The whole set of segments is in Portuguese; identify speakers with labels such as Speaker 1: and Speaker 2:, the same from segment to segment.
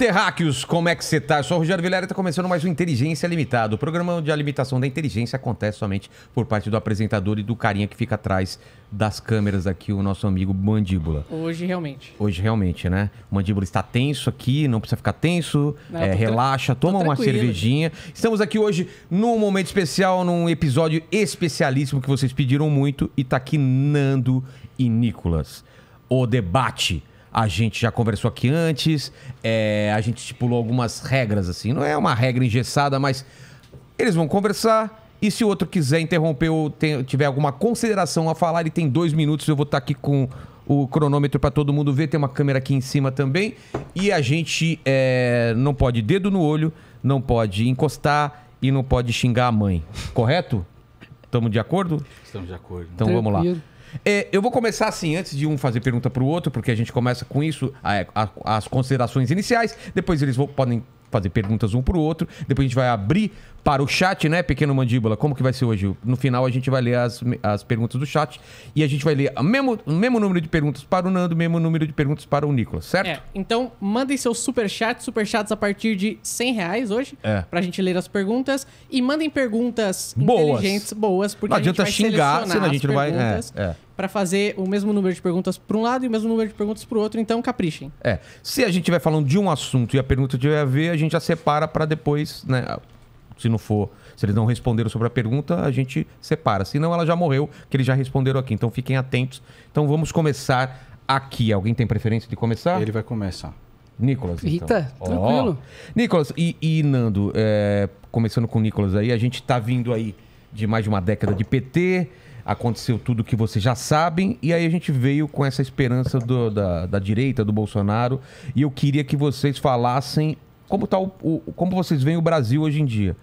Speaker 1: terráqueos, como é que você tá? Eu sou o Rogério Vilera e tá começando mais um Inteligência Limitada. O programa de alimentação da inteligência acontece somente por parte do apresentador e do carinha que fica atrás das câmeras aqui, o nosso amigo Mandíbula.
Speaker 2: Hoje realmente.
Speaker 1: Hoje realmente, né? O Mandíbula está tenso aqui, não precisa ficar tenso, não, é, relaxa, toma uma cervejinha. Estamos aqui hoje num momento especial, num episódio especialíssimo que vocês pediram muito e tá aqui Nando e Nicolas. O debate a gente já conversou aqui antes, é, a gente estipulou algumas regras, assim. Não é uma regra engessada, mas eles vão conversar. E se o outro quiser interromper ou tem, tiver alguma consideração a falar, ele tem dois minutos. Eu vou estar aqui com o cronômetro para todo mundo ver. Tem uma câmera aqui em cima também. E a gente é, não pode dedo no olho, não pode encostar e não pode xingar a mãe. Correto? Estamos de acordo?
Speaker 3: Estamos de acordo. Então Tranquilo. vamos lá.
Speaker 1: É, eu vou começar assim, antes de um fazer pergunta para o outro, porque a gente começa com isso, a, a, as considerações iniciais. Depois eles vão, podem fazer perguntas um para o outro. Depois a gente vai abrir para o chat, né, Pequeno Mandíbula? Como que vai ser hoje? No final a gente vai ler as, as perguntas do chat e a gente vai ler o mesmo, mesmo número de perguntas para o Nando, o mesmo número de perguntas para o Nicolas, certo? É,
Speaker 2: então mandem seus superchats, superchats a partir de 100 reais hoje, é. para a gente ler as perguntas. E mandem perguntas boas. inteligentes, boas, porque não a gente vai adianta xingar, senão a gente não vai... É, é para fazer o mesmo número de perguntas para um lado e o mesmo número de perguntas para o outro, então caprichem. É. Se a gente
Speaker 1: estiver falando de um assunto e a pergunta tiver a ver, a gente já separa para depois, né? Se não for, se eles não responderam sobre a pergunta, a gente separa. Se não, ela já morreu, que eles já responderam aqui. Então fiquem atentos. Então vamos começar aqui. Alguém tem preferência de começar? Ele vai começar. Nicolas, então. Eita, tranquilo. Oh. Nicolas e, e Nando, é, começando com o Nicolas aí, a gente está vindo aí de mais de uma década de PT, aconteceu tudo que vocês já sabem, e aí a gente veio com essa esperança do, da, da direita, do Bolsonaro, e eu queria que vocês falassem como, tá o, o como vocês veem o Brasil hoje em dia.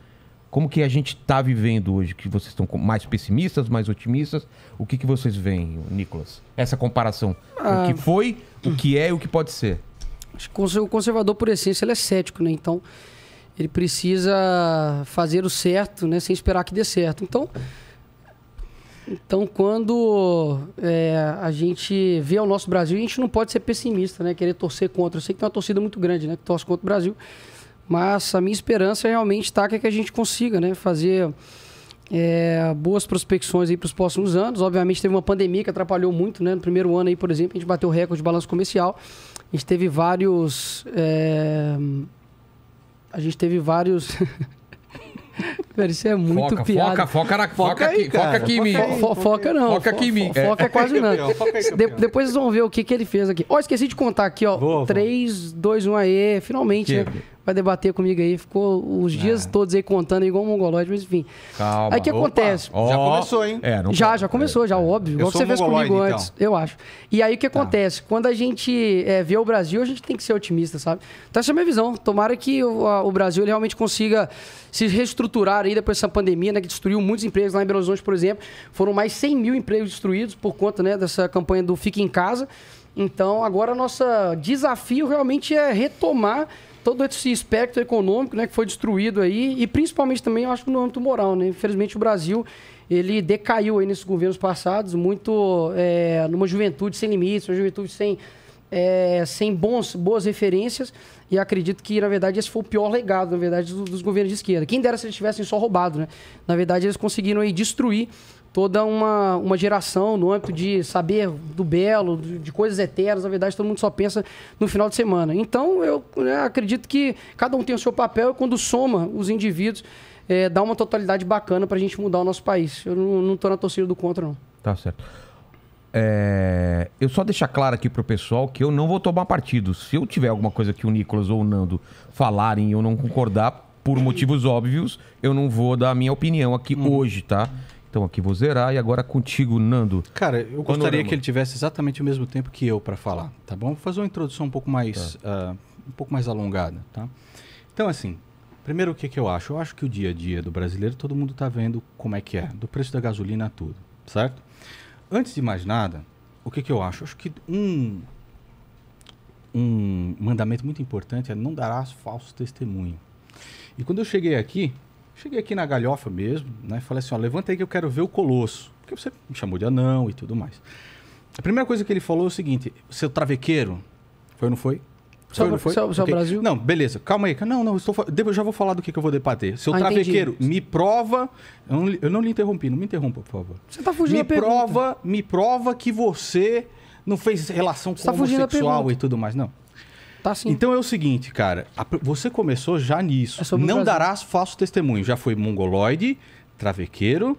Speaker 1: Como que a gente está vivendo hoje? Que vocês estão mais pessimistas, mais otimistas? O que, que vocês veem, Nicolas? Essa comparação. Ah, o que ah. foi, o que é e o que pode ser.
Speaker 4: O conservador, por essência, ele é cético, né? Então, ele precisa fazer o certo, né? Sem esperar que dê certo. Então, então, quando é, a gente vê o nosso Brasil, a gente não pode ser pessimista, né? Querer torcer contra. Eu sei que tem uma torcida muito grande, né? Que torce contra o Brasil. Mas a minha esperança é realmente está é que a gente consiga, né? Fazer é, boas prospecções aí para os próximos anos. Obviamente teve uma pandemia que atrapalhou muito, né? No primeiro ano aí, por exemplo, a gente bateu o recorde de balanço comercial. A gente teve vários... É... A gente teve vários... Pera, isso é muito foca, piada. Foca,
Speaker 1: foca, na, foca, foca, aqui, em mim. Foca não. Foca aqui em mim. Foca é. quase não.
Speaker 4: De, depois vocês vão ver o que, que ele fez aqui. Ó, oh, esqueci de contar aqui, ó. Vou, 3, 2, 1 aí, finalmente, que? né? vai debater comigo aí. Ficou os é. dias é. todos aí contando igual um mas enfim. Calma. Aí o que Opa. acontece? Oh. Já começou, hein? É, já, já começou, já, é. óbvio. Igual você fez comigo então. antes, eu acho. E aí o que tá. acontece? Tá. Quando a gente é, vê o Brasil, a gente tem que ser otimista, sabe? Então essa é a minha visão. Tomara que o, a, o Brasil realmente consiga se reestruturar aí depois dessa pandemia, né? Que destruiu muitos empregos lá em Belo Horizonte, por exemplo. Foram mais 100 mil empregos destruídos por conta né, dessa campanha do Fique em Casa. Então, agora nosso desafio realmente é retomar todo esse espectro econômico né, que foi destruído aí, e principalmente também, eu acho, no âmbito moral. Né? Infelizmente, o Brasil ele decaiu aí nesses governos passados, muito é, numa juventude sem limites, uma juventude sem, é, sem bons, boas referências, e acredito que, na verdade, esse foi o pior legado, na verdade, dos, dos governos de esquerda. Quem dera se eles tivessem só roubado, né? Na verdade, eles conseguiram aí destruir toda uma, uma geração no âmbito de saber do belo, de coisas eternas. Na verdade, todo mundo só pensa no final de semana. Então, eu né, acredito que cada um tem o seu papel e quando soma os indivíduos, é, dá uma totalidade bacana para a gente mudar o nosso país. Eu não estou na torcida do contra, não.
Speaker 1: Tá certo. É, eu só deixar claro aqui pro pessoal que eu não vou tomar partido. Se eu tiver alguma coisa que o Nicolas ou o Nando falarem e eu não concordar, por motivos óbvios, eu não vou dar a minha opinião aqui hum. hoje, tá? Então aqui vou zerar e agora contigo, Nando.
Speaker 3: Cara, eu Panorama. gostaria que ele tivesse exatamente o mesmo tempo que eu para falar, tá bom? Vou fazer uma introdução um pouco mais, tá. uh, um pouco mais alongada, tá? Então assim, primeiro o que, que eu acho? Eu acho que o dia a dia do brasileiro todo mundo está vendo como é que é, do preço da gasolina a tudo, certo? Antes de mais nada, o que, que eu acho? Eu acho que um um mandamento muito importante é não darás falso testemunho. E quando eu cheguei aqui, Cheguei aqui na galhofa mesmo, né? Falei assim, ó, levanta aí que eu quero ver o Colosso. Porque você me chamou de anão e tudo mais. A primeira coisa que ele falou é o seguinte, seu travequeiro, foi ou não foi? Só, foi, não foi? só, só okay. Brasil? Não, beleza. Calma aí. Não, não, estou já vou falar do que, que eu vou debater. Seu ah, travequeiro, entendi. me prova. Eu não, eu não lhe interrompi, não me interrompa, por favor. Você está fugindo me da prova, pergunta. Me prova que você não fez relação você com tá homossexual e tudo mais. Não. Tá sim. Então é o seguinte, cara, a, você começou já nisso. É não darás falso testemunho. Já foi mongoloide, travequeiro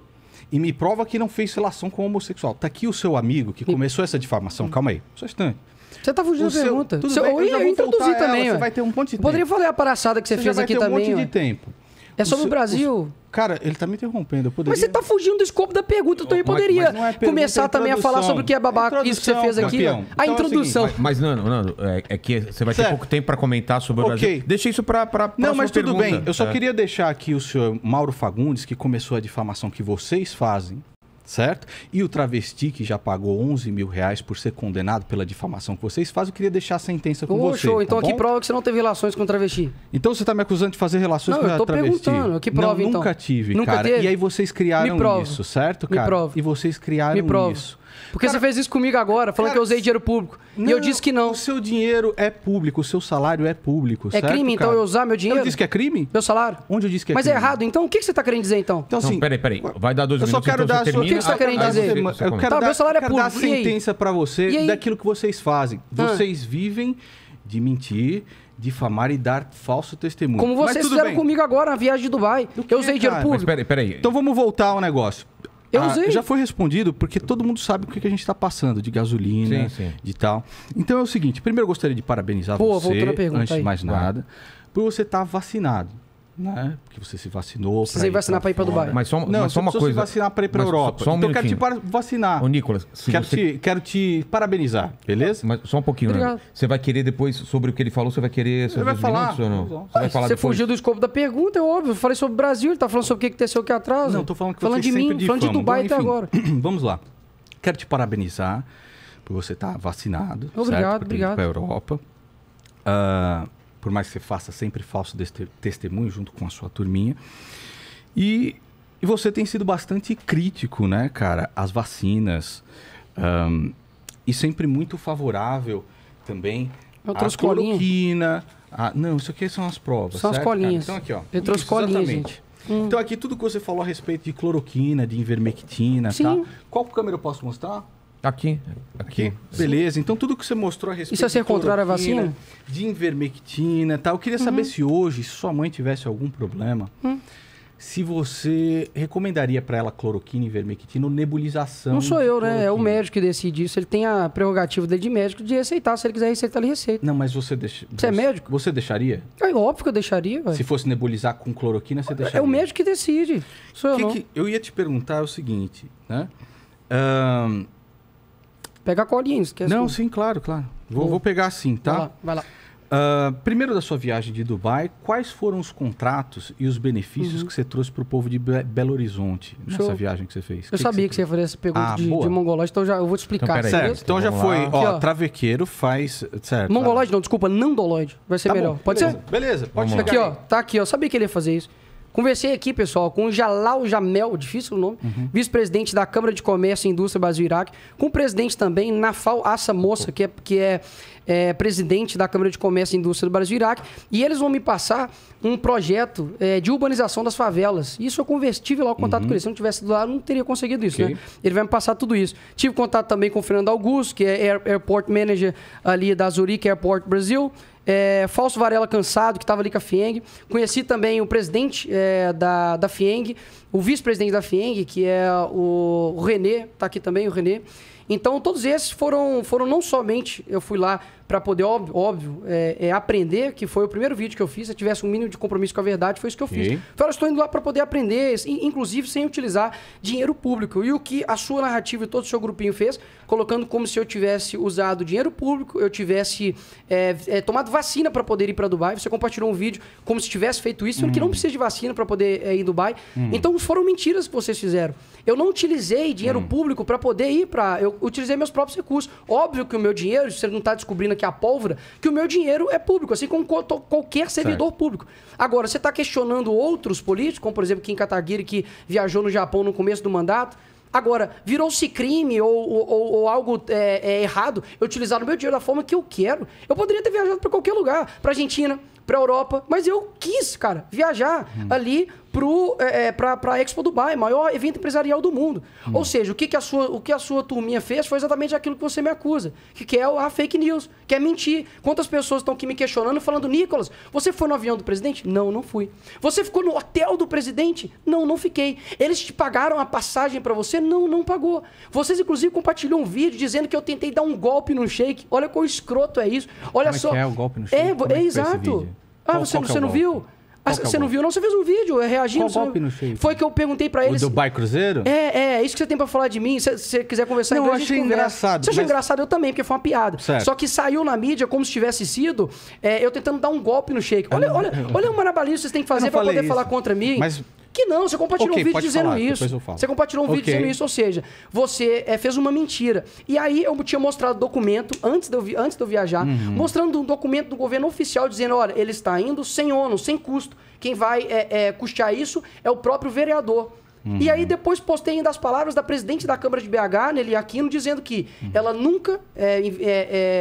Speaker 3: e me prova que não fez relação com homossexual. Tá aqui o seu amigo que começou essa difamação. Calma aí, só um instante.
Speaker 4: Você tá fugindo o da seu... pergunta. Tudo seu... bem, eu, eu ia introduzir também. Ela, você vai ter um monte de Poderia falar a paraçada que você, você fez aqui também. Você vai ter um monte de tempo. É sobre o, Brasil. Cara, ele tá me interrompendo. Poderia... Mas você tá fugindo do escopo da pergunta. Eu também poderia mas, é começar é também a falar sobre o que é babaca, é isso que você fez aqui. Campeão. Né? Então a então introdução.
Speaker 1: É mas, Nando, Nando é, que você vai ter certo. pouco tempo para comentar sobre okay. o Brasil. Deixa isso pra, pra Não, mas tudo pergunta. bem. Eu só queria
Speaker 3: deixar aqui o senhor Mauro Fagundes, que começou a difamação que vocês fazem certo? E o travesti que já pagou 11 mil reais por ser condenado pela difamação que vocês fazem, eu queria deixar a sentença com vocês você. Show. Tá então tá aqui bom? prova
Speaker 4: que você não teve relações com travesti. Então você está me acusando de fazer relações não, com eu tô travesti? perguntando. que prova, não, então? nunca tive, nunca cara. Teve? E aí vocês criaram isso, certo, cara? Me prova.
Speaker 3: E vocês criaram me prova. isso. Porque cara, você fez isso comigo agora, falando que eu usei dinheiro público. Não, e eu disse que não. O seu dinheiro é público, o seu salário é público. É certo, crime, então, cara? então, eu usar meu dinheiro? Eu disse que é crime? Meu salário? Onde eu disse que é Mas é crime? Mas é
Speaker 4: errado, então o que você está querendo dizer então? Então, então assim. Não,
Speaker 3: peraí, peraí. Vai dar dois eu minutos. Eu só quero então dar a sua. O que você está querendo dizer? Tá, eu quero tá, dar, meu salário é público. dar sentença para você daquilo que vocês fazem. Ah. Vocês vivem de mentir, difamar e dar falso testemunho. Como vocês fizeram bem.
Speaker 4: comigo agora na viagem de Dubai. eu usei dinheiro público.
Speaker 3: Mas peraí, peraí. Então vamos voltar ao negócio. Eu ah, Já foi respondido porque todo mundo sabe o que a gente está passando de gasolina, sim, sim. de tal. Então é o seguinte: primeiro eu gostaria de parabenizar você, antes de mais nada, por você estar tá vacinado né? Porque você se vacinou. Precisa ir vacinar para ir para Dubai. Mas só, não, mas só uma coisa. se vacinar para ir para Europa. Só, um então minutinho. eu quero te vacinar. Ô,
Speaker 1: Nicolas, quero, você... te, quero te parabenizar, beleza? Mas só um pouquinho, né? Você vai querer depois, sobre o que ele falou, você vai querer. Você vai falar. Minutos, Não. Você, vai falar você fugiu
Speaker 4: do escopo da pergunta, é óbvio. Eu falei sobre o Brasil, ele tá falando sobre o que aconteceu aqui atrás. Não, estou falando que falando de mim, de falando de Dubai até então, agora.
Speaker 3: Vamos lá. Quero te parabenizar por você estar tá vacinado. Obrigado, certo? obrigado. Para a Europa. Uh, por mais que você faça sempre falso testemunho junto com a sua turminha. E, e você tem sido bastante crítico, né, cara, às vacinas. Um, e sempre muito favorável também é à cloroquina. A... Não, isso aqui são as provas. São certo, as colinhas. Cara? Então aqui, ó. Eu trouxe colinhas, gente. Hum. Então aqui tudo que você falou a respeito de cloroquina, de invermectina, Sim. tá? Qual câmera eu posso mostrar? Aqui. Aqui. Beleza. Então, tudo que você mostrou a respeito. Isso é ser contrário à vacina? De invermectina e tal. Eu queria uhum. saber se hoje, se sua mãe tivesse algum problema, uhum. se você recomendaria para ela cloroquina, invermectina ou nebulização. Não sou eu, né? É o
Speaker 4: médico que decide isso. Ele tem a prerrogativa dele de médico de receitar. Se ele quiser receitar, ele receita.
Speaker 3: Não, mas você deixa. Você, é você é médico? Você deixaria?
Speaker 4: É óbvio que eu deixaria. Véio. Se
Speaker 3: fosse nebulizar com cloroquina, você deixaria. É o
Speaker 4: médico que decide. Sou que eu, que
Speaker 3: eu ia te perguntar o seguinte, né? Um
Speaker 4: Pega a colinha, esquece. Não, sim, claro, claro.
Speaker 3: Vou, vou pegar sim, tá? Vai lá. Vai lá. Uh, primeiro da sua viagem de Dubai, quais foram os contratos e os benefícios uhum. que você trouxe para o povo de Be Belo Horizonte nessa Show. viagem que você fez? Eu que sabia
Speaker 4: que, você ia fazer essa pergunta ah, de, boa. de mongolóide, então já, eu vou te explicar. Então, certo, então já foi. Ó, ó,
Speaker 3: travequeiro faz. Certo,
Speaker 4: mongolóide tá. não, desculpa, nandolóide. Vai ser tá melhor. Bom, pode beleza. ser? Beleza, pode ser. Aqui, ó, tá aqui, ó. Sabia que ele ia fazer isso. Conversei aqui, pessoal, com o Jalal Jamel, difícil o nome, uhum. vice-presidente da Câmara de Comércio e Indústria Brasil-Iraque, com o presidente também, Nafal Assa Moça, que, é, que é, é, presidente da Câmara de Comércio e Indústria do Brasil-Iraque, e eles vão me passar um projeto é, de urbanização das favelas. Isso eu converse, tive lá o contato uhum. com ele. Se não tivesse do lado, não teria conseguido isso, né? okay. né? Ele vai me passar tudo isso. Tive contato também com o Fernando Augusto, que é Air, Airport Manager ali da Zurique Airport Brasil. É, Falso Varela Cansado, que estava ali com a FIENG. Conheci também o presidente é, da, da FIENG, o vice-presidente da FIENG, que é o, o Renê, está aqui também, o Renê. Então, todos esses foram, foram não somente eu fui lá para poder, óbvio, óbvio é, é, aprender, que foi o primeiro vídeo que eu fiz, se eu tivesse um mínimo de compromisso com a verdade, foi isso que eu fiz. E? Então, Falei, estou indo lá para poder aprender, inclusive sem utilizar dinheiro público. E o que a sua narrativa e todo o seu grupinho fez, colocando como se eu tivesse usado dinheiro público, eu tivesse é, é, tomado vacina para poder ir para Dubai. Você compartilhou um vídeo como se tivesse feito isso, hum. que não hum. precisa de vacina para poder é, ir em Dubai. Hum. Então foram mentiras que vocês fizeram. Eu não utilizei dinheiro hum. público para poder ir para. Eu utilizei meus próprios recursos. Óbvio que o meu dinheiro, se você não está descobrindo que é a pólvora, que o meu dinheiro é público, assim como qualquer servidor certo. público. Agora, você está questionando outros políticos, como por exemplo Kim Kataguiri, que viajou no Japão no começo do mandato, Agora, virou-se crime ou, ou, ou algo é, é, errado eu utilizar o meu dinheiro da forma que eu quero. Eu poderia ter viajado para qualquer lugar, para Argentina, para Europa, mas eu quis, cara, viajar hum. ali para é, é Expo Dubai, maior evento empresarial do mundo. Hum. Ou seja, o que, que a sua, o que a sua turminha fez foi exatamente aquilo que você me acusa, que, que é a fake news, que é mentir. Quantas pessoas estão aqui me questionando falando, Nicolas, você foi no avião do presidente? Não, não fui. Você ficou no hotel do presidente? Não, não fiquei. Eles te pagaram a passagem para você? Não, não pagou. Vocês, inclusive, compartilhou um vídeo dizendo que eu tentei dar um golpe no shake. Olha qual escroto é isso. Olha Como é só. É, é o golpe no shake? É, é, é exato. Ah, Qual, você, é você é não golpe? viu? Ah, você não viu, não? Você fez um vídeo é, reagindo. Qual golpe no shape? Foi que eu perguntei pra eles. O
Speaker 3: Dubai Cruzeiro? É,
Speaker 4: é, é, isso que você tem pra falar de mim. Se você quiser conversar Não, inglês, então eu achei engraçado. Você achou mas... engraçado? Eu também, porque foi uma piada. Certo. Só que saiu na mídia como se tivesse sido é, eu tentando dar um golpe no shake. Olha, ah, olha, olha o marabalismo que vocês têm que fazer pra poder isso. falar contra mim. Mas que não, você compartilhou okay, um vídeo dizendo falar, isso. Você compartilhou um okay. vídeo dizendo isso, ou seja, você é, fez uma mentira. E aí eu tinha mostrado documento, antes de eu, antes de eu viajar, uhum. mostrando um documento do governo oficial dizendo: olha, ele está indo sem ônus, sem custo. Quem vai é, é, custear isso é o próprio vereador. Uhum. E aí depois postei ainda as palavras da presidente da Câmara de BH, Nelly Aquino, dizendo que uhum. ela nunca é, é,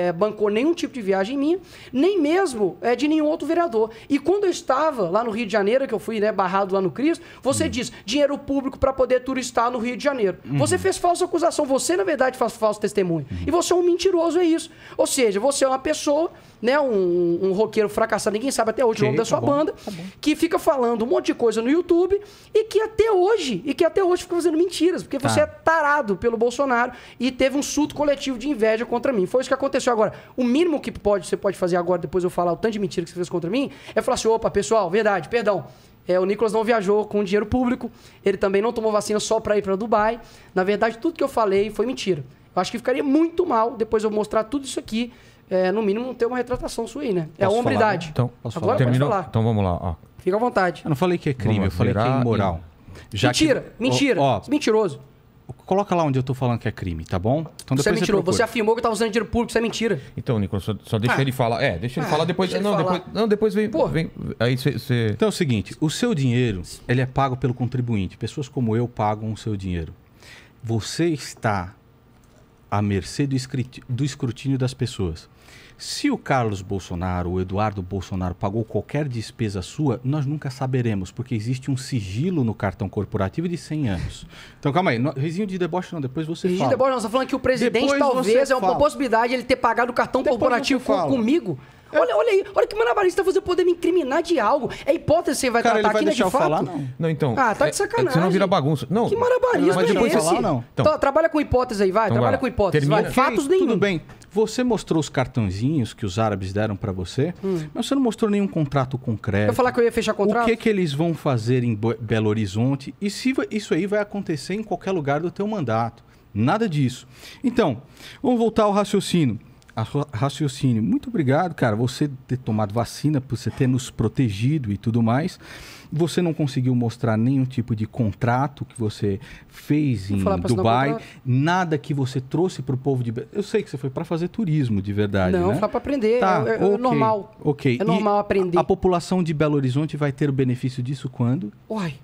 Speaker 4: é, bancou nenhum tipo de viagem em mim, nem mesmo é, de nenhum outro vereador. E quando eu estava lá no Rio de Janeiro, que eu fui né, barrado lá no Cristo, você uhum. diz dinheiro público para poder turistar no Rio de Janeiro. Uhum. Você fez falsa acusação, você na verdade faz falso testemunho. Uhum. E você é um mentiroso, é isso. Ou seja, você é uma pessoa né, um, um roqueiro fracassado, ninguém sabe até hoje okay, o nome da tá sua tá banda, tá que fica falando um monte de coisa no YouTube e que até hoje, e que até hoje fica fazendo mentiras, porque tá. você é tarado pelo Bolsonaro e teve um surto coletivo de inveja contra mim. Foi isso que aconteceu agora. O mínimo que pode, você pode fazer agora, depois eu falar o tanto de mentira que você fez contra mim, é falar assim: opa, pessoal, verdade, perdão. É, o Nicolas não viajou com dinheiro público, ele também não tomou vacina só para ir para Dubai. Na verdade, tudo que eu falei foi mentira. Eu acho que ficaria muito mal depois eu mostrar tudo isso aqui é, no mínimo, ter uma retratação sua aí, né? É a hombridade.
Speaker 1: Então, posso Agora falar? Terminou? Falar. Então vamos lá. Ó. Fica à vontade. Eu não falei que é crime, vamos eu falei que é imoral.
Speaker 3: mentira, que... mentira, ó, ó, mentiroso. Coloca lá onde eu tô falando que é crime, tá bom? Então você
Speaker 4: é mentiroso. Você, você afirmou que estava tá usando dinheiro público, isso é mentira.
Speaker 1: Então, Nicolas, só, só deixa ah. ele falar. É, deixa ele ah, falar depois. não, falar. depois. Não, depois vem. Pô. vem aí você. Cê... Então é o seguinte: o seu dinheiro ele é pago pelo
Speaker 3: contribuinte. Pessoas como eu pagam o seu dinheiro. Você está à mercê do escrutínio das pessoas. Se o Carlos Bolsonaro, o Eduardo Bolsonaro pagou qualquer despesa sua, nós nunca saberemos, porque existe um sigilo no cartão corporativo de 100 anos. Então calma aí, no, risinho de deboche não, depois você risinho fala. de deboche
Speaker 4: não, você tá falando que o presidente depois talvez é uma fala. possibilidade ele ter pagado o cartão depois corporativo comigo. Olha, olha aí, olha que manabarista você tá poder me incriminar de algo. É hipótese você vai Cara, tratar aqui, né, de fato? Falar, não.
Speaker 1: não, então. Ah, tá é, de sacanagem. É você não vira bagunça. Não. Que manabarismo mas depois é esse? Falar, não. Então,
Speaker 4: então, trabalha com hipótese aí, vai. Então, trabalha vai. com hipótese, Termina. vai. Okay, Fatos nenhum. Tudo
Speaker 3: bem. Você mostrou os cartãozinhos que os árabes deram para você, hum. mas você não mostrou nenhum contrato concreto. Eu falar que eu ia
Speaker 4: fechar contrato? O que
Speaker 3: que eles vão fazer em Belo Horizonte? E se isso aí vai acontecer em qualquer lugar do teu mandato? Nada disso. Então, vamos voltar ao raciocínio raciocínio. Muito obrigado, cara, você ter tomado vacina, por você ter nos protegido e tudo mais. Você não conseguiu mostrar nenhum tipo de contrato que você fez em Dubai, nada que você trouxe para o povo de. Eu sei que você foi para fazer turismo de verdade. Não, né? foi para aprender. Tá, é, é, okay, é, normal. Ok. É normal e aprender. A população de Belo Horizonte vai ter o benefício disso quando?
Speaker 4: Uai.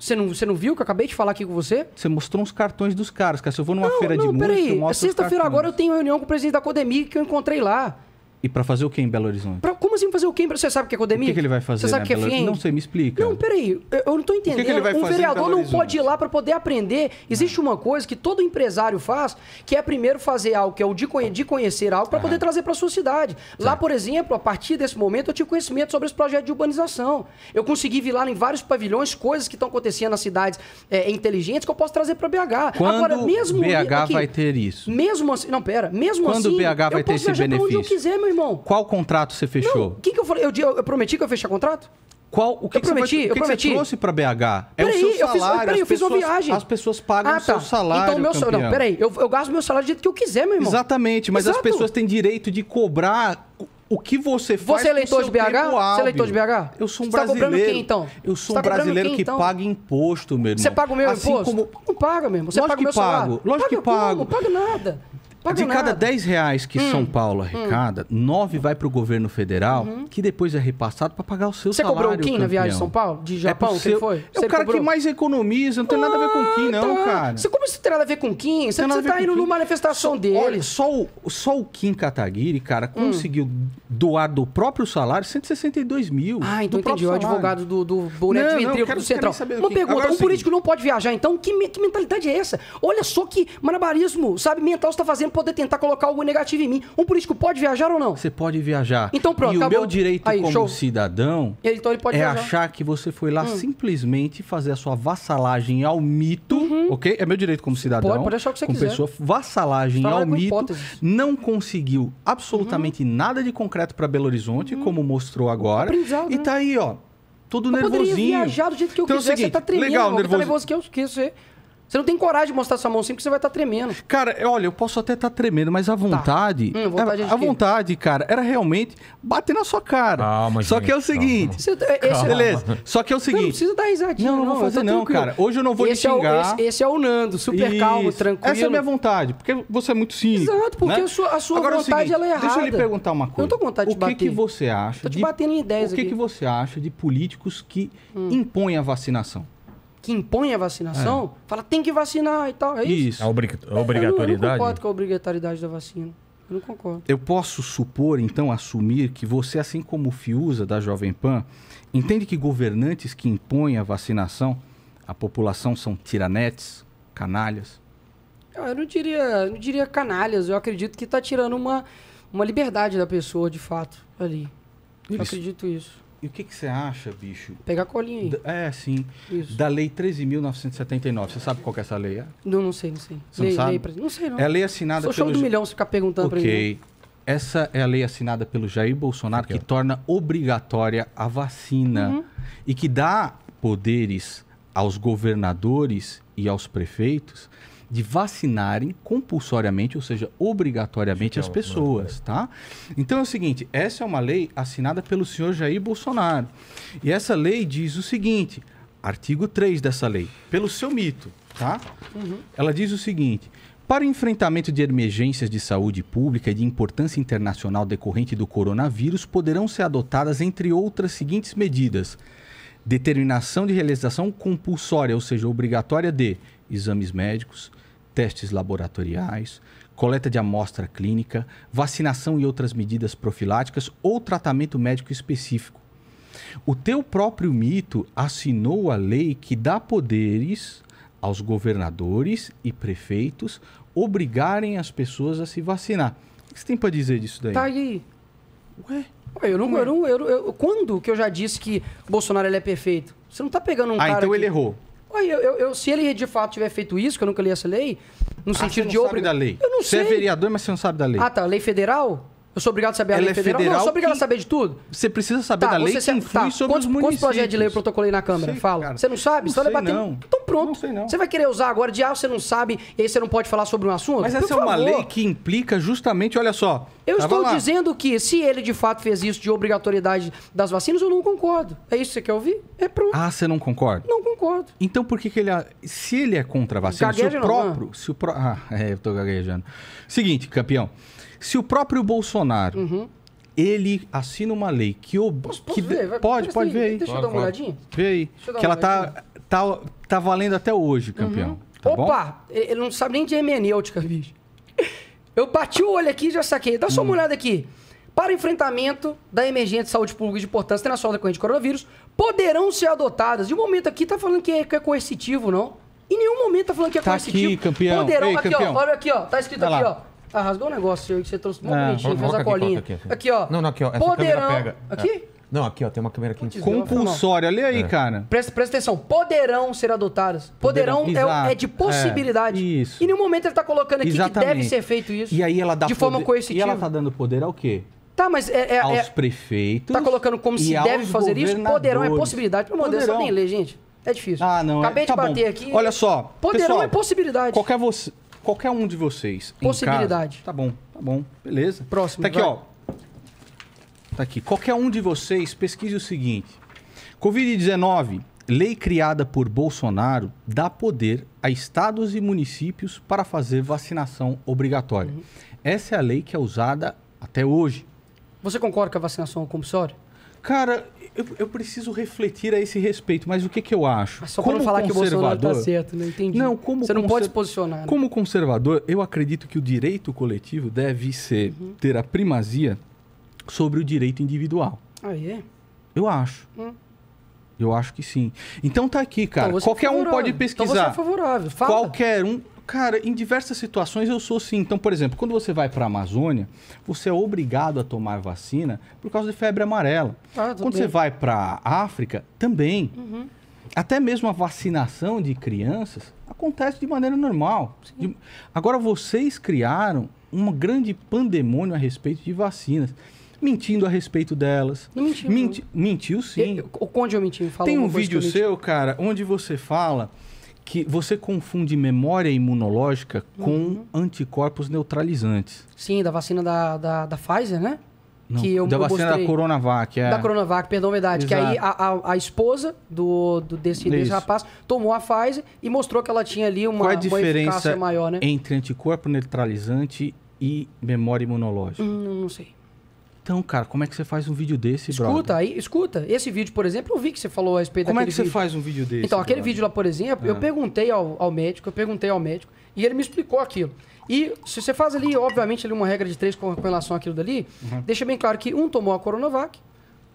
Speaker 4: Você não, você não viu que eu acabei de falar aqui com você? Você mostrou uns cartões dos caras, cara. Se eu vou numa não, feira não, de música, Não, eu mostro Sexta-feira agora eu tenho reunião com o presidente da Codemig que eu encontrei lá.
Speaker 3: E para fazer o que em Belo Horizonte?
Speaker 4: Pra, como assim fazer o que? Você sabe o que é Codemir? O que, que, ele vai fazer? Você sabe o né? que é Belo... Não sei, me explica. Não, peraí, eu, eu não tô entendendo. O que que ele vai um fazer vereador não pode ir lá para poder aprender. Existe ah. uma coisa que todo empresário faz, que é primeiro fazer algo, que é o de, conhe de conhecer algo para ah. poder trazer para sua cidade. Lá, tá. por exemplo, a partir desse momento eu tive conhecimento sobre esse projeto de urbanização. Eu consegui vir lá em vários pavilhões coisas que estão acontecendo nas cidades é, inteligentes que eu posso trazer para BH. Quando Agora, mesmo BH aqui, vai
Speaker 3: ter isso?
Speaker 4: Mesmo assim, não, pera, mesmo Quando assim, BH vai eu ter posso esse benefício? onde eu quiser,
Speaker 3: meu irmão. Qual contrato você fechou? O
Speaker 4: que, que eu falei? Eu, eu, eu prometi que eu ia fechar contrato? Qual, o que, eu que prometi, você, eu que prometi. Que você trouxe para BH? É peraí, o seu salário, eu fiz, peraí, eu fiz uma viagem. As pessoas pagam ah, tá. o seu tá. Então, salário. Então, meu salário. Não, peraí, eu, eu gasto meu salário do jeito que eu quiser, meu irmão. Exatamente, mas Exato. as pessoas
Speaker 3: têm direito de cobrar o que você faz. Você é eleitor de BH? Você é eleitor de BH? Eu sou um você brasileiro. Tá cobrando quem, então? Eu sou tá um brasileiro quem, que então? paga
Speaker 4: imposto, meu irmão. Você paga o meu assim imposto? Como... Não paga, meu irmão. Você Lógico paga o meu pago. Salário. Lógico paga que pago. Não paga nada de nada. cada 10
Speaker 3: reais que hum. São Paulo arrecada, hum. 9 vai para o governo federal, uhum. que depois é repassado para pagar o seu você salário. Você cobrou o Kim na viagem de São Paulo?
Speaker 4: De é Japão? É seu... Quem foi? É o cara cobrou? que mais economiza, não tem ah, nada a ver com o Kim, não, tá. cara. Você, como isso tem nada a ver com o Kim? Você, está tá indo numa manifestação só, dele.
Speaker 3: Olha, só o, só o Kim Kataguiri, cara, hum. conseguiu hum. doar do próprio salário
Speaker 4: 162 mil. Ah,
Speaker 3: então entendi. O advogado do,
Speaker 2: do Boné do Central. Uma pergunta, um político
Speaker 4: não pode viajar, então que, que mentalidade é essa? Olha só que manabarismo, sabe, mental você tá fazendo governo poder tentar colocar algo negativo em mim. Um político pode viajar ou não? Você
Speaker 3: pode viajar. Então pronto. E acabou. o meu direito Aí, como show. cidadão
Speaker 4: ele, então, ele pode é viajar. achar
Speaker 3: que você foi lá hum. simplesmente fazer a sua vassalagem ao mito, uhum. ok? É meu direito como cidadão. Pode, pode achar o que você como quiser. pessoa, vassalagem Trabalha ao mito. Hipóteses. Não conseguiu absolutamente uhum. nada de concreto para Belo Horizonte, uhum. como mostrou agora. E né? tá aí, ó tudo eu nervosinho. Eu poderia viajar do jeito que eu então, é quiser, seguinte, você tá tremendo, legal, tá nervoso. tá nervoso
Speaker 4: que eu esqueço. É? Você não tem coragem de mostrar sua mão assim porque você vai estar tá tremendo.
Speaker 3: Cara, é, olha, eu posso até estar tá tremendo, mas a tá. vontade. Tá. Hum, vontade era, é a vontade, cara, era realmente bater na sua cara. Calma, Só gente, que é o seguinte. Calma. Você, é, esse, calma. Beleza. Só que é o seguinte. Não, não precisa dar risadinha. Não, não, não vou fazer, não, cara. Hoje eu não vou esse xingar. É o, esse, esse,
Speaker 4: é o Nando, super Isso. calmo, tranquilo. Essa é a minha
Speaker 3: vontade, porque você é muito simples. Exato, porque né? a sua, a sua Agora, vontade seguinte, ela é errada. Deixa eu lhe perguntar uma coisa. Eu não tô com vontade de bater. O que, você acha? Tô te de, batendo em ideias. O que, que você acha de políticos que hum. impõem a vacinação?
Speaker 4: que impõe a vacinação, é. fala tem que vacinar e tal. É isso. isso. A, obrig... obrigatoriedade? É, eu não, eu não concordo com a obrigatoriedade da vacina. Eu não concordo.
Speaker 3: Eu posso supor, então, assumir que você, assim como o Fiuza da Jovem Pan, entende que governantes que impõem a vacinação à população são tiranetes, canalhas?
Speaker 4: Eu não diria, não diria canalhas. Eu acredito que está tirando uma, uma liberdade da pessoa, de fato, ali. Eu isso. acredito isso.
Speaker 3: E o que, que você acha, bicho? Pegar a colinha aí. é, sim. Isso. Da Lei 13.979. Você sabe qual que é essa lei? É?
Speaker 4: Não, não sei, não sei. Você lei, não sabe? Lei pra... Não sei, não. É a lei assinada Sou pelo... show do milhão se ficar perguntando okay. pra mim. Ok.
Speaker 3: Essa é a lei assinada pelo Jair Bolsonaro que torna obrigatória a vacina uhum. e que dá poderes aos governadores e aos prefeitos de vacinarem compulsoriamente, ou seja, obrigatoriamente as é pessoas, né? tá? Então é o seguinte, essa é uma lei assinada pelo senhor Jair Bolsonaro. E essa lei diz o seguinte, artigo 3 dessa lei, pelo seu mito, tá? Uhum. Ela diz o seguinte: para enfrentamento de emergências de saúde pública e de importância internacional decorrente do coronavírus, poderão ser adotadas, entre outras, seguintes medidas: determinação de realização compulsória, ou seja, obrigatória de exames médicos, testes laboratoriais, coleta de amostra clínica, vacinação e outras medidas profiláticas ou tratamento médico específico. O teu próprio mito assinou a lei que dá poderes aos governadores e prefeitos obrigarem as pessoas a se vacinar. O que você tem para dizer disso daí? Tá
Speaker 4: aí. Ué? Ué eu não, é? eu eu, eu, quando que eu já disse que Bolsonaro ele é perfeito? Você não está pegando um ah, cara. Ah, então que... ele errou. Ué, eu, eu, eu, se ele de fato tiver feito isso, que eu nunca li essa lei, no ah, sentido você não de obra. Sabe da lei. Eu não você é sei. Você é vereador,
Speaker 3: mas você não sabe da lei. Ah,
Speaker 4: tá. Lei federal? Eu sou obrigado a saber a Ela lei é federal? federal? Não, eu sou obrigado que... a saber
Speaker 3: de tudo. Você precisa
Speaker 4: saber tá, da lei você que influi tá, sobre quantos, os municípios. Quantos projetos de lei eu protocolei na Câmara? Sei, Fala. Cara. Você não sabe? Não então sei, debatendo. Não. Então pronto. Não sei, não. Você vai querer usar agora de ah, você não sabe e aí você não pode falar sobre um assunto? Mas Por essa favor. é uma lei
Speaker 3: que implica justamente, olha só. Eu tá, estou
Speaker 4: dizendo que se ele de fato fez isso de obrigatoriedade das vacinas, eu não concordo. É isso que você quer ouvir? É
Speaker 3: pronto. Ah, você não concorda?
Speaker 4: Não concordo. Então por que, que
Speaker 3: ele. Se ele é contra a vacina, se o próprio. se o pro... Ah, é, eu tô gaguejando. Seguinte, campeão. Se o próprio Bolsonaro, uhum. ele assina uma lei que... Ob... Posso, posso que ver? Vai, pode, pode assim, ver aí. Deixa eu dar uma olhadinha. Vê aí. Que ela tá, tá, tá valendo até hoje, campeão. Uhum.
Speaker 4: Tá Opa! Bom? Ele não sabe nem de hermenêutica, bicho. Eu bati o olho aqui e já saquei. Dá só uma hum. olhada aqui. Para enfrentamento da emergência de saúde pública de importância internacional decorrente do coronavírus, poderão ser adotadas. De um momento aqui tá falando que é, que é coercitivo, não? Em nenhum momento tá falando que é tá coercitivo. Aqui, campeão. Poderão, Ei, aqui, campeão. ó. Olha aqui, ó. Tá escrito Vai aqui, lá. ó ah, rasgou negócio que você trouxe muito bonitinho, fez a colinha. Aqui, aqui, ó. Não, não, aqui, ó. Essa poderão... pega. É. Aqui?
Speaker 1: Não, aqui, ó, tem uma câmera aqui. Putz, Compulsória, olha aí, é. cara.
Speaker 4: Presta, presta atenção. Poderão ser adotadas. Poderão, poderão. É, é, de é, possibilidade. É. Isso. E no momento ele tá colocando aqui Exatamente. que deve ser feito isso. E aí ela dá De poder... forma coercitiva. E ela tá
Speaker 3: dando poder ao quê?
Speaker 4: Tá, mas é. é aos é
Speaker 3: prefeitos. Tá colocando como se deve fazer isso? Poderão é possibilidade. Pelo amor de Deus, nem ler,
Speaker 4: gente. É difícil. Ah, não. Acabei de tá bater bom. aqui. Olha só. Poderão pessoal, é
Speaker 3: possibilidade. Qualquer você. Qualquer um de vocês. Possibilidade. Casa, tá bom, tá bom. Beleza. Próximo. Tá aqui, vai. ó. Tá aqui. Qualquer um de vocês pesquise o seguinte: Covid-19, lei criada por Bolsonaro, dá poder a estados e municípios para fazer vacinação obrigatória. Uhum. Essa é a lei que é usada até hoje. Você concorda com a vacinação compulsória? Cara, eu, eu, preciso refletir a esse respeito, mas o que, que eu acho? Mas só como falar que o Bolsonaro tá certo,
Speaker 4: não entendi. Não, como Você não pode se posicionar. Né?
Speaker 3: Como conservador, eu acredito que o direito coletivo deve ser uhum. ter a primazia sobre o direito individual. Ah, é? Eu acho. Hum. Eu acho que sim. Então tá aqui, então cara. Então Qualquer um pode pesquisar. Então você é
Speaker 4: favorável. Fala. Qualquer
Speaker 3: um. Cara, em diversas situações eu sou sim. Então, por exemplo, quando você vai para a Amazônia, você é obrigado a tomar vacina por causa de febre amarela. Ah, quando bem. você vai para a África, também. Uhum. Até mesmo a vacinação de crianças acontece de maneira normal. De... Agora, vocês criaram um grande pandemônio a respeito de vacinas mentindo a respeito delas. Não mentiu. Menti,
Speaker 4: mentiu sim. Eu, onde eu é menti? Fala Tem um vídeo seu,
Speaker 3: cara, onde você fala que você confunde memória imunológica com uhum. anticorpos neutralizantes.
Speaker 4: Sim, da vacina da, da, da Pfizer, né? Não, que eu, da vacina da
Speaker 3: Coronavac, é. Da Coronavac,
Speaker 4: perdão, verdade. Exato. Que aí a, a, a, esposa do, do desse, desse, rapaz tomou a Pfizer e mostrou que ela tinha ali uma, Qual a diferença maior, né?
Speaker 3: Entre anticorpo neutralizante e memória imunológica.
Speaker 4: Hum, não sei.
Speaker 3: Então, cara, como é que você faz um vídeo desse, escuta,
Speaker 4: Aí, escuta, esse vídeo, por exemplo, eu vi que você falou a respeito como daquele Como é que você vídeo. faz um vídeo desse? Então, brother? aquele vídeo lá, por exemplo, eu ah. perguntei ao, ao, médico, eu perguntei ao médico, e ele me explicou aquilo. E se você faz ali, obviamente, ali uma regra de três com, com relação àquilo dali, uhum. deixa bem claro que um tomou a Coronavac,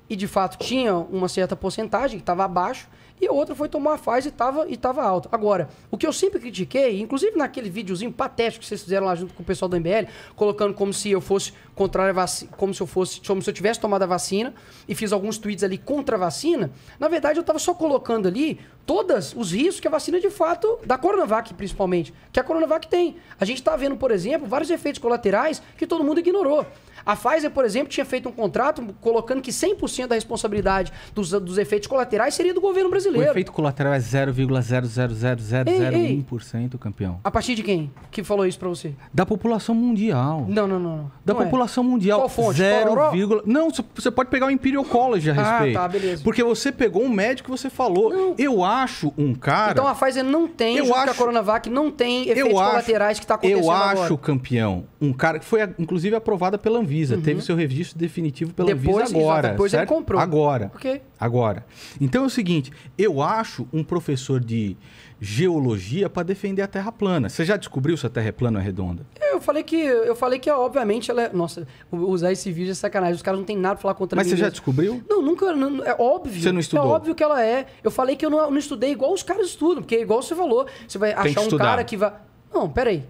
Speaker 4: e de fato tinha uma certa porcentagem, que estava abaixo, e a outra foi tomar a fase e estava e tava alta. Agora, o que eu sempre critiquei, inclusive naquele videozinho patético que vocês fizeram lá junto com o pessoal da MBL, colocando como se eu fosse contrário à vacina, como se eu fosse, como se eu tivesse tomado a vacina e fiz alguns tweets ali contra a vacina, na verdade eu estava só colocando ali todos os riscos que a vacina de fato, da Coronavac principalmente, que a Coronavac tem. A gente está vendo, por exemplo, vários efeitos colaterais que todo mundo ignorou. A Pfizer, por exemplo, tinha feito um contrato colocando que 100% da responsabilidade dos, dos efeitos colaterais seria do governo brasileiro. O efeito
Speaker 3: colateral é 0,00001%, campeão. A
Speaker 4: partir de quem que falou isso para você?
Speaker 3: Da população mundial.
Speaker 4: Não, não, não. não. Da não população é. mundial. Qual fonte? 0,
Speaker 3: vírgula... Não, você pode pegar o Imperial College a respeito. Ah, tá, beleza. Porque você pegou um médico e você falou, não. eu acho acho um cara. Então a Pfizer
Speaker 4: não tem, eu acho, a Coronavac não tem efeitos acho, colaterais que está acontecendo. Eu acho, agora.
Speaker 3: campeão, um cara que foi inclusive aprovada pela Anvisa, uhum. teve seu registro definitivo pela depois, Anvisa agora. depois certo? ele comprou. Agora. Agora. Então é o seguinte, eu acho um professor de, geologia para defender a Terra plana. Você já descobriu se a Terra é plana ou é redonda?
Speaker 4: Eu falei que, eu falei que obviamente, ela é... Nossa, usar esse vídeo é sacanagem. Os caras não têm nada para falar contra Mas mim. Mas você mesmo. já descobriu? Não, nunca. Não, é óbvio. Você não estudou? É óbvio que ela é. Eu falei que eu não, não estudei igual os caras estudam, porque igual você falou. Você vai tem achar um cara que vai... Não, peraí.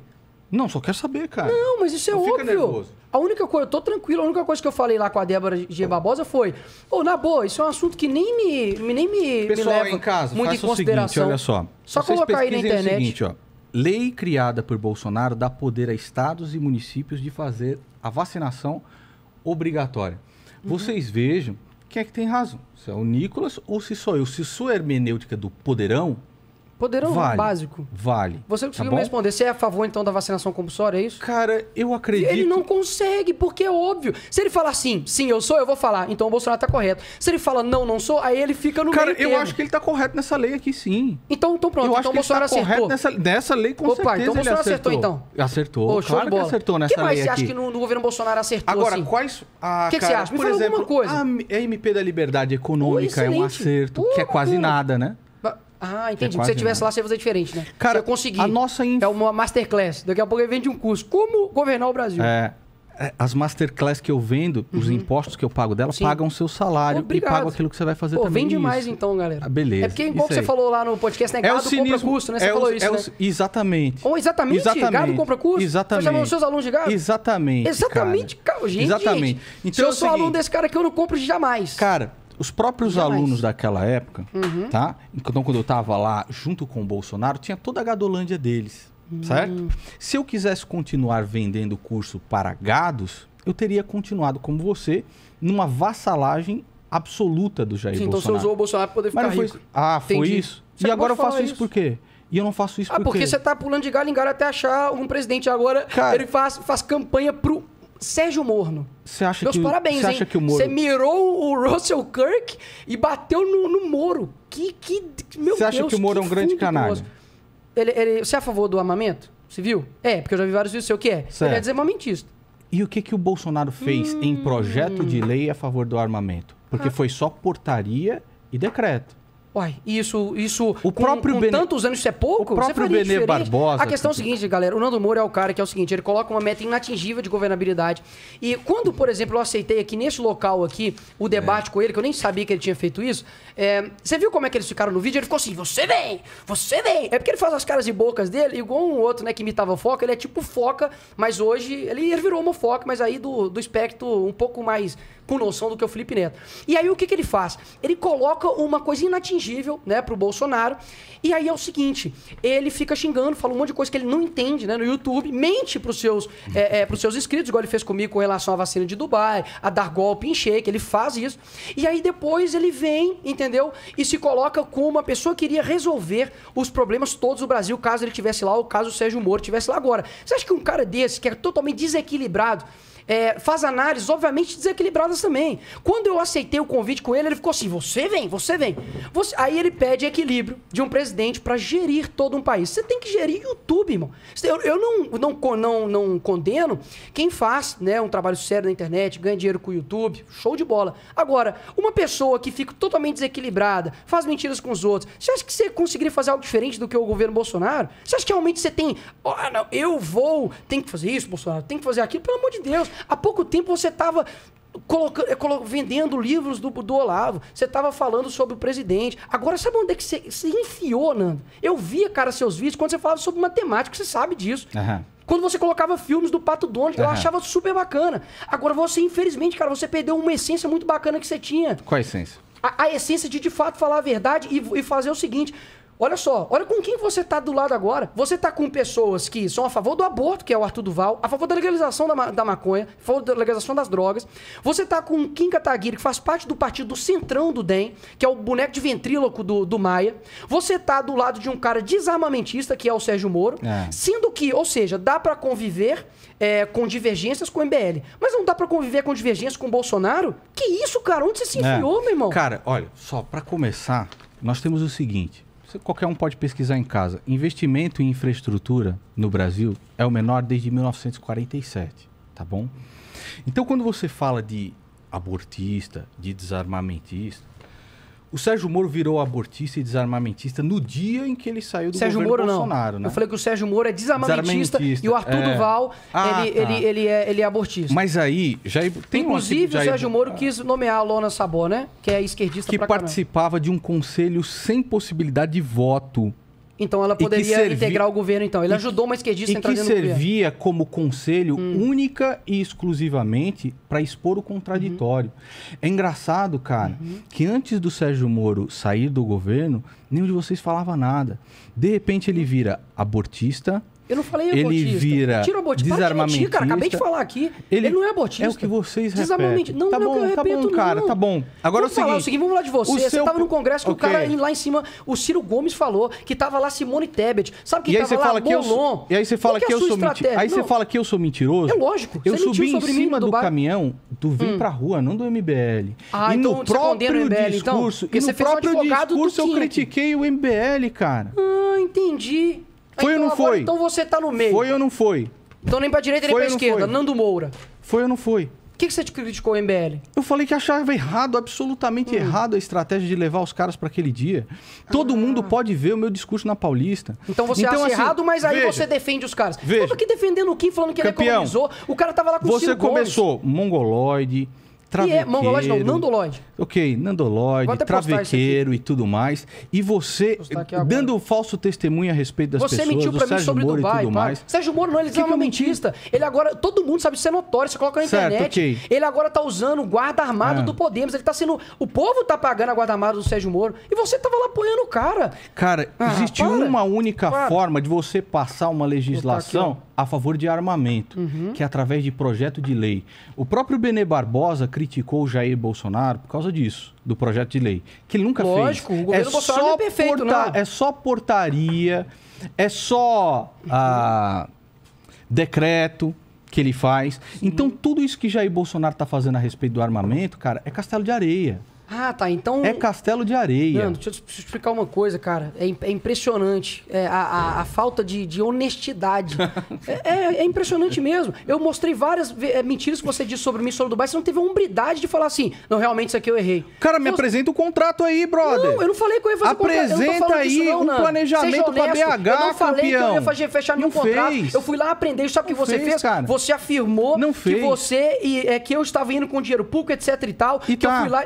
Speaker 4: Não, só quero saber, cara. Não, mas isso é não óbvio. Fica nervoso. A única coisa, eu tô tranquilo, a única coisa que eu falei lá com a Débora G. Barbosa foi: Ô, oh, na boa, isso é um assunto que nem me, nem me, Pessoal, me leva em casa, muito faça em consideração. O seguinte, olha só.
Speaker 3: Só Vocês colocar aí na internet. O seguinte, ó. Lei criada por Bolsonaro dá poder a estados e municípios de fazer a vacinação obrigatória. Uhum. Vocês vejam quem é que tem razão. Se é o Nicolas ou se sou eu. Se sou hermenêutica do poderão,
Speaker 4: Poderão vale, básico. Vale. Você tá conseguiu tá me responder. Você é a favor, então, da vacinação compulsória, é isso? Cara, eu acredito. Ele não consegue, porque é óbvio. Se ele falar sim, sim, eu sou, eu vou falar. Então o Bolsonaro tá correto. Se ele fala não, não sou, aí ele fica no Cara, meio. Cara, eu termo. acho que ele tá correto nessa lei aqui, sim. Então, então pronto, eu então acho o Bolsonaro que ele tá acertou.
Speaker 3: Correto nessa, nessa lei, com Opa, então certeza. Então o Bolsonaro acertou. acertou, então. Acertou. Pô, claro que acertou nessa lei. O que mais você acha que
Speaker 4: no, no, governo Bolsonaro acertou? Agora, assim? quais. O que, que, você acha? Me por fala exemplo, alguma coisa. A MP da
Speaker 3: Liberdade Econômica oh, é um acerto, que é quase nada, né?
Speaker 4: Ah, é entendi. É Se você estivesse lá, você ia fazer diferente, né? Cara, conseguir. A nossa inf... É uma masterclass. Daqui a pouco ele vende um curso. Como governar o Brasil? É.
Speaker 3: é as masterclass que eu vendo, uhum. os impostos que eu pago dela, Sim. pagam o seu salário Obrigado. e pagam aquilo que você vai fazer Pô, também. Vende mais então,
Speaker 4: galera. Ah, beleza. É porque igual que você falou lá no podcast, né? Gado é o cinismo, compra custo, né? Você é falou o, isso, é o, né?
Speaker 3: Exatamente. Ou exatamente, exatamente. Gado compra custo? Exatamente. Você chamou os seus alunos de gado? Exatamente, Exatamente, cara. Gente, exatamente. Então, é se eu sou seguinte, aluno desse cara que eu não compro jamais. Cara, os próprios Jamais. alunos daquela época, uhum. tá? Então, quando eu estava lá junto com o Bolsonaro, tinha toda a gadolândia deles, uhum. certo? Se eu quisesse continuar vendendo curso para gados, eu teria continuado como você, numa vassalagem absoluta do Jair Sim, Bolsonaro. Então você usou o
Speaker 4: Bolsonaro para poder ficar Mas foi... rico. Ah, foi isso? Você e agora eu faço isso, isso por quê? E eu não faço isso ah, por porque você tá pulando de galho em galho até achar um presidente. Agora Cara, ele faz, faz campanha pro Sérgio Morno. Você acha Meus que, parabéns, você acha que o Moro... Você mirou o Russell Kirk e bateu no, no Moro. Que, que, meu Você acha Deus, que o Moro que é um grande canalha? Ele, ele, você é a favor do armamento civil? É, porque eu já vi vários vídeos, sei o que é. Certo. Ele é desarmamentista.
Speaker 3: E o que, que o Bolsonaro fez hum... em projeto de lei a favor do armamento? Porque ah. foi só portaria e decreto. Uai, isso, isso o com, próprio com Bene... tantos
Speaker 4: anos isso é pouco? O é próprio Benê diferente? Barbosa. A questão é o tipo, seguinte, galera, o Nando Moura é o cara que é o seguinte, ele coloca uma meta inatingível de governabilidade. E quando, por exemplo, eu aceitei aqui nesse local aqui o debate é. com ele, que eu nem sabia que ele tinha feito isso, é, você viu como é que eles ficaram no vídeo? Ele ficou assim, você vem, você vem. É porque ele faz as caras e bocas dele, igual um outro, né, que imitava foca, ele é tipo foca, mas hoje ele, ele virou uma foca, mas aí do, do espectro um pouco mais com noção do que o Felipe Neto. E aí o que, que ele faz? Ele coloca uma coisa inatingível para né, pro Bolsonaro. E aí é o seguinte, ele fica xingando, fala um monte de coisa que ele não entende, né, no YouTube, mente pros seus, é, é, pros seus inscritos, igual ele fez comigo com relação à vacina de Dubai, a dar golpe em shake, ele faz isso. E aí depois ele vem, entendeu? E se coloca como uma pessoa que iria resolver os problemas todos do Brasil, caso ele estivesse lá ou caso o Sérgio Moro estivesse lá agora. Você acha que um cara desse, que é totalmente desequilibrado, é, faz análises, obviamente, desequilibradas também. Quando eu aceitei o convite com ele, ele ficou assim: você vem, você vem. Você... Aí ele pede equilíbrio de um presidente para gerir todo um país. Você tem que gerir YouTube, irmão. Eu, eu não, não, não, não condeno quem faz né, um trabalho sério na internet, ganha dinheiro com o YouTube, show de bola. Agora, uma pessoa que fica totalmente desequilibrada, faz mentiras com os outros, você acha que você conseguiria fazer algo diferente do que o governo Bolsonaro? Você acha que realmente você tem. Oh, não, eu vou, tem que fazer isso, Bolsonaro, tem que fazer aquilo? Pelo amor de Deus. Há pouco tempo você estava eh, vendendo livros do, do Olavo. Você estava falando sobre o presidente. Agora, sabe onde é que você, se enfiou, Nando? Eu via, cara, seus vídeos quando você falava sobre matemática, você sabe disso. Uhum. Quando você colocava filmes do Pato Donald, uhum. eu achava super bacana. Agora, você, infelizmente, cara, você perdeu uma essência muito bacana que você tinha. Qual a essência? A, a essência de, de fato, falar a verdade e, e fazer o seguinte Olha só, olha com quem você está do lado agora. Você está com pessoas que são a favor do aborto, que é o Arthur Duval, a favor da legalização da, ma da maconha, a favor da legalização das drogas. Você está com Kim Kataguiri, que faz parte do partido do Centrão do DEM, que é o boneco de ventríloco do, do Maia. Você está do lado de um cara desarmamentista, que é o Sérgio Moro. É. Sendo que, ou seja, dá para conviver é, com divergências com o MBL. Mas não dá para conviver com divergências com o Bolsonaro? Que isso, cara? Onde você se é. enfiou, é. meu
Speaker 3: irmão? Cara, olha, só para começar, nós temos o seguinte qualquer um pode pesquisar em casa. Investimento em infraestrutura no Brasil é o menor desde 1947, tá bom? Então, quando você fala de abortista, de desarmamentista, o Sérgio Moro virou abortista e desarmamentista no dia em que ele saiu do Sérgio governo Moro, Bolsonaro, não. né? Eu falei
Speaker 4: que o Sérgio Moro é desarmamentista, desarmamentista e o Arthur é... Duval, ah, ele, tá. ele, ele, é, ele é abortista. Mas
Speaker 3: aí, já tem Inclusive, um... já... o Sérgio
Speaker 4: Moro quis nomear a Lona Sabó, né? Que é esquerdista Que participava
Speaker 3: caramba. de um conselho sem possibilidade de voto
Speaker 4: então ela poderia servi... integrar o governo, então. Ele e ajudou uma esquerdista a entrar que servia
Speaker 3: como conselho hum. única e exclusivamente para expor o contraditório. Uhum. É engraçado, cara, uhum. que antes do Sérgio Moro sair do governo, nenhum de vocês falava nada. De repente ele vira abortista, eu não falei ele vira Tira Desarmamentista. Mentir, cara. Acabei de falar
Speaker 4: aqui. Ele, ele, não é abortista. É o que vocês repetem. Não, tá não é bom, é que eu Tá bom, cara. Não. Tá bom. Agora vamos é o, seguinte, seguinte. Vamos falar de você. Você seu... tava no congresso que o cara lá em cima, o Ciro Gomes falou que tava lá Simone Tebet. Sabe quem e aí lá? Fala Sou... E aí você fala que, é que eu sou mentiroso. Aí você fala
Speaker 3: que eu sou mentiroso. É lógico. Eu subi em cima do caminhão tu Vem hum. Pra Rua, não do MBL. Ah, e então no próprio então? discurso... E no próprio discurso eu critiquei o MBL, cara. Ah, entendi. Foi então, ou não foi? Então você tá no meio. Foi ou não foi?
Speaker 4: Então nem pra direita foi nem pra esquerda. Foi? Nando Moura. Foi ou não foi? O que, que, você criticou o MBL?
Speaker 3: Eu falei que achava errado, absolutamente hum. errado a estratégia de levar os caras para aquele dia. Todo ah. mundo pode ver o meu discurso na Paulista.
Speaker 4: Então você então, acha assim, errado, mas aí você defende os caras. Veja, eu aqui defendendo o Kim, falando que Campeão, ele economizou. O cara tava lá com Você começou
Speaker 3: Gomes. mongoloide, Travequeiro. E é mongolóide não, nandolóide. Ok, nandolóide, travequeiro e tudo mais. E você, dando falso testemunho a respeito das você pessoas, mentiu pra mim Sérgio sobre Moro Dubai, e tudo mais.
Speaker 4: Sérgio Moro não, ele que é um mentista. Ele agora, todo mundo sabe, isso é notório, você coloca na certo, internet. Okay. Ele agora tá usando o guarda armado é. do Podemos, ele tá sendo... O povo tá pagando a guarda armada do Sérgio Moro e você tava lá apoiando o cara. Cara, ah, existe para, uma única para.
Speaker 3: forma de você passar uma legislação a favor de armamento, uhum. que é através de projeto de lei. O próprio Benê Barbosa criticou o Jair Bolsonaro por causa disso, do projeto de lei, que ele nunca Lógico, fez. O governo é Bolsonaro só é perfeito, porta... não. Né? É só portaria, é só ah, decreto que ele faz. Sim. Então, tudo isso que Jair Bolsonaro está fazendo a respeito do armamento, cara, é castelo de areia.
Speaker 4: Ah, tá. Então. É
Speaker 3: castelo de areia. Leandro,
Speaker 4: deixa eu te explicar uma coisa, cara. É, é impressionante é, a, a, a, falta de, de honestidade. É, é, é, impressionante mesmo. Eu mostrei várias é, mentiras que você disse sobre mim, sobre do Dubai. Você não teve a umbridade de falar assim: não, realmente isso aqui eu errei. Cara, me então, apresenta
Speaker 3: o contrato aí, brother. Não, eu não falei que
Speaker 4: eu ia fazer Apresenta aí o um planejamento pra BH, Eu não falei que eu ia fazer, fechar nenhum não contrato. Fez. Eu fui lá aprender. Sabe o que você fez, Cara. Você afirmou que você e, é, que eu estava indo com dinheiro público, etc e tal. E que tá. eu fui lá.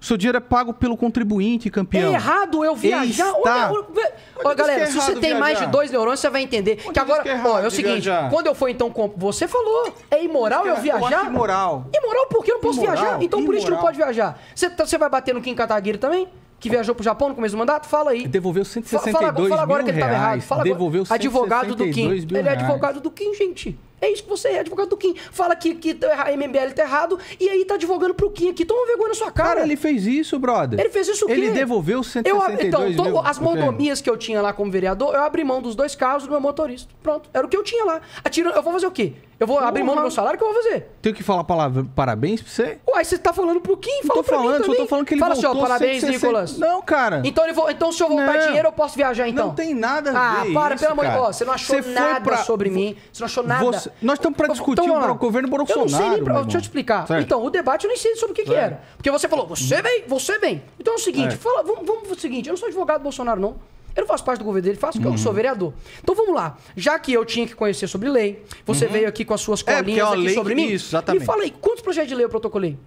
Speaker 4: Seu dinheiro é pago pelo contribuinte, campeão. É errado eu viajar. Está... Olha, olha... Ó, galera, é se você tem mais de dois neurônios, você vai entender. Onde que agora, que é ó, é o seguinte, viajar? quando eu for então compro, você falou, é imoral eu, eu é viajar? Eu imoral. Imoral porque eu não posso imoral, viajar? Então imoral. por isso que não pode viajar. Você, tá, você vai bater no Kim Kataguiri também? que viajou pro Japão no começo do mandato? Fala aí. Devolveu 162 fala, fala, fala agora mil que ele tava reais. errado. Fala Devolveu agora. Advogado do Kim. Ele é advogado do Kim, gente. É isso que você é, advogado do Kim. Fala que, que tá a MBL tá errado e aí tá advogando pro Kim aqui. Toma vergonha na sua cara. Cara, ele fez isso, brother. Ele fez isso o quê? Ele devolveu 162 eu, Então, mil, as mordomias que eu tinha lá como vereador, eu abri mão dos dois carros do meu motorista. Pronto, era o que eu tinha lá. Atira, eu vou fazer o quê? Eu vou abrir mão do meu salário, que eu vou fazer?
Speaker 3: Tenho que falar palavra, parabéns pra você?
Speaker 4: Uai, você tá falando pro Kim? Fala não tô falando, só tô falando que ele Fala voltou. Fala assim, ó, parabéns, 160... Nicolas. Não,
Speaker 1: cara. Então, ele
Speaker 4: então se eu voltar não. dinheiro, eu posso viajar, então? Não tem nada a ah, ver Ah, para, isso, pelo amor de Deus. Você não achou nada pra... sobre mim. Você não achou nada. Você... Nós estamos para então, discutir então, o, ah, governo Bolsonaro. Eu não sei nem pra, deixa eu te explicar. Certo. Então, o debate eu nem sei sobre o que, que, era. Porque você falou, você vem, você vem. Então é o seguinte, é. fala, vamos, vamos o seguinte, eu não sou advogado do Bolsonaro, não. Eu não faço parte do governo dele, faço porque uhum. eu sou uhum. vereador. Então vamos lá. Já que eu tinha que conhecer sobre lei, você uhum. veio aqui com as suas é, é colinhas é aqui sobre mim. Isso, exatamente. Me fala aí, quantos projetos de lei eu protocolei?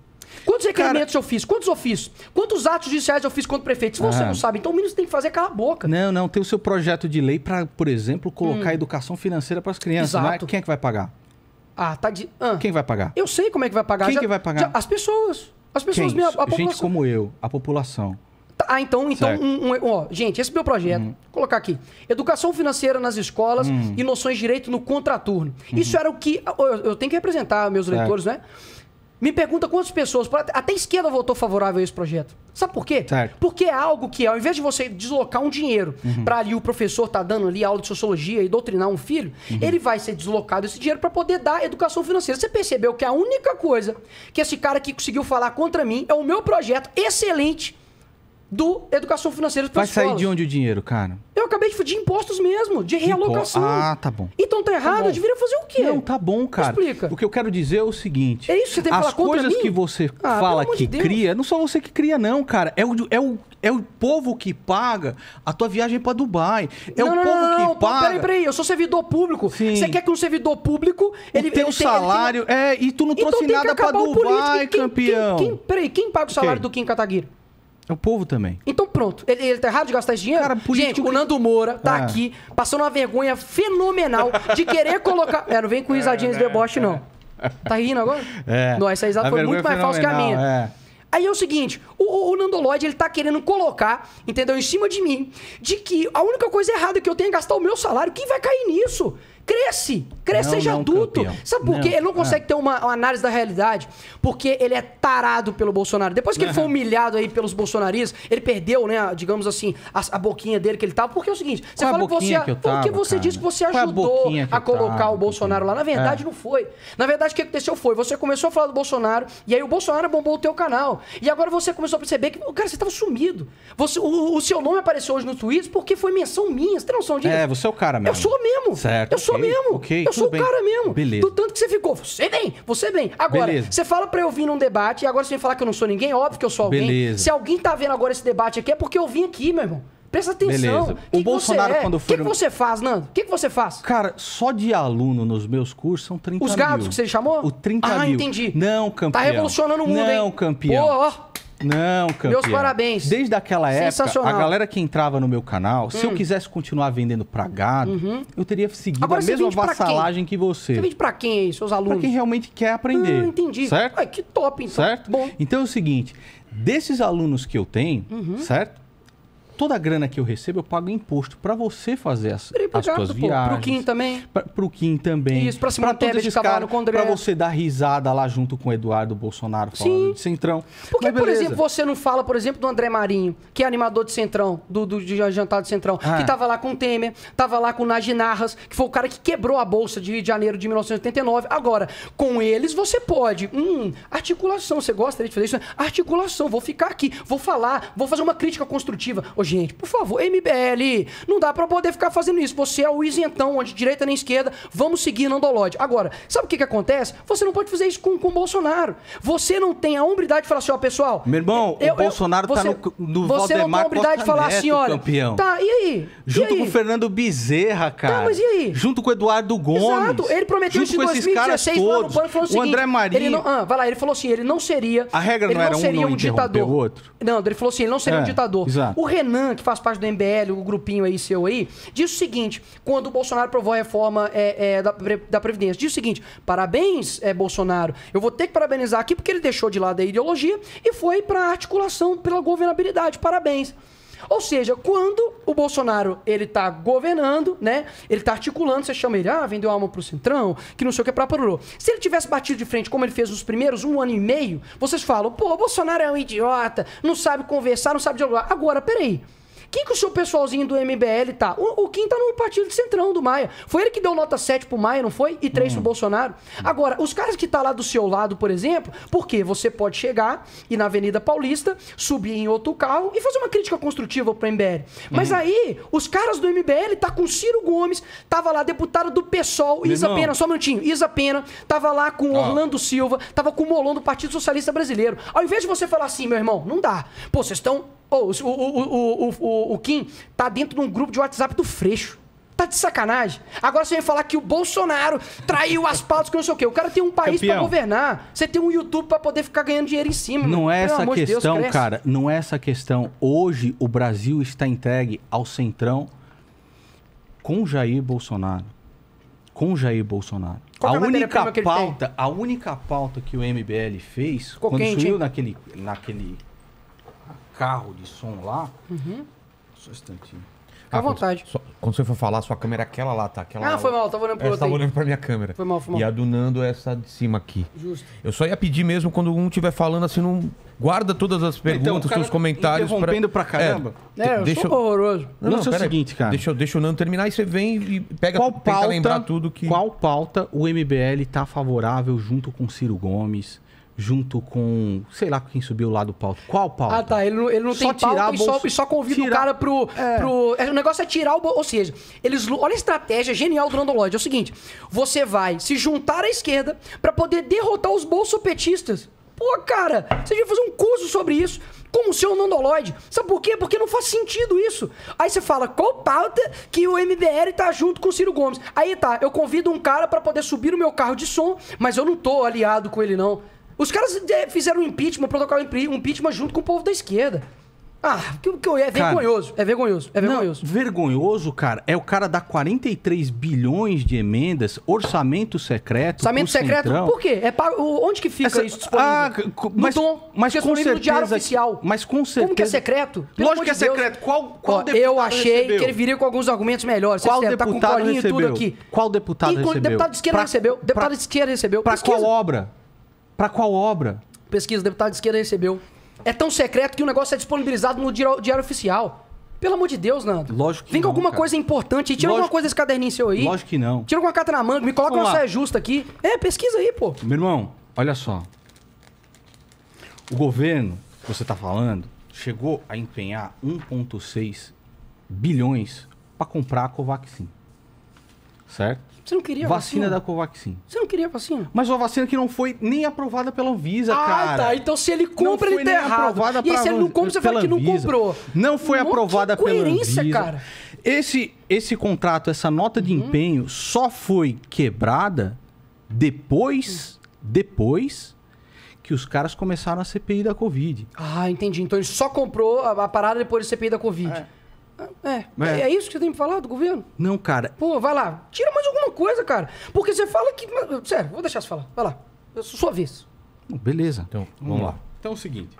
Speaker 4: Quantos requerimentos Cara... eu fiz? Quantos ofícios? Quantos atos judiciais eu fiz contra o prefeito? Se você ah. não sabe, então o ministro tem que fazer, cala a boca.
Speaker 3: Não, não. Tem o seu projeto de lei para, por exemplo, colocar hum. educação financeira para as crianças. Né? Exato. Mas quem é que vai pagar? Ah, tá de. Ah. Quem vai pagar?
Speaker 4: Eu sei como é que vai pagar. Quem já, que vai pagar? Já, as pessoas. As pessoas, a população. Gente como
Speaker 3: eu, a população.
Speaker 4: Tá, ah, então, então um, um, ó, gente, esse é meu projeto. Uhum. Vou colocar aqui. Educação financeira nas escolas hum. e noções de direito no contraturno. Uhum. Isso era o que. Eu, eu tenho que representar meus certo. leitores, né? Me pergunta quantas pessoas, até a esquerda votou favorável a esse projeto. Sabe por quê? Certo. Porque é algo que, ao invés de você deslocar um dinheiro uhum. para ali o professor tá dando ali aula de sociologia e doutrinar um filho, uhum. ele vai ser deslocado esse dinheiro para poder dar educação financeira. Você percebeu que a única coisa que esse cara que conseguiu falar contra mim é o meu projeto excelente do Educação Financeira para Vai sair de onde
Speaker 3: o dinheiro, cara?
Speaker 4: Eu acabei de, de impostos mesmo, de, realocação.
Speaker 3: Ah, tá bom.
Speaker 4: Então tá errado, tá eu deveria fazer o quê? Não,
Speaker 3: tá bom, cara. Explica. O que eu quero dizer é o seguinte.
Speaker 4: É isso, você tem que As coisas que você
Speaker 3: ah, fala que de cria, não só você que cria não, cara. É o, é o, é o povo que paga a tua viagem para Dubai. É não, o não, povo não, não, que paga... Peraí,
Speaker 4: peraí, eu sou servidor público. Sim. Você quer que um servidor público... Ele, o teu ele salário... Tem, ele tem... É, e tu não então trouxe nada para Dubai, quem, campeão. Quem, quem, peraí, quem paga o salário okay. do Kim Kataguiri?
Speaker 3: É o povo também.
Speaker 4: Então pronto. Ele, ele tá errado de gastar esse dinheiro? Cara, político... Gente, o Nando Moura tá é. aqui, passando uma vergonha fenomenal de querer colocar... É, não vem com risadinhas é, de deboche, não. Tá rindo agora? É. é. Não, essa risada foi muito é mais falsa que a minha. É. Aí é o seguinte, o, o Nando Lloyd, ele tá querendo colocar, entendeu, em cima de mim, de que a única coisa errada que eu tenho é gastar o meu salário, quem vai cair nisso? Cresce! Cresce, não, seja não, adulto. Campeão. Sabe por não, quê? Ele não consegue é. ter uma, uma, análise da realidade, porque ele é tarado pelo Bolsonaro. Depois que ele foi humilhado aí pelos bolsonaristas, ele perdeu, né, digamos assim, a, a boquinha dele que ele tava. Porque é o seguinte, você Qual fala que você. Que tava, porque você cara? disse que você ajudou a, a, colocar tava, o Bolsonaro lá. Na verdade, é. não foi. Na verdade, o que aconteceu foi: você começou a falar do Bolsonaro, e aí o Bolsonaro bombou o teu canal. E agora você começou a perceber que, cara, você tava sumido. Você, o, o seu nome apareceu hoje no Twitter porque foi menção minha. Você tem noção disso? É, você é o cara mesmo. Eu sou mesmo.
Speaker 3: Certo. Eu sou mesmo. Okay, eu sou o cara mesmo. Beleza. Do
Speaker 4: tanto que você ficou. Você bem, você bem. Agora, Beleza. você fala pra eu vir num debate e agora você vem falar que eu não sou ninguém, óbvio que eu sou alguém. Beleza. Se alguém tá vendo agora esse debate aqui, é porque eu vim aqui, meu irmão. Presta atenção. Beleza. Que o que Bolsonaro, é? quando foi. O que,
Speaker 3: que, você faz, Nando? O que, que, você faz? Cara, só de aluno nos meus cursos são 30 mil. Os gados que você chamou? O 30 ah, mil. Ah, entendi. Não, tá campeão. Tá revolucionando o mundo, não, hein? Não, campeão. Pô, ó. Não, campeão. Meus parabéns. Desde aquela época, a galera que entrava no meu canal, hum. se eu hum. quisesse continuar vendendo pra gado, uhum. eu teria seguido Agora, a mesma vassalagem que você. Você
Speaker 4: vende pra quem aí, seus alunos? Pra quem realmente quer aprender. Hum, entendi.
Speaker 3: Certo? que top, então. Certo? Bom. Então é o seguinte, desses alunos que eu tenho, uhum. certo? toda a grana que eu recebo, eu pago imposto para você fazer as, Obrigado, as suas viagens. Pro Kim também. Pra, pro Kim também. Isso, pra pra de cavalo com o André. Pra você dar risada lá junto com o Eduardo Bolsonaro falando Sim. de Centrão. Porque, por exemplo,
Speaker 4: você não fala, por exemplo, do André Marinho, que é animador de Centrão, do, do de Jantar de Centrão, ah. que tava lá com o Temer, tava lá com o Naginarras, que foi o cara que quebrou a Bolsa de Rio de Janeiro de 1989. Agora, com eles você pode. Hum, articulação, você gosta de fazer isso? Articulação, vou ficar aqui, vou falar, vou fazer uma crítica construtiva. Hoje gente. Por favor, MBL, não dá para poder ficar fazendo isso. Você é o isentão, onde direita nem esquerda, vamos seguir Nando Agora, sabe o que que acontece? Você não pode fazer isso com, com o Bolsonaro. Você não tem a hombridade de falar assim, ó, pessoal... Meu irmão, eu, o eu, Bolsonaro tá você, tá no, no Você Valdemar não tem a hombridade Costa de falar assim, Neto, assim, olha... Campeão. Tá, e aí? Junto e aí? com o Fernando
Speaker 3: Bezerra, tá, cara. Tá, mas e aí? Junto com o Eduardo Gomes. Exato, ele prometeu isso em 2016, lá no pano, falou o, o seguinte, André Maria... Ele não,
Speaker 4: ah, vai lá, ele falou assim, ele não seria... A regra não, não, era um não ditador. o outro? Não, ele falou assim, ele não seria é, um ditador. Exato. O Renan Renan, que faz parte do MBL, o grupinho aí seu aí, diz o seguinte: quando o Bolsonaro aprovou a reforma é, é, da, da Previdência, diz o seguinte: parabéns, é, Bolsonaro. Eu vou ter que parabenizar aqui porque ele deixou de lado a ideologia e foi para a articulação pela governabilidade. Parabéns. Ou seja, quando o Bolsonaro ele tá governando, né? Ele tá articulando, você chama ele, ah, vendeu alma pro Centrão, que não sei o que, pra parou. Se ele tivesse batido de frente, como ele fez nos primeiros um ano e meio, vocês falam, pô, Bolsonaro é um idiota, não sabe conversar, não sabe dialogar. Agora, peraí. Quem que o seu pessoalzinho do MBL tá? O, o Kim tá no partido de centrão do Maia. Foi ele que deu nota 7 pro Maia, não foi? E 3 pro hum. Bolsonaro. Agora, os caras que tá lá do seu lado, por exemplo, porque você pode chegar e na Avenida Paulista subir em outro carro e fazer uma crítica construtiva pro MBL. Mas uhum. aí, os caras do MBL tá com Ciro Gomes, tava lá deputado do PSOL, Meu Isa irmão. Pena, só um minutinho, Isa Pena, tava lá com ah. Orlando Silva, tava com o Molon do Partido Socialista Brasileiro. Ao invés de você falar assim, meu irmão, não dá. Pô, vocês estão Oh, o, o, o, o, Kim tá dentro de um grupo de WhatsApp do Freixo. Tá de sacanagem. Agora você vem falar que o Bolsonaro traiu as pautas que não sei o quê. O cara tem um país para governar. Você tem um YouTube para poder ficar ganhando dinheiro em cima. Não é essa questão, Deus, cara.
Speaker 3: Não é essa questão. Hoje o Brasil está entregue ao centrão com Jair Bolsonaro. Com Jair Bolsonaro. Qual é a a única pauta, a única pauta que o MBL fez Coquente, quando subiu naquele, naquele
Speaker 1: carro de som lá. Uhum.
Speaker 3: Só um instantinho. Fica ah, à
Speaker 1: vontade. Quando, só, quando, você for falar, sua câmera é aquela lá, tá? Aquela ah, foi mal, eu tava olhando pro é, outro. Tava olhando pra minha câmera. Foi mal, foi mal. E adunando essa de cima aqui. Justo. Eu só ia pedir mesmo quando um estiver falando assim, não. Guarda todas as então, perguntas, então, seus comentários. Interrompendo pra, pra caramba. É, é eu deixa sou eu...
Speaker 4: horroroso.
Speaker 3: Não, não, não é o seguinte,
Speaker 1: cara. Deixa, deixa o Nando terminar e você vem e pega qual pauta, lembrar
Speaker 3: tudo que. Qual pauta o MBL tá favorável junto com Ciro Gomes? junto com, sei lá quem subiu lá do palco. Qual palco? Ah,
Speaker 1: tá.
Speaker 4: Ele não, ele não só tem tirar pauta bolso e, só, e só convida tirar... o cara pro, é. pro... É, o negócio é tirar o... Ou seja, eles... Olha a estratégia genial do Landolóide. É o seguinte, você vai se juntar à esquerda para poder derrotar os bolsopetistas. Pô, cara, você devia fazer um curso sobre isso. Como o seu nondoloide. Sabe por quê? Porque não faz sentido isso. Aí você fala, qual pauta que o MBL tá junto com o Ciro Gomes? Aí tá, eu convido um cara para poder subir o meu carro de som, mas eu não tô aliado com ele, não. Os caras é, fizeram um impeachment, protocolo um impeachment junto com o povo da esquerda. Ah, que, que é vergonhoso, cara, é vergonhoso, é vergonhoso.
Speaker 3: Não, vergonhoso, cara, é o cara dar 43 bilhões de emendas, orçamento secreto. Orçamento secreto? Centrão. Por
Speaker 4: quê? É para, onde que fica Essa, isso disponível? Ah, no mas, tom, mas é com certeza, no diário oficial. Mas com certeza. Como que é secreto? Pelo Lógico que é Deus. secreto. Qual, qual Ó, deputado Eu achei recebeu? que ele viria com alguns argumentos melhores. Qual Você deputado tá com recebeu? Tudo aqui. Qual deputado e, recebeu? Deputado de esquerda pra, recebeu. Deputado pra, de esquerda recebeu. Pra Pesquisa. qual obra? Para qual obra? Pesquisa, deputado de esquerda recebeu. É tão secreto que o negócio é disponibilizado no Diário Oficial. Pelo amor de Deus, Nando. Lógico que Vem com alguma cara. coisa importante. Tira Lógico... alguma coisa desse caderninho seu aí. Lógico que não. Tira alguma carta na manga. Me coloca Vamos uma lá. saia justa aqui. É, pesquisa aí, pô. Meu irmão,
Speaker 3: olha só. O governo, que você tá falando, chegou a empenhar 1,6 bilhões para comprar a Covaxin.
Speaker 4: Certo? Você não queria vacina? Vacina da Covaxin. Você não queria vacina? Mas uma vacina
Speaker 3: que não foi nem aprovada pela Anvisa, ah, cara. Ah, tá. Então se ele compra, ele tá errado. E se ele não compra, você fala que não comprou. Não foi não, aprovada que pela Anvisa. cara. Esse, esse contrato, essa nota de uhum. empenho só foi quebrada depois, uhum. depois que os caras começaram a CPI da Covid.
Speaker 4: Ah, entendi. Então ele só comprou a, a parada depois da CPI da Covid. É. É, né? é, é. isso que você tem pra falar do governo? Não, cara. Pô, vai lá. Tira mais alguma coisa, cara. Porque você fala que. Sério, vou deixar você falar. Vai lá. sua vez.
Speaker 3: Beleza. Então, vamos, lá.
Speaker 4: Então é o seguinte.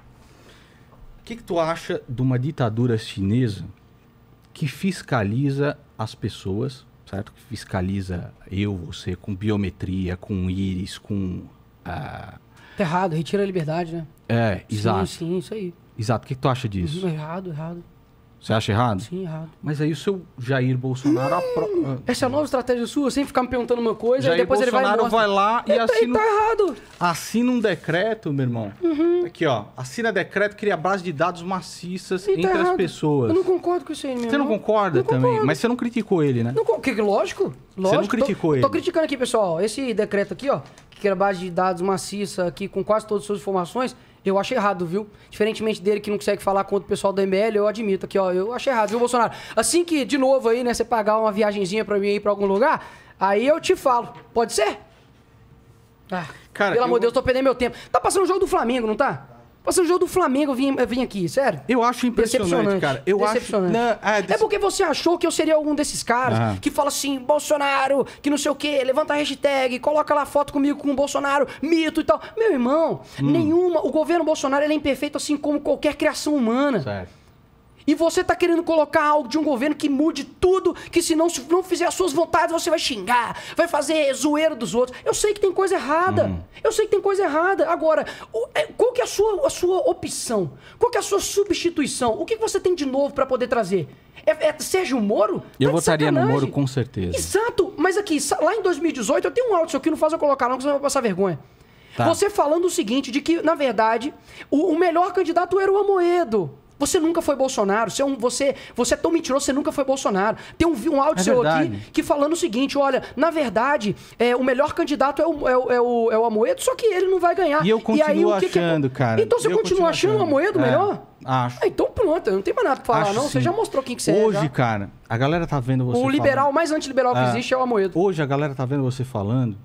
Speaker 4: O que, que
Speaker 3: tu acha de uma ditadura chinesa que fiscaliza as pessoas, certo? Que fiscaliza eu, você, com biometria, com íris, com.
Speaker 4: Ah... Tá errado, retira a liberdade, né? É, exato. Sim, isso aí.
Speaker 3: Exato. O que, que tu acha disso?
Speaker 4: Errado, errado. Você acha errado? Sim, errado.
Speaker 3: Mas aí o seu Jair Bolsonaro
Speaker 4: apro... Essa é a nova estratégia sua, sem ficar me perguntando uma coisa, Jair e depois Bolsonaro ele vai, vai lá e, e assina. Tá errado.
Speaker 3: Assina um decreto, meu irmão. Uhum. Aqui, ó. Assina decreto que cria base de dados maciças e tá entre tá as errado. pessoas. Eu não
Speaker 4: concordo com isso aí, meu Você não
Speaker 3: concorda não também? Concordo. Mas você não criticou ele, né?
Speaker 4: Não, que, lógico. Lógico. Você não criticou tô, ele. Tô criticando aqui, pessoal. Esse decreto aqui, ó, que cria base de dados maciça aqui com quase todas as suas informações eu acho errado, viu? Diferentemente dele que não consegue falar contra o pessoal do ML, eu admito aqui, ó. Eu acho errado, viu, Bolsonaro? Assim que, de novo aí, né, você pagar uma viagenzinha pra mim ir pra algum lugar, aí eu te falo. Pode ser? Ah, Cara, pelo eu... amor de Deus, tô perdendo meu tempo. Tá passando o jogo do Flamengo, não tá? Você, o jogo do Flamengo, eu vim, vim aqui, sério. Eu acho impressionante, cara. Eu acho. Não, É, é porque você achou que eu seria algum desses caras ah. que fala assim, Bolsonaro, que não sei o quê, levanta a hashtag, coloca lá foto comigo com o Bolsonaro, mito e tal. Meu irmão, hum. nenhuma. O governo Bolsonaro é imperfeito assim como qualquer criação humana. Certo. E você tá querendo colocar algo de um governo que mude tudo, que se não, se não fizer as suas vontades, você vai xingar, vai fazer zoeira dos outros. Eu sei que tem coisa errada. Hum. Eu sei que tem coisa errada. Agora, é, qual que é a sua, a sua opção? Qual que é a sua substituição? O que, você tem de novo para poder trazer? É, é Sérgio Moro? Tá eu votaria no Moro
Speaker 3: com certeza.
Speaker 4: Exato, mas aqui, lá em 2018, eu tenho um áudio seu que não faz eu colocar, não, que você vai passar vergonha. Tá. Você falando o seguinte, de que, na verdade, o, o melhor candidato era o Amoedo. Você nunca foi Bolsonaro. Você é, um, você, você é tão mentiroso, você nunca foi Bolsonaro. Tem um, um áudio é seu verdade. aqui que falando o seguinte: olha, na verdade, é, o melhor candidato é o, é, é, o, é o Amoedo, só que ele não vai ganhar. E eu continuo e aí, o que achando, que é... cara. Então você eu continua achando, o Amoedo é, melhor? Acho. Ah, então pronto, não tem mais nada pra falar, acho não. Sim. Você já mostrou quem que você Hoje, é. Hoje,
Speaker 3: cara, a galera tá vendo você. O liberal
Speaker 4: mais mais antiliberal que é. existe
Speaker 3: é o Amoedo. Hoje a galera tá vendo você falando.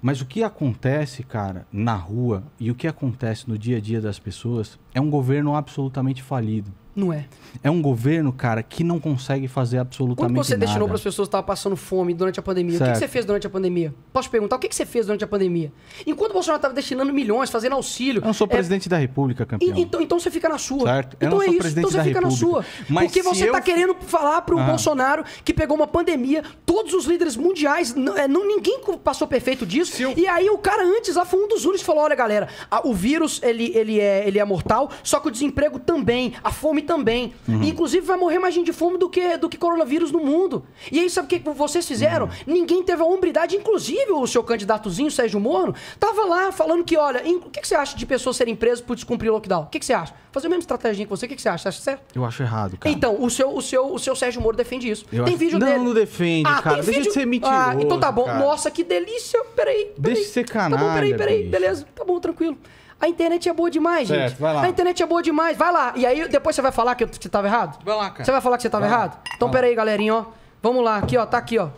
Speaker 3: Mas o que acontece, cara, na rua e o que acontece no dia a dia das pessoas é um governo absolutamente falido. Não é. É um governo, cara, que não consegue fazer absolutamente nada. Quando você destinou para as pessoas
Speaker 4: que estavam passando fome durante a pandemia, certo. o que, que, você fez durante a pandemia? Posso perguntar, o que, que você fez durante a pandemia? Enquanto o Bolsonaro estava destinando milhões, fazendo auxílio... Eu não sou é... presidente da República, campeão. E, então, então você fica na sua. Certo. Eu então é isso, então você fica República. na sua. Mas Porque você está eu... Tá querendo falar para o ah. Bolsonaro que pegou uma pandemia, todos os líderes mundiais, não, é, não ninguém passou perfeito disso. Eu... E aí o cara antes, lá foi um dos únicos, falou, olha galera, a, o vírus ele, ele, é, ele é mortal, só que o desemprego também, a fome também. Uhum. Inclusive, vai morrer mais gente de fome do que, do que coronavírus no mundo. E aí, sabe o que vocês fizeram? Uhum. Ninguém teve a hombridade, inclusive o seu candidatozinho, Sérgio Moro, tava lá falando que, olha, o que, que você acha de pessoas serem presas por descumprir o lockdown? O que, que você acha? Fazer a mesma estratégia que você, o que, que você acha? Você acha certo?
Speaker 3: Eu acho errado, cara.
Speaker 4: Então, o seu, o seu, o seu Sérgio Moro defende isso. Eu tem acho... vídeo não, dele. Não, não
Speaker 3: defende, ah, cara. Deixa vídeo... de ser mentiroso. Ah, então tá bom. Cara. Nossa,
Speaker 4: que delícia. Peraí. peraí. Deixa de ser canalha. Tá bom, peraí, peraí. Beleza. Tá bom, tranquilo. A internet é boa demais, gente. vai lá. A internet é boa demais, vai lá. E aí depois você vai falar que você tava errado? Vai lá, cara. Você vai falar que você tava vai errado? Então peraí, pera aí, galerinha, ó. Vamos lá, aqui, ó, tá aqui, ó.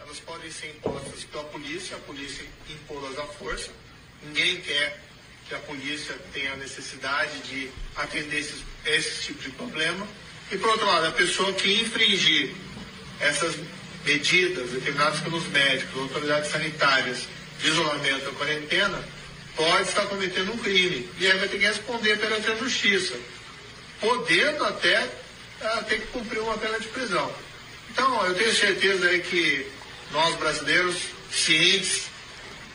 Speaker 4: Elas podem ser
Speaker 3: impostas pela polícia, a polícia impô-las à força. Ninguém quer que a polícia tenha a necessidade de atender esses, esse tipo de problema. E por outro lado, a pessoa que infringir essas medidas determinadas pelos médicos, autoridades sanitárias, de isolamento ou quarentena, pode estar cometendo um crime. E aí vai ter que responder perante a justiça, podendo até uh, ter que cumprir uma pena de prisão. Então, eu tenho certeza aí que nós brasileiros, cientes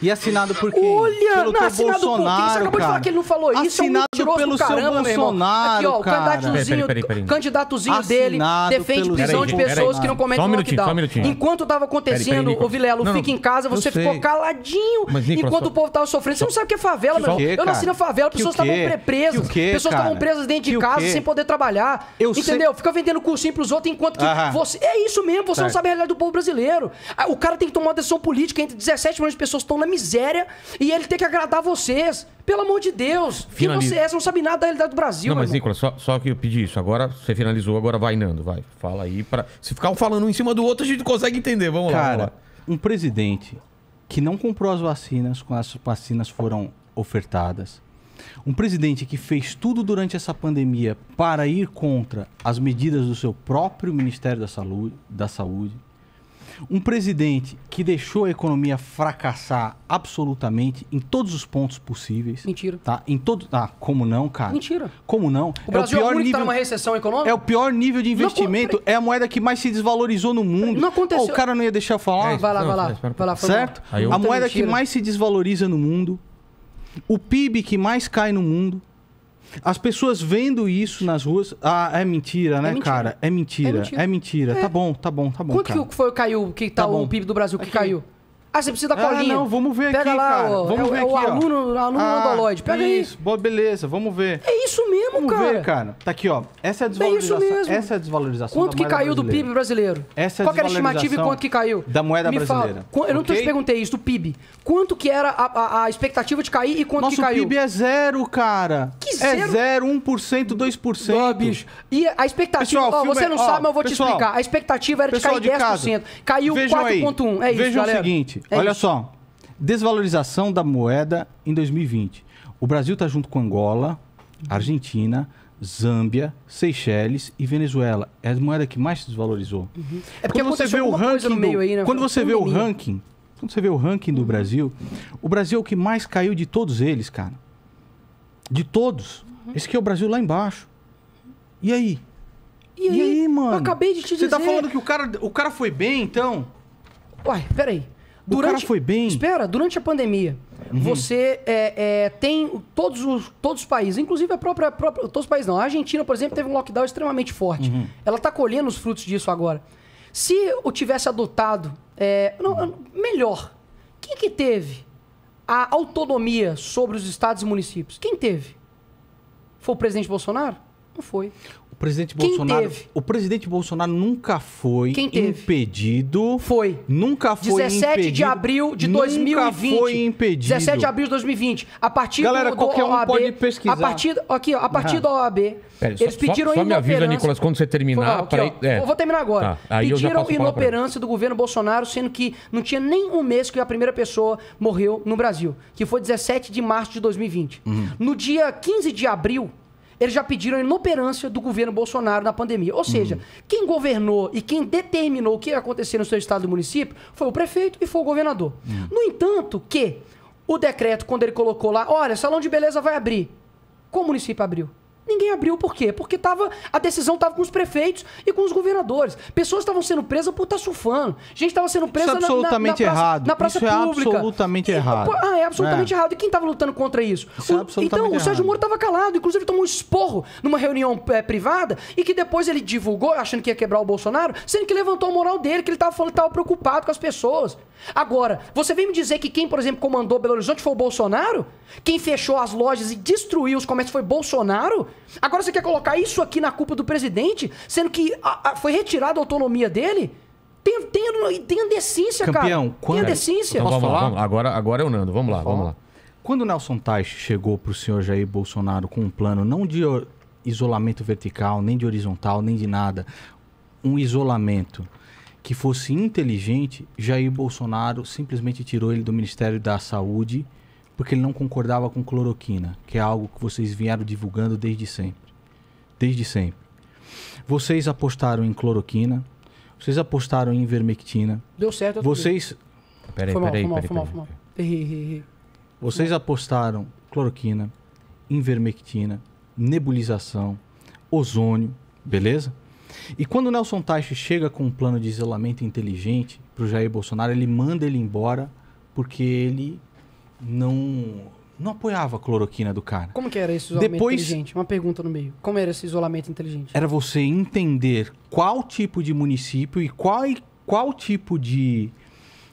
Speaker 3: e
Speaker 4: assinado por quem? Olha, pelo não, assinado Bolsonaro, por quem? Você acabou cara. de falar que ele não falou assinado isso. Assinado é um pelo seu caramba, Bolsonaro, Aqui, ó, o candidatozinho, peraí, peraí, peraí, candidatozinho dele defende prisão de pessoas que não cometem um lockdown. Um enquanto tava acontecendo, ô Vilelo, fica em casa, você ficou caladinho. Enquanto o povo tava sofrendo. Você não sabe o que é favela, meu irmão. Eu nasci na favela, pessoas estavam presas. Pessoas estavam presas dentro de casa sem poder trabalhar. Entendeu? Fica vendendo cursinho pros outros enquanto que você... É isso mesmo, você não tá. sabe a realidade do povo brasileiro. Ah, o cara tem que tomar uma decisão política entre 17 milhões de pessoas estão na miséria e ele ter que agradar vocês. Pelo amor de Deus. Finaliza. Quem você é? Você não sabe nada da realidade do Brasil. Não, mas irmão.
Speaker 1: Nicolas, só, só que eu pedi isso. Agora você finalizou, agora vai, Nando. Vai. Fala aí para Se ficar um falando um em cima do outro, a gente consegue entender. Vamos Cara, lá. Cara, um presidente que não comprou as vacinas
Speaker 3: quando as vacinas foram ofertadas. Um presidente que fez tudo durante essa pandemia para ir contra as medidas do seu próprio Ministério da Saúde, da Saúde um presidente que deixou a economia fracassar absolutamente em todos os pontos possíveis. Mentira. Tá? Em todo, ah, como não, cara? Mentira. Como não? O é Brasil o pior é o único nível, tá numa recessão
Speaker 4: econômica? É o pior
Speaker 3: nível de investimento, não, é a moeda que mais se desvalorizou no mundo. Não aconteceu. Oh, o cara não ia deixar eu falar. É, vai lá, vai lá. Vai lá certo? Eu... A moeda que mais se desvaloriza no mundo. O PIB que mais cai no mundo. As pessoas vendo isso nas ruas. Ah, é mentira, né, é mentira. cara? É mentira. É mentira. É mentira. É. Tá bom, tá bom,
Speaker 4: tá bom. Quanto cara. que foi, caiu? Que tá, tá o PIB do Brasil que Aqui. caiu? Ah, você precisa da colinha. Ah, não, vamos ver Pega aqui, lá, cara. Ó, vamos é, ver é aqui, o aluno, ó. aluno ah, Andoloid. Pega isso, aí. Boa, beleza, vamos ver. É isso mesmo,
Speaker 3: vamos cara. Vamos ver, cara. Tá aqui, ó. Essa é a desvalorização. É isso mesmo. Essa é a desvalorização Quanto que caiu do PIB
Speaker 4: brasileiro? Essa é a Qual era a estimativa e quanto que caiu? Da moeda Me brasileira. Fala. Eu não okay? te perguntei isso, do PIB. Quanto que era a, a, a expectativa de cair e quanto Nosso que caiu? Nosso PIB é zero, cara. Que zero? É zero, 1%,
Speaker 3: 2%. Ó, bicho.
Speaker 4: E a expectativa... Pessoal, ó, você não sabe, mas eu vou te explicar. A expectativa era de cair 10%. Caiu 4,1%. É isso, galera. Veja o seguinte. É Olha isso.
Speaker 3: só, desvalorização da moeda em 2020. O Brasil está junto com Angola, Argentina, Zâmbia, Seychelles e Venezuela. É a moeda que mais se desvalorizou. Uhum. É porque quando você vê o ranking do, aí, né? quando você vê o ranking, quando você vê o ranking do uhum. Brasil, o Brasil é o que mais caiu de todos eles, cara. De todos. Uhum. Esse aqui é o Brasil lá embaixo. E aí? E aí, e aí mano? Eu acabei de te você tá dizer. Você tá falando que o cara,
Speaker 4: o cara foi bem, então? Uai, peraí durante, o cara foi bem. Espera, durante a pandemia, uhum. você é, é, tem todos os, todos os países, inclusive a própria, a própria, Todos os países não. A Argentina, por exemplo, teve um lockdown extremamente forte. Uhum. Ela está colhendo os frutos disso agora. Se eu tivesse adotado. É, não, uhum. melhor. Quem que teve a autonomia sobre os estados e municípios? Quem teve? Foi o presidente Bolsonaro? Não foi
Speaker 3: presidente Quem Bolsonaro. Teve? O presidente Bolsonaro nunca foi impedido. Foi. Nunca foi 17 impedido, de abril de 2020. Nunca foi impedido.
Speaker 4: 17 de abril de 2020. A partir Galera, do, qualquer do OAB, um pode pesquisar. A partir, aqui, ó, a partir ah. do da OAB, Pera, eles só, pediram só, só me avisa, Nicolas,
Speaker 1: quando você terminar. Foi, ó, aqui, ó, é. Vou terminar agora. Tá. Pediram inoperância
Speaker 4: do governo Bolsonaro, sendo que não tinha nem um mês que a primeira pessoa morreu no Brasil, que foi 17 de março de 2020. Uhum. No dia 15 de abril, eles já pediram a inoperância do governo Bolsonaro na pandemia. Ou seja, uhum. quem governou e quem determinou o que ia acontecer no seu estado e município foi o prefeito e foi o governador. Uhum. No entanto, que o decreto, quando ele colocou lá, olha, salão de beleza vai abrir. Qual município abriu? Ninguém abriu por quê? Porque tava, a decisão estava com os prefeitos e com os governadores. Pessoas estavam sendo presas por estar tá surfando. Gente estava sendo presa isso é absolutamente na, na, na praça, errado. na praça isso é pública. É
Speaker 3: absolutamente e, errado. Ah, é absolutamente
Speaker 4: é. errado. E quem estava lutando contra isso? isso é o, é absolutamente então, errado. o Sérgio Moro estava calado. Inclusive, tomou um esporro numa reunião é, privada e que depois ele divulgou, achando que ia quebrar o Bolsonaro, sendo que levantou a moral dele, que ele estava falando que estava preocupado com as pessoas. Agora, você vem me dizer que quem, por exemplo, comandou Belo Horizonte foi o Bolsonaro? Quem fechou as lojas e destruiu os comércios foi Bolsonaro? Agora você quer colocar isso aqui na culpa do presidente, sendo que a, a, foi retirada a autonomia dele? Tem, tem, tem a decência, Campeão, cara. Campeão, quando... Tem a decência. Então, vamos, falar?
Speaker 1: Lá, agora, agora é o Nando.
Speaker 3: Vamos lá, vamos lá. Quando o Nelson Tais chegou para o senhor Jair Bolsonaro com um plano não de isolamento vertical, nem de horizontal, nem de nada, um isolamento que fosse inteligente, Jair Bolsonaro simplesmente tirou ele do Ministério da Saúde porque ele não concordava com cloroquina, que é algo que vocês vieram divulgando desde sempre. Desde sempre. Vocês apostaram em cloroquina, vocês apostaram em ivermectina. Deu certo. Vocês... Peraí, peraí,
Speaker 4: peraí.
Speaker 3: Vocês apostaram cloroquina, invermectina, nebulização, ozônio, beleza? E quando o Nelson Taixe chega com um plano de isolamento inteligente para o Jair Bolsonaro, ele manda ele embora porque ele não não apoiava a cloroquina do cara.
Speaker 4: Como que era esse isolamento Depois, inteligente? Uma pergunta no meio. Como era esse isolamento inteligente?
Speaker 3: Era você entender qual tipo de município e qual, qual tipo de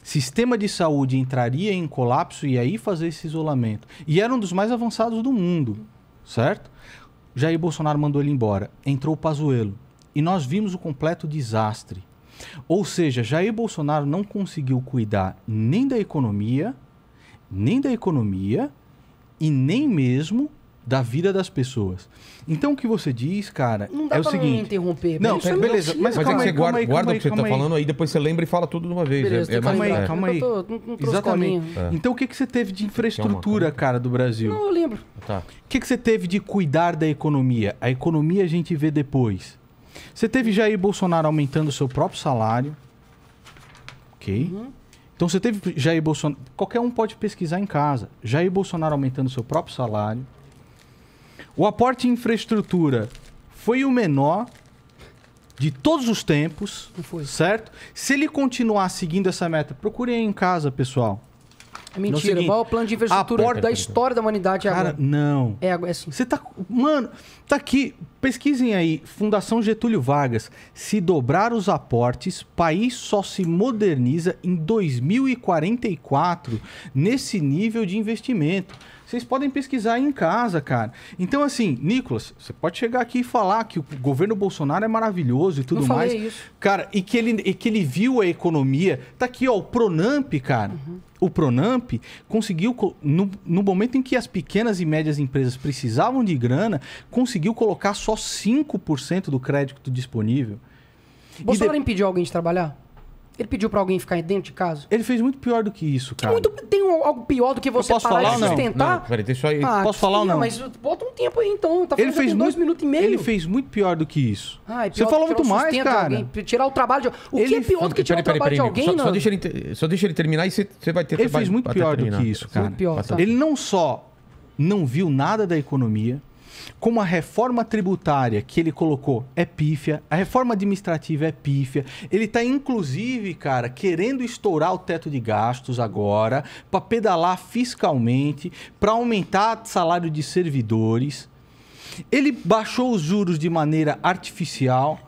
Speaker 3: sistema de saúde entraria em colapso e aí fazer esse isolamento. E era um dos mais avançados do mundo, certo? Jair Bolsonaro mandou ele embora. Entrou o Pazuello. E nós vimos o completo desastre. Ou seja, Jair Bolsonaro não conseguiu cuidar nem da economia nem da economia e nem mesmo da vida das pessoas. Então
Speaker 1: o que você diz, cara, não dá é o pra seguinte.
Speaker 4: interromper.
Speaker 3: Não, é beleza. Mas, mas é que você guarda, aí, guarda o que você está falando
Speaker 1: aí, depois você lembra e fala tudo de uma vez. Beleza, é, é calma mais, aí, é. calma aí. Tô, não, Exatamente. É.
Speaker 3: Então o que, que você teve de infraestrutura, cara, do Brasil? Não, eu lembro. Tá. O que, que você teve de cuidar da economia? A economia a gente vê depois. Você teve Jair Bolsonaro aumentando o seu próprio salário. Ok. Uhum. Então você teve Jair Bolsonaro. Qualquer um pode pesquisar em casa. Jair Bolsonaro aumentando seu próprio salário. O aporte em infraestrutura foi o menor de todos os tempos. Certo? Se ele continuar seguindo essa meta, procurem em casa, pessoal.
Speaker 4: Mentira, seguinte, qual o plano de infraestrutura porta... da é história da humanidade Cara, agora? não. É, é assim. Você tá. Mano, tá
Speaker 3: aqui. Pesquisem aí. Fundação Getúlio Vargas. Se dobrar os aportes, país só se moderniza em 2044 nesse nível de investimento. Vocês podem pesquisar aí em casa, cara. Então, assim, Nicolas, você pode chegar aqui e falar que o governo Bolsonaro é maravilhoso e tudo Não mais. Isso. Cara, e que, ele, e que ele viu a economia. Tá aqui, ó, o Pronamp, cara. Uhum. O Pronamp conseguiu, no, no, momento em que as pequenas e médias empresas precisavam de grana, conseguiu colocar só 5% do crédito disponível.
Speaker 4: Bolsonaro de... impediu alguém de trabalhar? Ele pediu para alguém ficar dentro de casa? Ele fez muito pior do que isso, cara. Muito, tem algo pior do que você parar falar, de sustentar? Não, não, peraí, deixa eu... Ah, posso falar ou não? Mas bota um tempo aí, então. Tá ele fez dois minutos e meio. Ele
Speaker 1: fez muito pior do que isso.
Speaker 4: Ah, é você falou muito mais, cara. Alguém, tirar o trabalho de... O ele... que é
Speaker 1: pior do que tirar peraí, o trabalho peraí, peraí, de alguém, só, não? Só deixa, ele, só deixa ele terminar e você, você vai ter... Ele fez muito pior do que isso, cara. Tá, tá. Tá.
Speaker 3: Ele não só não viu nada da economia, como a reforma tributária que ele colocou é pífia, a reforma administrativa é pífia. Ele está, inclusive, cara, querendo estourar o teto de gastos agora para pedalar fiscalmente, para aumentar o salário de servidores. Ele baixou os juros de maneira artificial.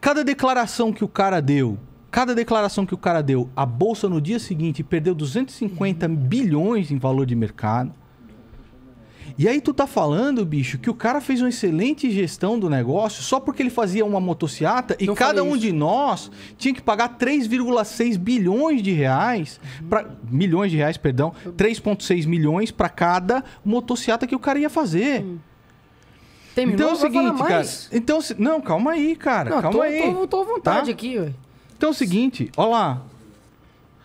Speaker 3: Cada declaração que o cara deu, cada declaração que o cara deu, a bolsa no dia seguinte perdeu 250 bilhões em valor de mercado. E aí tu tá falando, bicho, que o cara fez uma excelente gestão do negócio só porque ele fazia uma motociata e Não cada um isso. de nós tinha que pagar 3,6 bilhões de reais para milhões de reais, perdão, 3.6 milhões para cada motociata que o cara ia fazer. Hum.
Speaker 2: Terminou, então é o seguinte, cara.
Speaker 3: Então, não, calma aí, cara. Não, calma tô, aí. Tô, tô à vontade tá? aqui, ué. Então é o seguinte, ó lá.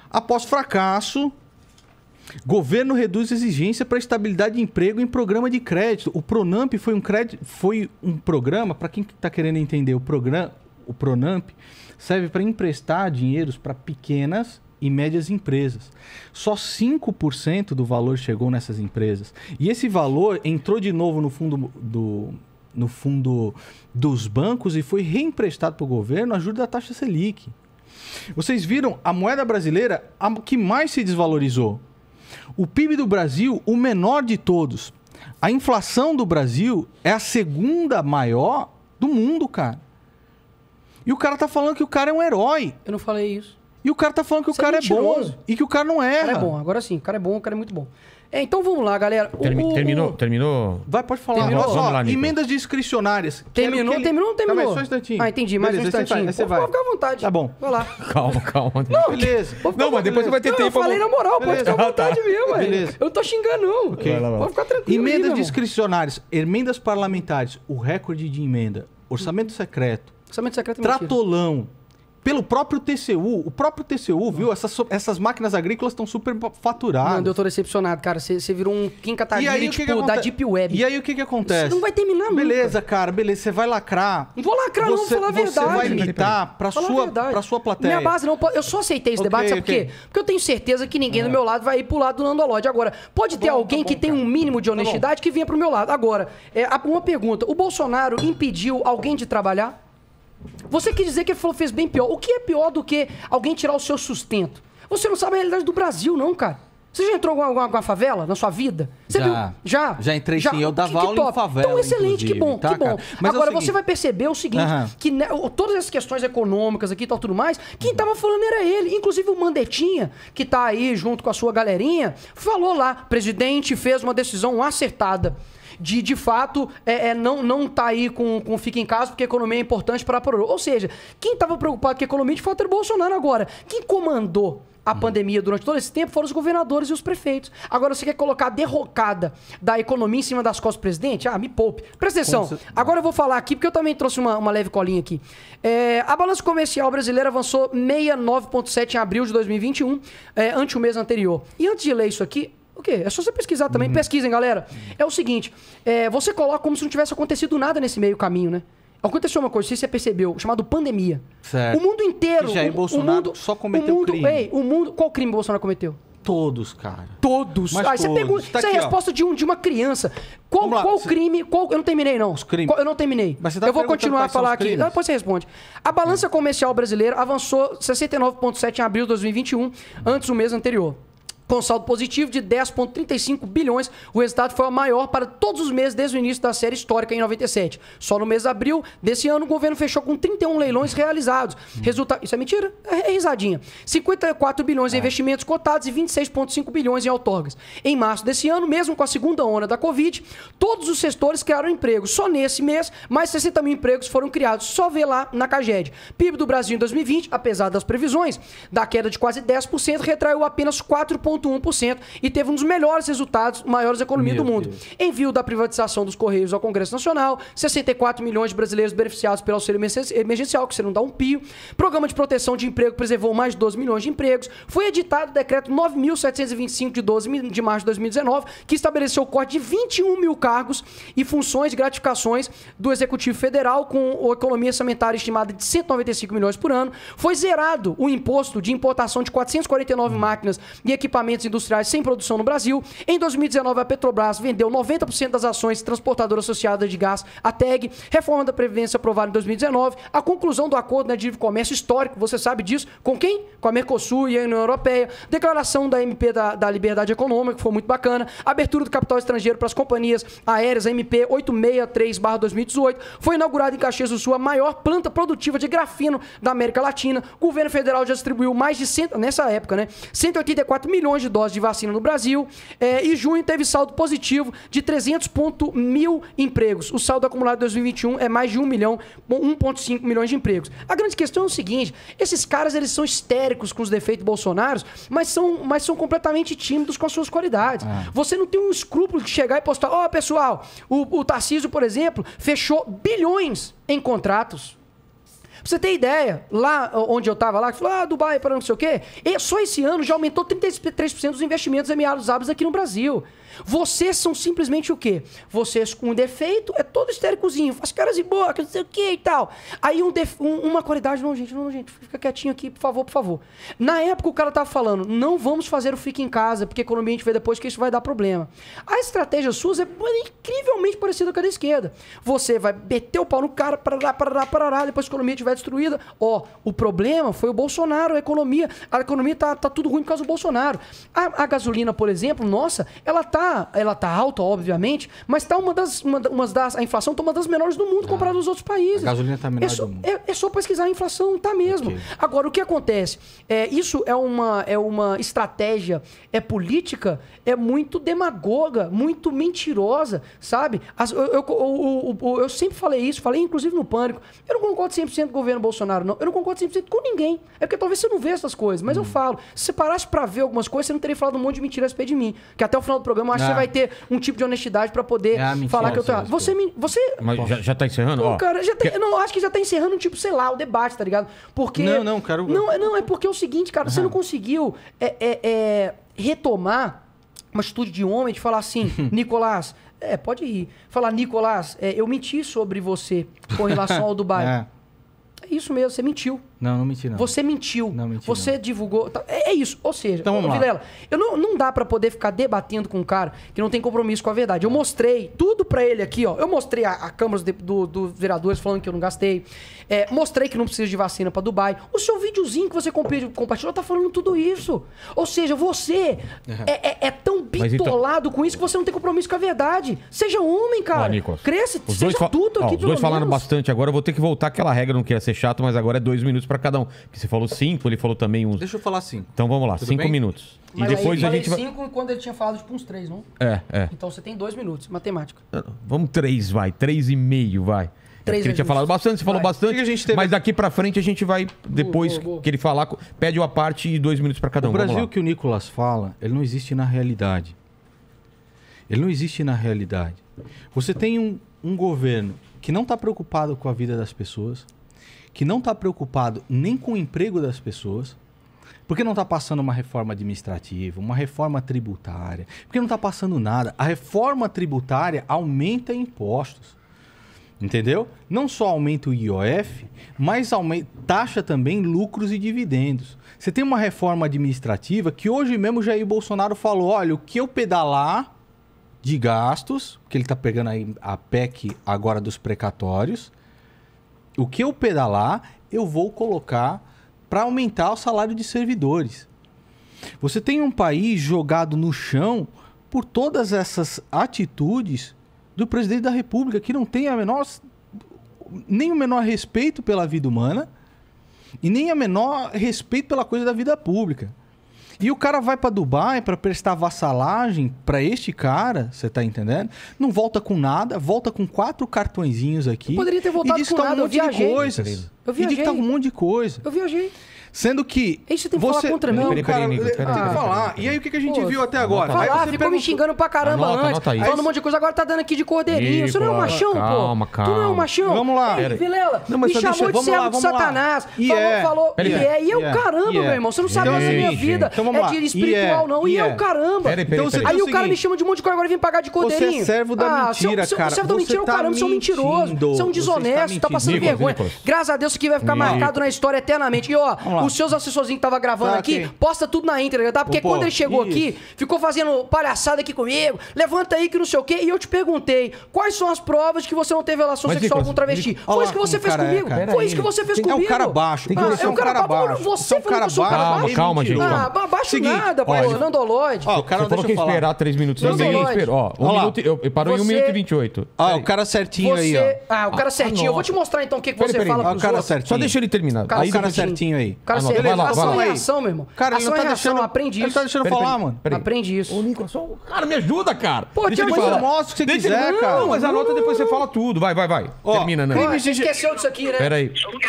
Speaker 3: Após fracasso, Governo reduz exigência para estabilidade de emprego em programa de crédito. O Pronamp foi um, crédito, foi um programa, para quem está querendo entender, o, programa, o Pronamp serve para emprestar dinheiros para pequenas e médias empresas. Só 5% do valor chegou nessas empresas. E esse valor entrou de novo no fundo do, no fundo dos bancos e foi reemprestado para o governo a juros da taxa Selic. Vocês viram a moeda brasileira a que mais se desvalorizou? O PIB do Brasil, o menor de todos. A inflação do Brasil é a segunda maior do mundo, cara. E o cara tá falando que o cara é um herói.
Speaker 4: Eu não falei isso. E o cara tá falando
Speaker 1: que Você o é cara é, é bom
Speaker 4: e que o cara não erra. O cara é bom, agora sim, o cara é bom, o cara é muito bom. É, então vamos lá, galera. Termi o, terminou? O...
Speaker 1: Terminou? Vai, pode falar. Terminou, ah, só, lá, emendas
Speaker 3: discricionárias. Terminou, ele... terminou, terminou? Não, é só um instantinho. Ah, entendi, mais beleza, um instantinho. Você vai, Pode ficar à vontade. Tá bom. Vai lá. Calma, calma.
Speaker 4: Não, beleza. Não, mas depois você vai ter não, tempo. Eu falei na moral, beleza. pode ficar à tá, tá. vontade mesmo, velho. Beleza. Eu tô xingando, não. Okay. Vai lá, vai. Pode ficar tranquilo. Emendas aí,
Speaker 3: discricionárias, emendas parlamentares, o recorde de emenda, orçamento secreto, orçamento secreto é tratolão, pelo próprio TCU. O próprio TCU, viu? Essas, essas máquinas agrícolas estão super faturadas. Mano, eu
Speaker 4: tô decepcionado, cara. Você virou um Kim Kataguiri, tipo, que que da Deep Web. E aí o que que acontece? Você não vai terminar Beleza, nunca. cara. Beleza, você vai lacrar. Não
Speaker 3: vou lacrar, você, não. Vou falar a verdade. Você vai imitar pra, falar sua, pra sua plateia. Minha base não
Speaker 4: Eu só aceitei esse okay, debate, sabe okay. por quê? Porque eu tenho certeza que ninguém é. do meu lado vai ir pro lado do Nando Lodge. Agora, pode tá ter bom, alguém tá bom, que cara. tem um mínimo de tá honestidade tá que vinha pro meu lado. Agora, é, uma pergunta. O Bolsonaro impediu alguém de trabalhar? Você quer dizer que ele falou fez bem pior. O que é pior do que alguém tirar o seu sustento? Você não sabe a realidade do Brasil, não, cara. Você já entrou em alguma, alguma favela na sua vida?
Speaker 3: Você já. Viu? Já. Já entrei já. sim. Eu dava que, aula que em favela. Então, excelente, que bom, tá, que bom. É Agora, é você
Speaker 4: vai perceber o seguinte: uhum. que né, todas essas questões econômicas aqui e tal, tudo mais, quem tava falando era ele. Inclusive o Mandetinha, que tá aí junto com a sua galerinha, falou lá: presidente fez uma decisão acertada de, de fato, é, é, não, não tá aí com, com fica em casa, porque a economia é importante para a Ou seja, quem estava preocupado com a economia de fato era o Bolsonaro agora. Quem comandou a hum. pandemia durante todo esse tempo foram os governadores e os prefeitos. Agora você quer colocar a derrocada da economia em cima das costas do presidente? Ah, me poupe. Presta atenção. Agora eu vou falar aqui, porque eu também trouxe uma, uma leve colinha aqui. É, a balança comercial brasileira avançou 69,7 em abril de 2021, é, ante o mês anterior. E antes de ler isso aqui, o quê? É só você pesquisar também. Uhum. Pesquisem, galera. Uhum. É o seguinte: é, você coloca como se não tivesse acontecido nada nesse meio caminho, né? Aconteceu uma coisa, se você percebeu, chamado pandemia. Certo. O mundo inteiro. Já Jair é o, Bolsonaro o mundo, só cometeu o mundo, crime. Ei, o mundo. Qual crime Bolsonaro cometeu? Todos, cara. Todos. Mas todos. você pergunta. Tá isso é aqui, é a resposta de, um, de uma criança. Qual, lá, qual você... crime. Qual, eu não terminei, não. Os crimes. Qual, eu não terminei. Mas você tá eu vou continuar a falar aqui. Não, depois você responde. A balança uhum. comercial brasileira avançou 69,7 em abril de 2021, antes do mês anterior com saldo positivo de 10,35 bilhões. O resultado foi o maior para todos os meses desde o início da série histórica em 97. Só no mês de abril desse ano, o governo fechou com 31 leilões realizados. Resulta... Isso é mentira? É, é risadinha. 54 bilhões em é. investimentos cotados e 26,5 bilhões em outorgas. Em março desse ano, mesmo com a segunda onda da Covid, todos os setores criaram emprego. Só nesse mês, mais 60 mil empregos foram criados. Só vê lá na Caged. PIB do Brasil em 2020, apesar das previsões, da queda de quase 10%, retraiu apenas 4, 0,1% e teve um dos melhores resultados, maiores economia Meu do mundo. Deus. Envio da privatização dos Correios ao Congresso Nacional, 64 milhões de brasileiros beneficiados pelo auxílio emergencial, que você não dá um pio. Programa de proteção de emprego preservou mais de 12 milhões de empregos. Foi editado o decreto 9.725 de 12 de março de 2019, que estabeleceu o corte de 21 mil cargos e funções e gratificações do Executivo Federal, com a economia orçamentária estimada de 195 milhões por ano. Foi zerado o imposto de importação de 449 máquinas e equipamentos equipamentos industriais sem produção no Brasil. Em 2019, a Petrobras vendeu 90% das ações transportadoras associadas de gás, a TEG. Reforma da Previdência aprovada em 2019. A conclusão do acordo né, de comércio histórico, você sabe disso, com quem? Com a Mercosul e a União Europeia. Declaração da MP da, da Liberdade Econômica, que foi muito bacana. Abertura do capital estrangeiro para as companhias aéreas, MP 863-2018. Foi inaugurada em Caxias do Sul a maior planta produtiva de grafeno da América Latina. O governo federal já distribuiu mais de, 100, nessa época, né, 184 milhões milhões de doses de vacina no Brasil. É, e junho teve saldo positivo de 300 mil empregos. O saldo acumulado de 2021 é mais de 1 milhão, 1,5 milhões de empregos. A grande questão é o seguinte: esses caras eles são histéricos com os defeitos bolsonaros, mas são, mas são completamente tímidos com as suas qualidades. Ah. Você não tem um escrúpulo de chegar e postar: ó, oh, pessoal, o, o Tarcísio, por exemplo, fechou bilhões em contratos Pra você ter ideia, lá onde eu tava lá, que falou, ah, Dubai, para não sei o quê, e só esse ano já aumentou 33% dos investimentos em meados árabes aqui no Brasil. Vocês são simplesmente o quê? Vocês com um defeito, é todo histéricozinho, faz caras e boa não sei o quê e tal. Aí um def... um, uma qualidade, não, gente, não, gente, fica quietinho aqui, por favor, por favor. Na época o cara tava falando, não vamos fazer o fique em casa, porque a economia a gente vê depois que isso vai dar problema. A estratégia sua é incrivelmente parecida com a da esquerda. Você vai meter o pau no cara, parará, parará, parará, depois a economia estiver destruída. Ó, o problema foi o Bolsonaro, a economia. A economia tá, tá tudo ruim por causa do Bolsonaro. A, a gasolina, por exemplo, nossa, ela tá Tá, ela tá alta, obviamente, mas tá uma das, uma, uma das a inflação tá uma das menores do mundo ah, comparada aos outros países. A gasolina tá menor é só, do mundo. É, é, só pesquisar a inflação, tá mesmo. Okay. Agora o que acontece? É, isso é uma é uma estratégia, é política, é muito demagoga, muito mentirosa, sabe? As, eu, eu, eu, eu, sempre falei isso, falei inclusive no pânico. Eu não concordo 100% com o governo Bolsonaro, não. Eu não concordo 100% com ninguém. É porque talvez você não vê essas coisas, mas hum. eu falo. Se você parasse para ver algumas coisas, você não teria falado um monte de mentira a de mim, que até o final do programa você ah. vai ter um tipo de honestidade para poder ah, falar que eu tô errado. Você me. Você. Mas já,
Speaker 1: já tá encerrando? Não, cara,
Speaker 4: já tá, não, acho que já tá encerrando, um tipo, sei lá, o debate, tá ligado? Porque. Não, não, quero. Não, é, não é porque é o seguinte, cara, você ah. não conseguiu é, é, retomar uma atitude de homem de falar assim, Nicolás. É, pode ir Falar, Nicolás, eu menti sobre você com relação ao Dubai. é. é isso mesmo, você mentiu. Não, não menti, não. Você mentiu. Não, menti, você não. divulgou. Tá, é, é, isso. Ou seja, então, vamos Vilela, eu não, não dá para poder ficar debatendo com um cara que não tem compromisso com a verdade. Eu mostrei tudo para ele aqui, ó. Eu mostrei a, a Câmara dos do, do vereadores falando que eu não gastei. É, mostrei que não precisa de vacina para Dubai. O seu videozinho que você compartilhou tá falando tudo isso. Ou seja, você uhum. é, é, tão então- bitolado então... com isso que você não tem compromisso com a verdade. Seja homem, cara. Ah, Cresce, os seja dois fa... aqui, ó,
Speaker 1: Os dois falaram bastante. Agora eu vou ter que voltar aquela regra, não queria ser chato, mas agora é dois minutos minutos para cada um. Porque você falou cinco, ele falou também uns. Deixa eu falar cinco. Então vamos lá, Tudo cinco bem? minutos. Mas e depois aí, a gente vai.
Speaker 4: cinco quando ele tinha falado tipo uns três, não? É, é. Então você tem dois minutos, matemática.
Speaker 1: Vamos três, vai. Três e meio, vai. É três ele tinha falado bastante, você falou bastante. Teve... Mas daqui para frente a gente vai, depois boa, boa, boa. que ele falar, pede uma parte e dois minutos para cada um. O Brasil que
Speaker 3: o Nicolas fala, ele não existe na realidade. Ele não existe na realidade. Você tem um, um governo que não está preocupado com a vida das pessoas, que não está preocupado nem com o emprego das pessoas, porque não está passando uma reforma administrativa, uma reforma tributária, porque não está passando nada. A reforma tributária aumenta impostos. Entendeu? Não só aumenta o IOF, mas aumenta, taxa também lucros e dividendos. Você tem uma reforma administrativa que hoje mesmo Jair Bolsonaro falou: olha, o que eu pedalar de gastos, que ele está pegando aí a PEC agora dos precatórios, o que eu pedalar, eu vou colocar para aumentar o salário de servidores. Você tem um país jogado no chão por todas essas atitudes do presidente da República que não tem a menor nem o menor respeito pela vida humana e nem a menor respeito pela coisa da vida pública. E o cara vai para Dubai para prestar vassalagem para este cara, você tá entendendo? Não volta com nada, volta com quatro cartõezinhos aqui. Eu poderia ter voltado e com tá nada, um monte de coisas. Eu viajei. E diz tá um monte de coisa. Eu viajei.
Speaker 4: Sendo que. Isso
Speaker 1: tem que você... falar contra mim. Não, peraí, cara, peraí, peraí, tem que
Speaker 3: falar. E aí o que, a gente Pô, viu até agora? Falar, aí você ficou
Speaker 4: me xingando pra caramba anota, antes. Anota falando um monte de coisa, agora tá dando aqui de cordeirinho. Você não é um machão, calma, pô.
Speaker 1: Calma, calma. Tu não é um machão? Vamos lá. Ei,
Speaker 4: Vilela, não, mas me chamou deixa... de servo de Satanás. E falou, é. falou. E é. E é eu, é. caramba, é. meu irmão. Você não sabe nada minha vida. Então é de espiritual, não. E eu, caramba. Então aí o cara me chama de um monte de coisa, agora vem pagar de cordeirinho. Você é servo da ah, mentira, cara. Servo da mentira, tá caramba. Você é um mentiroso. Você é um desonesto. Tá passando vergonha. Graças a Deus, isso aqui vai ficar marcado na história eternamente. E ó, os seus assessorzinhos que tava gravando tá, aqui, okay. posta tudo na íntegra, tá? Porque Pô, quando ele chegou isso. aqui, ficou fazendo palhaçada aqui comigo, levanta aí que não sei o quê, e eu te perguntei, quais são as provas de que você não teve relação Mas, sexual com travesti? foi isso que você fez cara, é, comigo. Cara, foi isso que você fez tem, comigo. É um cara baixo. Tem ah, que ah, é um cara, cara baixo. Você é um cara baixo. Calma, calma, gente. Ah, baixo nada, pô. Nandoloide. Ó, o cara não deixa esperar
Speaker 1: três minutos. Ó, um minuto... Eu parou em um minuto e vinte oito. Ah, o cara certinho aí, ó. Ah, o cara ah, certinho. Eu vou
Speaker 4: te mostrar então o que você fala ah, cara certinho Só deixa ele terminar.
Speaker 1: O cara certinho aí negócio é,
Speaker 4: vai lá, ação vai lá. é ação, meu irmão. Cara, tá ação ele não tá é ação, deixando,
Speaker 1: aprende isso. Ele tá deixando peraí, falar, peraí, mano. Peraí.
Speaker 4: Aprende isso. Ô, Nico, só...
Speaker 1: Cara, me ajuda, cara. Pô, Deixa depois eu mostro o que você Deixa quiser, ele... cara. Não, mas anota depois você fala tudo. Vai, vai, vai. Ó, Termina, né? Crime de... Esqueceu
Speaker 4: disso aqui, né? Peraí. O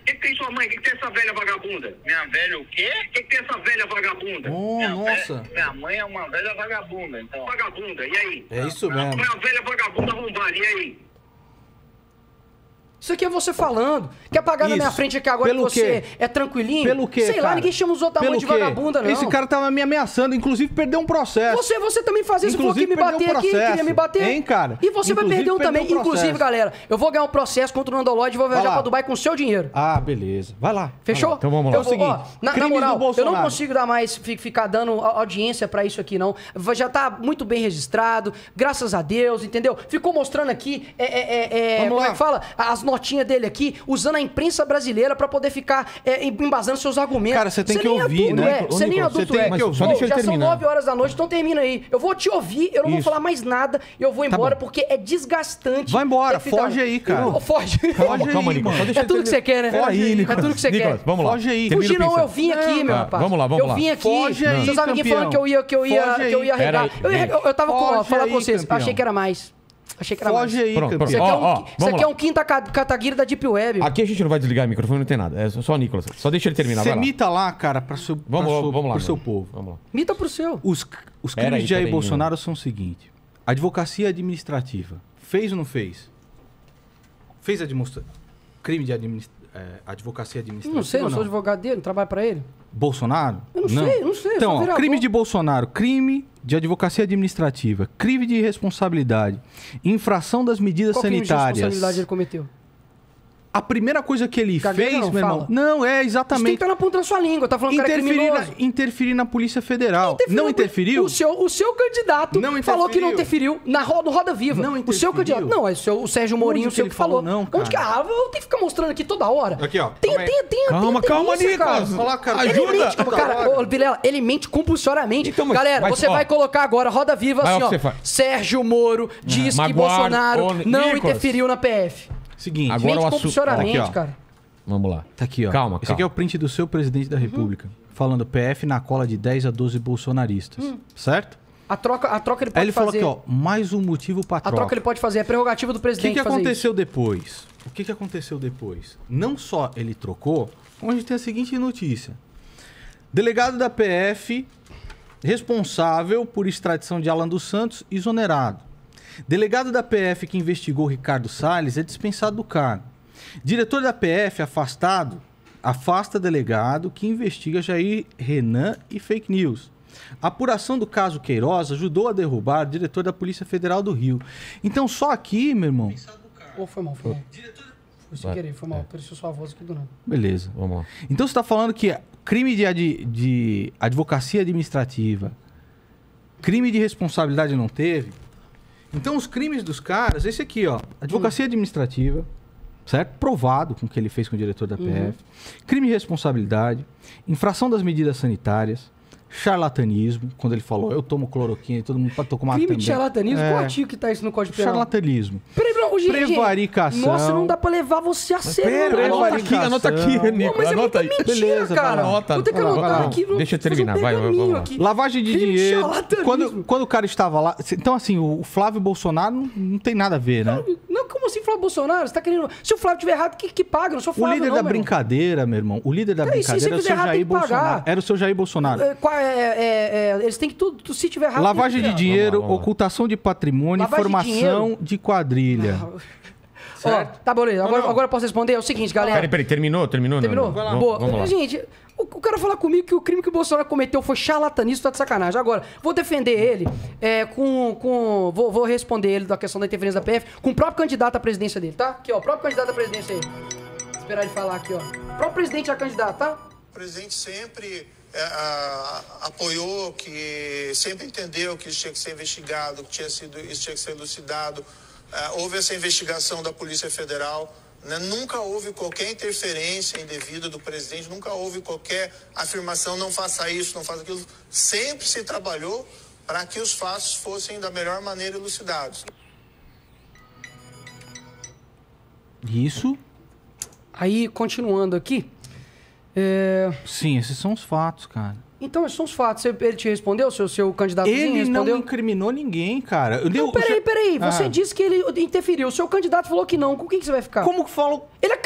Speaker 4: que tem sua mãe? O que tem essa velha vagabunda? Minha velha o quê? O que tem essa velha vagabunda?
Speaker 3: Oh, nossa. Minha mãe é uma velha vagabunda, então. Vagabunda, e aí? É isso mesmo. Uma velha vagabunda arrombada, e aí?
Speaker 4: Isso aqui é você falando. Quer pagar Isso. na minha frente aqui agora Pelo que você quê? é tranquilinho? Pelo quê? Sei cara? lá, ninguém chama os outros da de quê? vagabunda, não. Esse cara
Speaker 3: tava me ameaçando, inclusive perdeu um processo. Você, você também fazia isso, falou que me bater um aqui, queria me bater. Hein, cara? E você inclusive, vai perder um também. Um inclusive,
Speaker 4: galera, eu vou ganhar um processo contra o Nandoloid e vou viajar pra Dubai com o seu dinheiro. Ah, beleza. Vai lá. Fechou? Vai lá. Então vamos lá. Eu é o seguinte, ó, na, na, moral, eu não consigo dar mais, ficar dando audiência pra isso aqui, não. Já tá muito bem registrado, graças a Deus, entendeu? Ficou mostrando aqui, é, é, é, é como é que fala? As notinhas dele aqui, usando a imprensa brasileira para poder ficar é, embasando seus argumentos. Cara, você tem que é ouvir, adulto, né? É, você nem é adulto tem é. Que ouvir. Só deixa já terminar. são 9 horas da noite, então termina aí. Eu vou te ouvir, eu não Isso. vou falar mais nada, eu vou tá embora, tá porque é desgastante. Vai embora, foge aí, cara. Eu, foge. Calma, calma, Nico. É tudo que você quer, né? Foge aí, Nico. É tudo que você quer. Vamos lá. Foge aí. Fugir não, eu vim aqui, meu rapaz. Vamos lá, vamos lá. Eu vim aqui. Seus amiguinhos falando que eu ia que eu ia que eu ia regar. Eu tava com, falar com vocês, achei que era mais. Achei que era Foge mais. aí, Pronto, pronto. Isso aqui, é, um, isso aqui é
Speaker 1: um quinta cataguira
Speaker 4: cataguiri da Deep Web.
Speaker 1: Aqui a gente não vai desligar o microfone, não tem nada. É só o Nicolas. Só deixa ele terminar. Você
Speaker 3: mita lá, cara, para seu, pra Vamos, seu- vamos lá. pro seu povo. Vamos lá. Mita pro seu. Os,
Speaker 1: os crimes aí, de Jair
Speaker 3: aí, Bolsonaro são o seguinte: advocacia administrativa. Fez ou não fez? Fez admonstra- crime de administ- é, advocacia administrativa? Não sei, eu não sou
Speaker 4: advogado dele, não trabalho pra ele.
Speaker 3: Bolsonaro? Eu não sei, eu não sei, Então, ó, crime de Bolsonaro, crime de advocacia administrativa, crime de responsabilidade, infração das medidas Qual sanitárias. Crime de responsabilidade ele cometeu? A primeira coisa que ele Gagueja fez, não, meu irmão.
Speaker 4: Não, é exatamente. Isso tem que tá na ponta da sua língua, tá falando interferir que era na,
Speaker 3: interferir na Polícia Federal. Interferiu não interferiu? O seu, o seu
Speaker 4: candidato falou que não interferiu na roda, roda viva. Não interferiu. O seu candidato. Não, é o, seu, o Sérgio Mourinho, o seu que, que falou. Não, cara. Onde que. Ah, eu tenho que ficar mostrando aqui toda hora. Aqui, ó. Tem, tem, tem, calma, tem calma, delícia, Nicolas. Cara. cara. Ajuda. Ele mente, cara, cara ô, Vilela, ele mente compulsoriamente. Então, mas, Galera, mas, você ó, vai colocar agora roda viva assim, ó. Sérgio Moro diz é, que Bolsonaro não interferiu na PF. Seguinte, Agora Mente o assunto cara.
Speaker 1: Vamos lá. Tá aqui, ó. Calma, Esse calma. aqui é
Speaker 3: o print do seu presidente da uhum. República, falando PF na cola de 10 a 12 bolsonaristas. Uhum. Certo? A
Speaker 4: troca, a troca ele pode Aí ele fazer. falou aqui, ó, mais um motivo para troca. A troca ele pode fazer, é prerrogativa do presidente. O que, que aconteceu isso?
Speaker 3: depois? O que, que aconteceu depois? Não só ele trocou, como a gente tem a seguinte notícia. Delegado da PF, responsável por extradição de Alan dos Santos, exonerado. Delegado da PF que investigou Ricardo Salles é dispensado do cargo. Diretor da PF afastado afasta delegado que investiga Jair Renan e fake news. A apuração do caso Queiroz ajudou a derrubar o diretor da Polícia Federal do Rio. Então, só aqui, meu irmão.
Speaker 4: Ou oh, foi mal, foi mal. Foi sem querer, foi mal. É. Apareceu sua voz aqui do nada.
Speaker 3: Beleza. Vamos lá. Então, você está falando que crime de, ad... de advocacia administrativa, crime de responsabilidade não teve, então, os crimes dos caras, esse aqui, ó, advocacia administrativa, certo? Provado com o que ele fez com o diretor da PF, uhum. crime de responsabilidade, infração das medidas sanitárias, charlatanismo, quando ele falou, eu tomo cloroquina e todo mundo pode tomar Crime também. de charlatanismo? É. Qual artigo que
Speaker 4: tá isso no Código Penal?
Speaker 3: Charlatanismo.
Speaker 4: Peraí, não, gente, Prevaricação. Nossa, não dá pra levar você a sério. Pera, anota aqui, anota aqui, Nico. Não, mas anota é muita aí. mentira, Beleza, cara. Anota, Vou ter que anotar aqui.
Speaker 1: Deixa eu terminar, um vai, vamos
Speaker 3: Lavagem de Crime dinheiro. De quando, quando o cara estava lá... Então, assim, o Flávio Bolsonaro não, não tem nada a ver, né?
Speaker 4: Não, não assim, Flávio Bolsonaro? Você tá querendo. Se o Flávio tiver errado, que, que paga? não sou Flávio. O líder não, da meu
Speaker 3: brincadeira, meu irmão. O líder da Cara, é brincadeira era é o seu errado, Jair Bolsonaro. Era o seu Jair Bolsonaro. É, é,
Speaker 4: é, é, eles têm que tudo. Se tiver errado. Lavagem de dinheiro, lá.
Speaker 3: ocultação de patrimônio, Lavagem formação de, de quadrilha. Ah,
Speaker 4: Certo. Ó, tá, beleza. Agora, agora eu posso responder? É o seguinte, galera. Peraí,
Speaker 1: peraí, terminou? Terminou? Terminou? Não, não. Boa. Vamos lá.
Speaker 4: Gente, o, o cara falar comigo que o crime que o Bolsonaro cometeu foi charlatanismo, tá de sacanagem. Agora, vou defender ele é, com. com vou, vou responder ele da questão da interferência da PF com o próprio candidato à presidência dele, tá? Aqui, ó, o próprio candidato à presidência aí. esperar ele falar aqui, ó. O próprio presidente é candidato, tá?
Speaker 1: O presidente sempre é, a, apoiou, que sempre entendeu que isso tinha que ser investigado, que tinha sido, isso tinha que ser elucidado é, houve essa investigação da Polícia Federal. Né? Nunca houve qualquer interferência indevida do presidente, nunca houve qualquer afirmação, não faça isso, não faça aquilo. Sempre se trabalhou para que os fatos fossem da melhor maneira elucidados.
Speaker 4: Isso. Aí, continuando aqui. É...
Speaker 3: Sim, esses são os fatos, cara.
Speaker 4: Então, esses são os fatos. Ele te respondeu, seu, seu candidato Ele respondeu? não incriminou ninguém, cara. Eu, então, peraí, seu... peraí. Ah. Você disse que ele interferiu. O seu candidato falou que não. Com quem que você vai ficar? Como que falou? Ele é...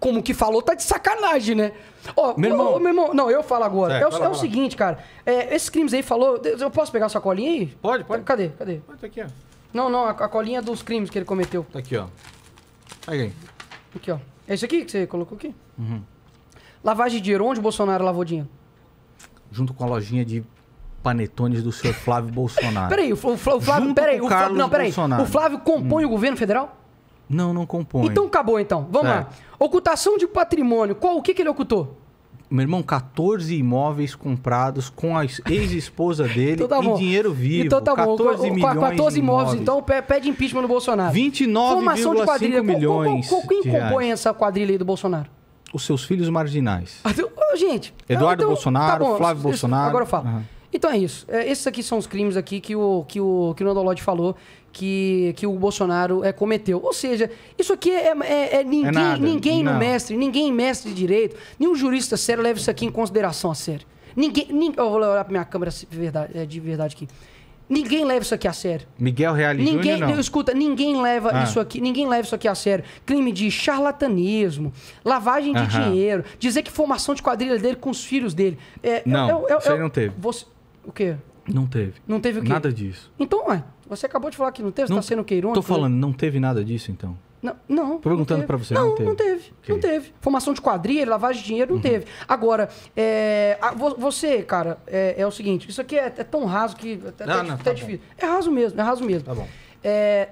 Speaker 4: Como que falou, tá de sacanagem, né? Ó, oh, meu, irmão. Oh, meu irmão. Não, eu falo agora. é, o, é o seguinte, cara. É, esses crimes aí falou. Eu posso pegar sua colinha aí? Pode, pode. Cadê? Cadê? Pode, tá aqui, ó. Não, não, a, a colinha dos crimes que ele cometeu. Tá
Speaker 3: aqui, ó. Tá aí.
Speaker 4: Aqui, ó. É isso aqui que você colocou aqui? Uhum. Lavagem de dinheiro. Onde o Bolsonaro lavou dinheiro?
Speaker 3: junto com a lojinha de panetones do senhor Flávio Bolsonaro. Peraí, o Flávio, Flávio peraí, o Flávio, não, peraí. Bolsonaro. O Flávio
Speaker 4: compõe hum. o governo federal? Não, não compõe. Então acabou então. Vamos certo. É. lá. Ocultação de patrimônio. Qual o que, que ele ocultou? Meu irmão,
Speaker 3: 14 imóveis comprados com a ex-esposa dele então tá em dinheiro então vivo. Então tá 14 bom. Milhões 14 imóveis, imóveis, então
Speaker 4: pede impeachment no Bolsonaro. 29 milhões.
Speaker 3: Qual, qual, qual, quem compõe
Speaker 4: essa quadrilha aí do Bolsonaro?
Speaker 3: os seus filhos marginais. Ah, gente. Eduardo então, Bolsonaro, tá bom, Flávio isso, Bolsonaro. Agora eu falo. Uhum.
Speaker 4: Então é isso. É, esses aqui são os crimes aqui que o que o que o Nandolod falou que, que o Bolsonaro é, cometeu. Ou seja, isso aqui é, é, é ninguém, é nada, ninguém no mestre, ninguém mestre de direito, nenhum jurista sério leva isso aqui em consideração a sério. Ninguém, eu vou olhar para minha câmera de verdade, é, de verdade aqui. Ninguém leva isso aqui a sério.
Speaker 3: Miguel Reale ninguém, Júnior, não.
Speaker 4: Escuta, ninguém leva ah. isso aqui, ninguém leva isso aqui a sério. Crime de charlatanismo, lavagem de dinheiro, dizer que formação de quadrilha dele com os filhos dele. É, não, eu, eu, isso aí não teve. Você, o quê?
Speaker 3: Não teve. Não teve o quê? Nada disso.
Speaker 4: Então, ué, você acabou de falar que não teve, não, você tá sendo queirônico. Tô né? falando,
Speaker 3: não teve nada disso, então.
Speaker 4: Não, não.
Speaker 2: perguntando para você. Não, não teve. Não teve. Okay.
Speaker 3: Não
Speaker 4: teve. Formação de quadrilha, lavagem de dinheiro, não uhum. teve. Agora, é, a, você, cara, é, é, o seguinte: isso aqui é, é tão raso que até, não, até, não, até tá difícil. É bom. É raso mesmo, é raso mesmo. Tá bom. É,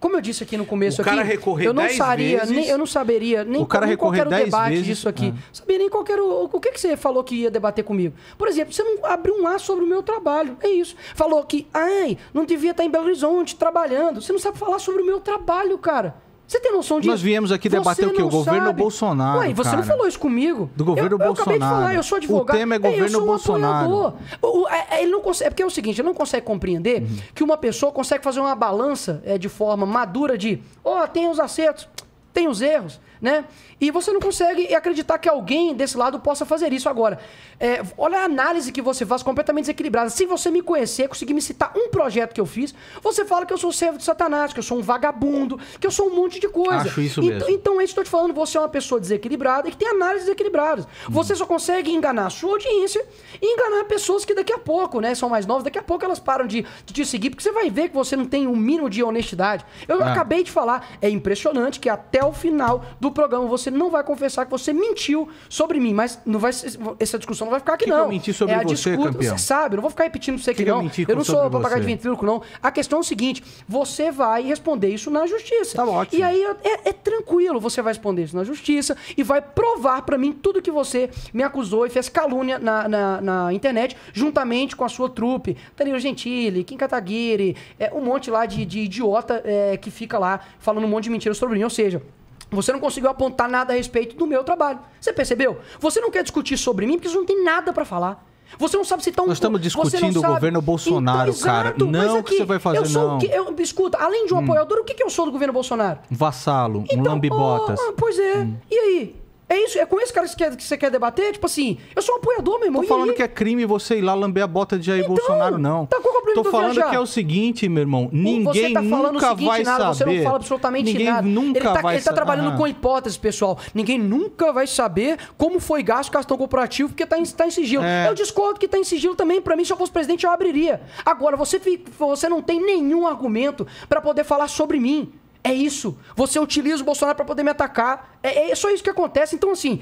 Speaker 4: como eu disse aqui no começo, o cara aqui, eu não vezes, nem, eu não saberia nem, o cara nem qual era debate vezes, disso aqui. Ah. É. Sabia nem qualquer o, o que, que você falou que ia debater comigo. Por exemplo, você não abriu um ar sobre o meu trabalho, é isso. Falou que, ai, não devia estar tá em Belo Horizonte trabalhando. Você não sabe falar sobre o meu trabalho, cara. Você tem noção disso? Nós viemos aqui debater o quê? O governo sabe. Bolsonaro. Ué, você cara. não falou isso comigo. Do governo eu, Bolsonaro. Eu acabei de falar, eu sou advogado. O tema é governo eu sou Bolsonaro. O, é, é, ele não consegue, é porque é o seguinte, ele não consegue compreender uhum. que uma pessoa consegue fazer uma balança é, de forma madura de, ó, oh, tem os acertos, tem os erros né? E você não consegue acreditar que alguém desse lado possa fazer isso agora. É, olha a análise que você faz, completamente desequilibrada. Se você me conhecer, conseguir me citar um projeto que eu fiz, você fala que eu sou servo de Satanás, que eu sou um vagabundo, que eu sou um monte de coisa. Acho isso então, mesmo. Então, então é isso que eu estou te falando. Você é uma pessoa desequilibrada e que tem análises desequilibradas. Hum. Você só consegue enganar a sua audiência e enganar pessoas que daqui a pouco, né, são mais novas, daqui a pouco elas param de, de te seguir, porque você vai ver que você não tem um mínimo de honestidade. Eu ah. acabei de falar, é impressionante que até o final do do programa. Você não vai confessar que você mentiu sobre mim, mas não vai essa discussão não vai ficar aqui que não. Que eu menti sobre é você, discu... campeão. Você sabe, não vou ficar repetindo pra você que, que não. Eu, eu não sou papagaio de ventríloco não. A questão é o seguinte, você vai responder isso na justiça. Tá ótimo. E aí é, é tranquilo, você vai responder isso na justiça e vai provar para mim tudo que você me acusou e fez calúnia na, na, na internet, juntamente com a sua trupe. Danilo Gentili, Kim Kataguiri, é, um monte lá de, de idiota é, que fica lá falando um monte de mentiras sobre mim. Ou seja, você não conseguiu apontar nada a respeito do meu trabalho. Você percebeu? Você não quer discutir sobre mim porque você não tem nada para falar. Você não sabe se tá um Nós estamos discutindo o sabe. governo Bolsonaro, então, cara. Exato, não é o que você vai fazer, eu sou não. Que, eu, escuta, além de um hum. apoiador, o que, que eu sou do governo Bolsonaro?
Speaker 3: Um vassalo, então, um lambibotas. Oh,
Speaker 4: ah, pois é. Hum. E aí? É isso, é com esse cara que, quer, que você quer debater? Tipo assim, eu sou um apoiador, meu irmão. Tô e falando que
Speaker 3: é crime você ir lá lamber a bota de Jair então, Bolsonaro, não. Tá,
Speaker 4: qual é o problema Tô falando viajar? que
Speaker 3: é o seguinte, meu irmão. Ninguém tá nunca seguinte, vai nada, saber. Você não fala absolutamente ninguém nada. Nunca ele tá, vai ele tá trabalhando com
Speaker 4: hipóteses, pessoal. Ninguém nunca vai saber como foi gasto o cartão corporativo, porque tá em, tá em sigilo. É. Eu discordo que tá em sigilo também. Pra mim, se eu fosse presidente, eu abriria. Agora, você, você não tem nenhum argumento para poder falar sobre mim. É isso. Você utiliza o Bolsonaro para poder me atacar. É, é só isso que acontece. Então, assim,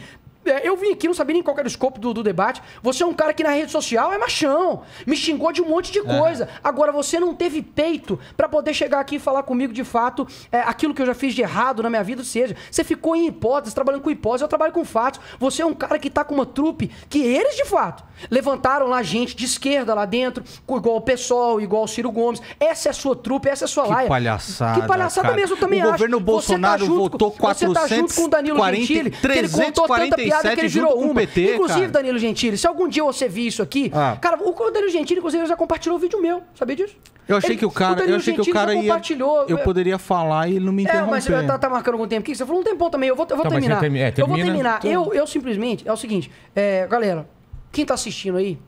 Speaker 4: é, eu vim aqui, não sabia nem qual era o escopo do, do, debate. Você é um cara que na rede social é machão. Me xingou de um monte de é. coisa. É. Agora, você não teve peito para poder chegar aqui e falar comigo de fato é, aquilo que eu já fiz de errado na minha vida, ou seja, você ficou em hipóteses, trabalhando com hipóteses, eu trabalho com fatos. Você é um cara que tá com uma trupe que eles, de fato, levantaram lá gente de esquerda lá dentro, igual o PSOL, igual o Ciro Gomes. Essa é a sua trupe, essa é a sua que Palhaçada, que palhaçada cara. mesmo, eu também o acho. O governo Bolsonaro você tá junto,
Speaker 3: votou você tá junto com o Danilo 40, Gentili, 340, ele tanta piada errado que ele virou um PT, inclusive, cara. Danilo
Speaker 4: Gentili, se algum dia você vir isso aqui, ah. cara, o Danilo Gentili, inclusive, já compartilhou o vídeo meu. Sabia disso? Eu achei ele, que o cara, o eu achei Gentili que o cara ia Eu é.
Speaker 3: poderia falar e ele não me interrompeu. É, mas tá,
Speaker 4: tá marcando algum tempo aqui, você falou um tempão também. Eu vou, eu vou tá, terminar. Termi é, termina, eu vou terminar. Eu, eu simplesmente é o seguinte, é, galera, quem tá assistindo aí,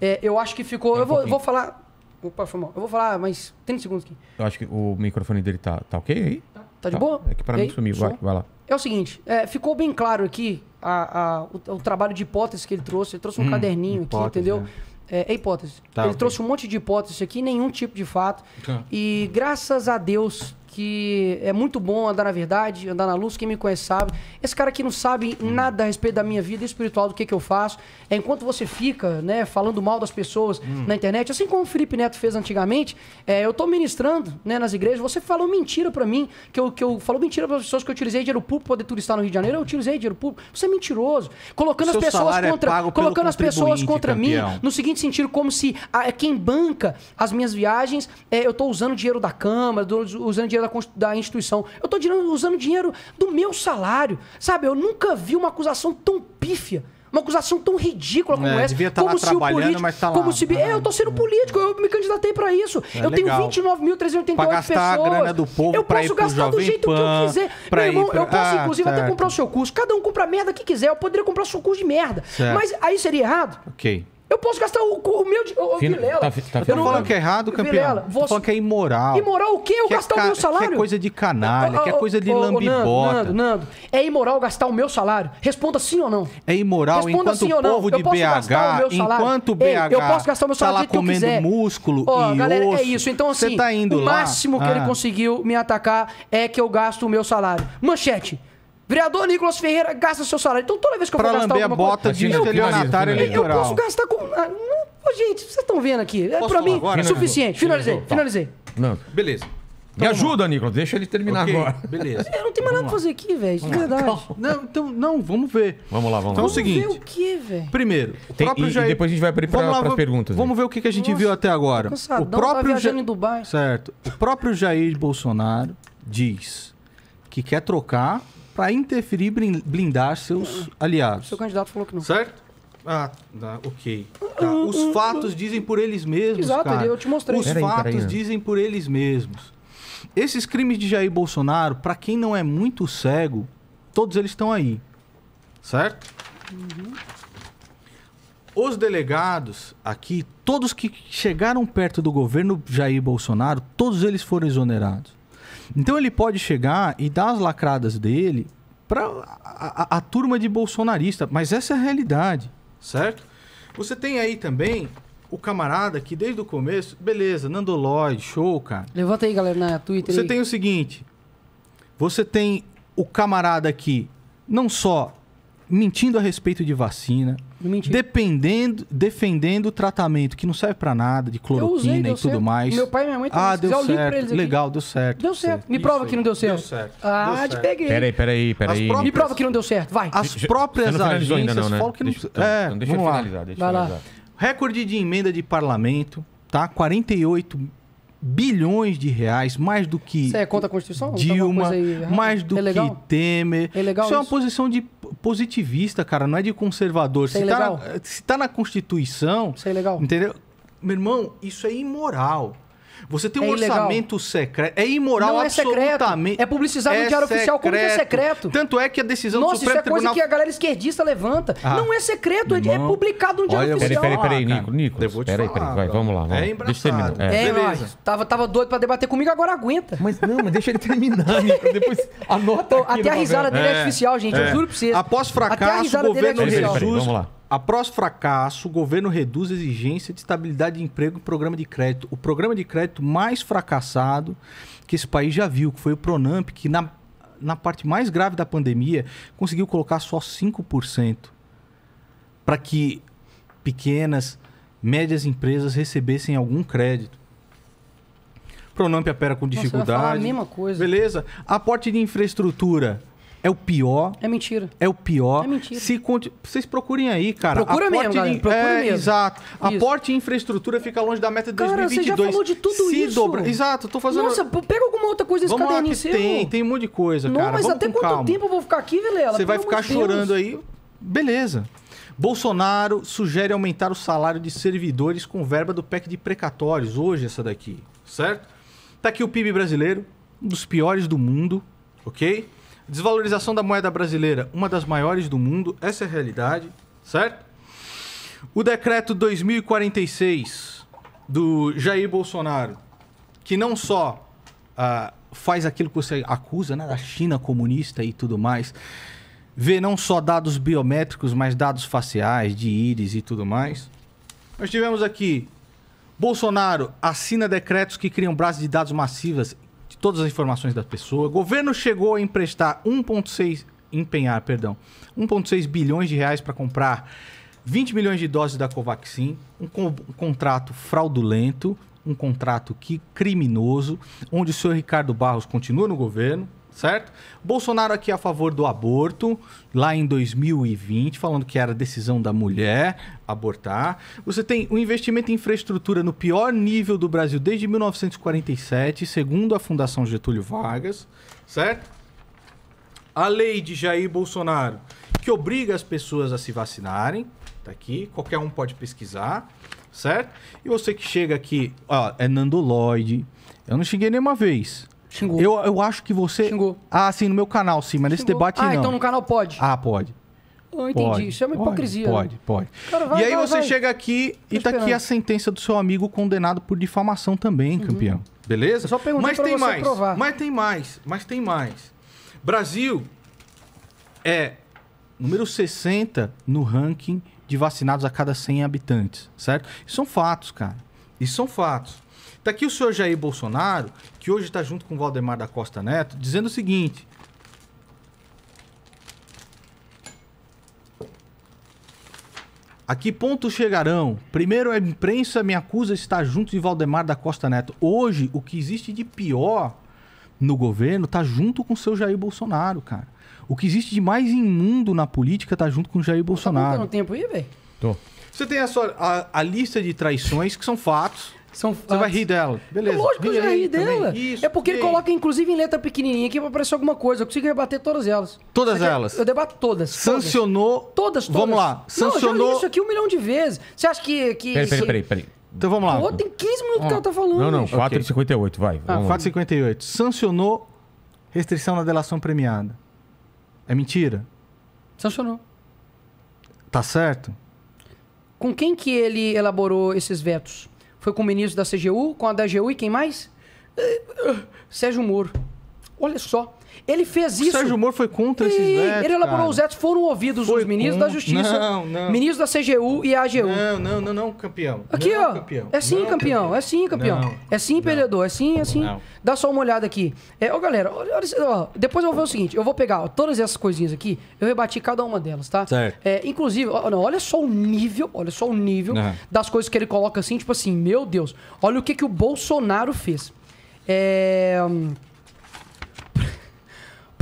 Speaker 4: é, eu acho que ficou, um eu vou, vou falar Opa, foi mal. Eu vou falar mais 30 segundos aqui.
Speaker 1: Eu acho que o microfone dele tá, tá ok aí? Tá, tá de tá. boa? É que pra mim sumiu, vai, vai lá.
Speaker 4: É o seguinte, é, ficou bem claro aqui a, a o, o, trabalho de hipótese que ele trouxe. Ele trouxe um hum, caderninho aqui, entendeu? Né? É, é, hipótese. Tá, ele ok. trouxe um monte de hipótese aqui, nenhum tipo de fato. Tá. E graças a Deus, que é muito bom andar na verdade, andar na luz, quem me conhece sabe. Esse cara que não sabe nada a respeito da minha vida espiritual, do que, que eu faço. É, enquanto você fica, né, falando mal das pessoas hum. na internet, assim como o Felipe Neto fez antigamente, é, eu estou ministrando, né, nas igrejas, você falou mentira para mim, que eu, que eu falou mentira para as pessoas que eu utilizei dinheiro público para poder turistar no Rio de Janeiro, eu utilizei dinheiro público. Você é mentiroso. Colocando as pessoas é contra, é colocando as pessoas contra campeão. mim, no seguinte sentido, como se a, ah, quem banca as minhas viagens, é, eu estou usando dinheiro da Câmara, usando dinheiro da instituição. Eu estou usando dinheiro do meu salário. Sabe, eu nunca vi uma acusação tão pífia uma acusação tão ridícula como é, essa. Devia estar tá como se trabalhando, o político, mas tá lá. Como se, é, eu tô sendo político, eu me candidatei para isso. É, eu tenho 29.388 pra gastar pessoas. A grana do povo eu posso gastar do jeito Pan, que eu quiser. Meu irmão, pra... eu posso, ah, inclusive, até comprar o seu curso. Cada um compra a merda que quiser. Eu poderia comprar o seu curso de merda. Certo. Mas aí seria errado? Ok. Eu posso gastar o, o meu. O, o Vilela. Tá, tá eu não falando que é errado, campeão. Vilela, você... falando que é
Speaker 3: imoral. Imoral o quê? Eu que é gastar é ca... o meu salário? Que é coisa de canalha, que é coisa de oh, lambibota. Nando,
Speaker 4: Nando, Nando, é imoral gastar o meu salário? Responda sim ou não. É imoral Responda enquanto sim o povo de BH, enquanto BH eu posso gastar o meu tá salário tá lá comendo quiser.
Speaker 3: músculo oh, e galera, é osso. É isso. Então assim, tá o lá? máximo que ah. ele
Speaker 4: conseguiu me atacar é que eu gasto o meu salário. Manchete. Vereador Nicolas Ferreira gasta seu salário. Então toda vez que eu pra vou gastar alguma a bota coisa, de estelionatário eleitoral. Eu posso gastar com... Oh, gente, vocês estão vendo aqui. É, pra mim, agora, suficiente. Finalizei,
Speaker 1: finalizei. Não. Beleza. Me então, ajuda, Nicolas. Deixa ele terminar okay. agora. Beleza.
Speaker 3: Eu é, não tenho
Speaker 4: mais nada pra fazer aqui, velho. De é verdade. Então. Não, então, não, vamos ver.
Speaker 1: Vamos lá, vamos então, lá. Então é o seguinte. Vamos
Speaker 4: ver o que, velho?
Speaker 3: Primeiro, o Tem, próprio e, Jair... E depois a gente vai para pra, perguntas. Vamos aí. ver o que, a gente Nossa, viu até agora. o próprio tá ja... em Dubai. Certo. O próprio Jair Bolsonaro diz que quer trocar para interferir e blindar seus aliados.
Speaker 4: seu candidato falou que não.
Speaker 3: Certo? Ah, tá, ok. Tá. Uhum. Os fatos dizem por eles mesmos. Exato, cara. eu te mostrei. Os peraí, fatos peraí. dizem por eles mesmos. Esses crimes de Jair Bolsonaro, para quem não é muito cego, todos eles estão aí. Certo? Uhum. Os delegados aqui, todos que chegaram perto do governo Jair Bolsonaro, todos eles foram exonerados. Então ele pode chegar e dar as lacradas dele para a, a, a turma de bolsonarista, mas essa é a realidade, certo? Você tem aí também o camarada que desde o começo, beleza, Nando Lloyd, show, cara.
Speaker 4: Levanta aí, galera, na Twitter. Você aí. tem
Speaker 3: o seguinte: você tem o camarada aqui não só mentindo a respeito de vacina, Dependendo, defendendo o tratamento que não serve para nada, de cloroquina usei, e tudo certo. mais. Meu pai e minha mãe
Speaker 4: Ah, deu quiser, certo. Legal, deu certo. Deu certo. Me prova que não deu certo. Ah, te peguei.
Speaker 1: Peraí, peraí, peraí. Me
Speaker 4: prova que não deu certo, vai.
Speaker 1: As próprias agências ainda não, né? falam que não... é, então deixa eu finalizar, deixa vai Lá.
Speaker 3: Recorde de emenda de parlamento, tá? 48 bilhões de reais, mais do que. Você é contra a Constituição? Dilma, então, mais é do é que Temer. É legal isso, isso é uma posição de positivista, cara, não é de conservador. É se, Tá na, se tá na Constituição. Sei é legal. Entendeu? Meu irmão, isso é imoral. Você tem um é orçamento secreto. É imoral não é absolutamente. Secreto. É publicizado é no Diário secreto. Oficial como que é secreto. Tanto é que a decisão Nossa, do Supremo isso é Tribunal... coisa que a
Speaker 4: galera esquerdista levanta. Ah. Não é secreto, é, é publicado no Diário Oficial. Peraí, peraí, peraí,
Speaker 1: ah, Nico, Nico. Peraí, peraí, vai, vamos lá. É vamos. É embraçado. Deixa eu terminar. É, é Mas,
Speaker 4: tava, tava doido pra debater comigo, agora aguenta. Mas não, mas deixa ele terminar, Nico. Depois anota Até a risada dele é, é artificial, gente. Eu juro pra vocês. Após fracasso, o governo Jesus... Vamos lá. Após
Speaker 3: fracasso, o governo reduz a exigência de estabilidade de emprego e programa de crédito. O programa de crédito mais fracassado que esse país já viu, que foi o Pronamp, que na, na parte mais grave da pandemia conseguiu colocar só 5% para que pequenas, médias empresas recebessem algum crédito. Pronamp opera com dificuldade. Nossa, a mesma coisa. Beleza? Aporte de infraestrutura é o pior. É mentira. É o pior. É mentira. Se conti... Vocês procurem aí, cara. Procura mesmo, galera. Procura é, mesmo. Exato. Isso. Aporte em infraestrutura fica longe da meta de cara, 2022. Cara, você já falou de tudo Se isso. Dobra... Exato, tô fazendo... Nossa, pega
Speaker 4: alguma outra coisa desse caderninho seu. Tem,
Speaker 3: tem um monte de coisa, Não, cara. Não, mas Vamos até quanto calma. tempo
Speaker 4: eu vou ficar aqui, Vilela? Você vai ficar chorando aí.
Speaker 3: Beleza. Bolsonaro sugere aumentar o salário de servidores com verba do PEC de precatórios. Hoje essa daqui, certo? Tá aqui o PIB brasileiro, um dos piores do mundo, ok? Desvalorização da moeda brasileira, uma das maiores do mundo, essa é a realidade, certo? O decreto 2046 do Jair Bolsonaro, que não só ah, faz aquilo que você acusa né, da China comunista e tudo mais, vê não só dados biométricos, mas dados faciais, de íris e tudo mais. Nós tivemos aqui Bolsonaro assina decretos que criam bases de dados massivas todas as informações da pessoa. O governo chegou a emprestar 1,6 empenhar, perdão, 1,6 bilhões de reais para comprar 20 milhões de doses da Covaxin, um, co um, contrato fraudulento, um contrato que criminoso, onde o senhor Ricardo Barros continua no governo, certo? Bolsonaro aqui é a favor do aborto, lá em 2020, falando que era decisão da mulher abortar. Você tem o um investimento em infraestrutura no pior nível do Brasil desde 1947, segundo a Fundação Getúlio Vargas, certo? A lei de Jair Bolsonaro, que obriga as pessoas a se vacinarem, tá aqui, qualquer um pode pesquisar, certo? E você que chega aqui, ó, é Nando Lloyd. Eu não cheguei nenhuma vez. Xingou. Eu, eu acho que você. Xingou. Ah, sim, no meu canal, sim, mas nesse Xingou. debate ah, não. Ah, então no canal pode. Ah, pode.
Speaker 4: Eu ah, entendi. Pode, Isso é uma hipocrisia. Né? Pode,
Speaker 3: né? pode. Cara, vai, e aí vai, você vai. chega aqui Tô e tá aqui a sentença do seu amigo condenado por difamação também, uhum. campeão. Beleza? Eu só perguntei mas tem mais. Provar. Mas tem mais. Mas tem mais. Brasil é número 60 no ranking de vacinados a cada 100 habitantes, certo? Isso são fatos, cara. Isso são fatos. Está aqui o senhor Jair Bolsonaro, que hoje está junto com o Valdemar da Costa Neto, dizendo o seguinte: A que ponto chegarão? Primeiro, a imprensa me acusa de estar junto de Valdemar da Costa Neto. Hoje, o que existe de pior no governo tá junto com o seu Jair Bolsonaro, cara. O que existe de mais imundo na política tá junto com o Jair tá tá Bolsonaro. Tá
Speaker 4: tempo aí, velho? Tô.
Speaker 3: Você tem a, sua, a, a lista de traições, que são fatos. São fatos. Você vai rir dela. Beleza. É lógico que eu já ri dela. Isso,
Speaker 4: é porque ele coloca, inclusive, em letra pequenininha aqui pra aparecer alguma coisa. Eu consigo rebater todas elas.
Speaker 1: Todas elas? Eu
Speaker 4: debato todas. Sancionou. Todas, todas. Vamos lá. Sancionou. Não, eu já li isso aqui um milhão de vezes. Você acha que. que peraí, peraí, peraí, peraí. Então vamos lá. Pô, tem 15 minutos ah. que ela tá falando.
Speaker 1: Não, não, 4,58, okay. vai. Tá, ah,
Speaker 3: 4,58. Sancionou restrição na delação premiada. É mentira? Sancionou. Tá certo?
Speaker 4: Com quem que ele elaborou esses vetos? Foi com o ministro da CGU, com a da e quem mais? Eh, eh, Sérgio Moro. Olha só. Ele fez o isso. Sérgio Moro foi contra esses vetos, Ele elaborou cara. os vetos, foram ouvidos foi os ministros da Justiça, não, não. ministros da CGU e a AGU. Não, não,
Speaker 3: não, não, campeão. Aqui, não,
Speaker 4: é ó. Campeão. É sim, é campeão. É sim, campeão. É sim, perdedor. É sim, é sim. Dá só uma olhada aqui. É, ó, galera, olha, depois eu vou ver o seguinte. Eu vou pegar ó, todas essas coisinhas aqui, eu rebati cada uma delas, tá? Certo. É, inclusive, ó, não, olha só o nível, olha só o nível das coisas que ele coloca assim, tipo assim, meu Deus, olha o que, que o Bolsonaro fez. É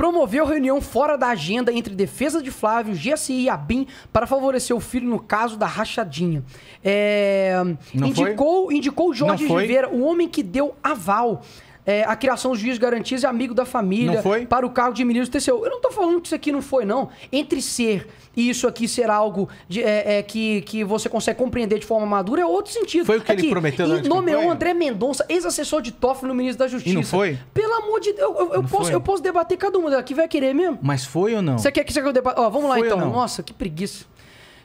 Speaker 4: promoveu reunião fora da agenda entre defesa de Flávio, GSI e ABIN para favorecer o filho no caso da rachadinha. É, indicou, foi? indicou Jorge Oliveira, o homem que deu aval é, a criação dos juízes garantias é amigo da família para o cargo de ministro do TCU. Eu não estou falando que isso aqui não foi, não. Entre ser e isso aqui ser algo de, é, é, que, que você consegue compreender de forma madura é outro sentido. Foi o que ele prometeu E nomeou André Mendonça, ex-assessor de Toff no ministro da Justiça. E não foi? Pelo amor de Deus, eu, eu, posso, eu posso debater cada uma daqui, vai querer mesmo? Mas foi ou não? Você quer que você debata? Ó, vamos foi lá então. Nossa, que preguiça.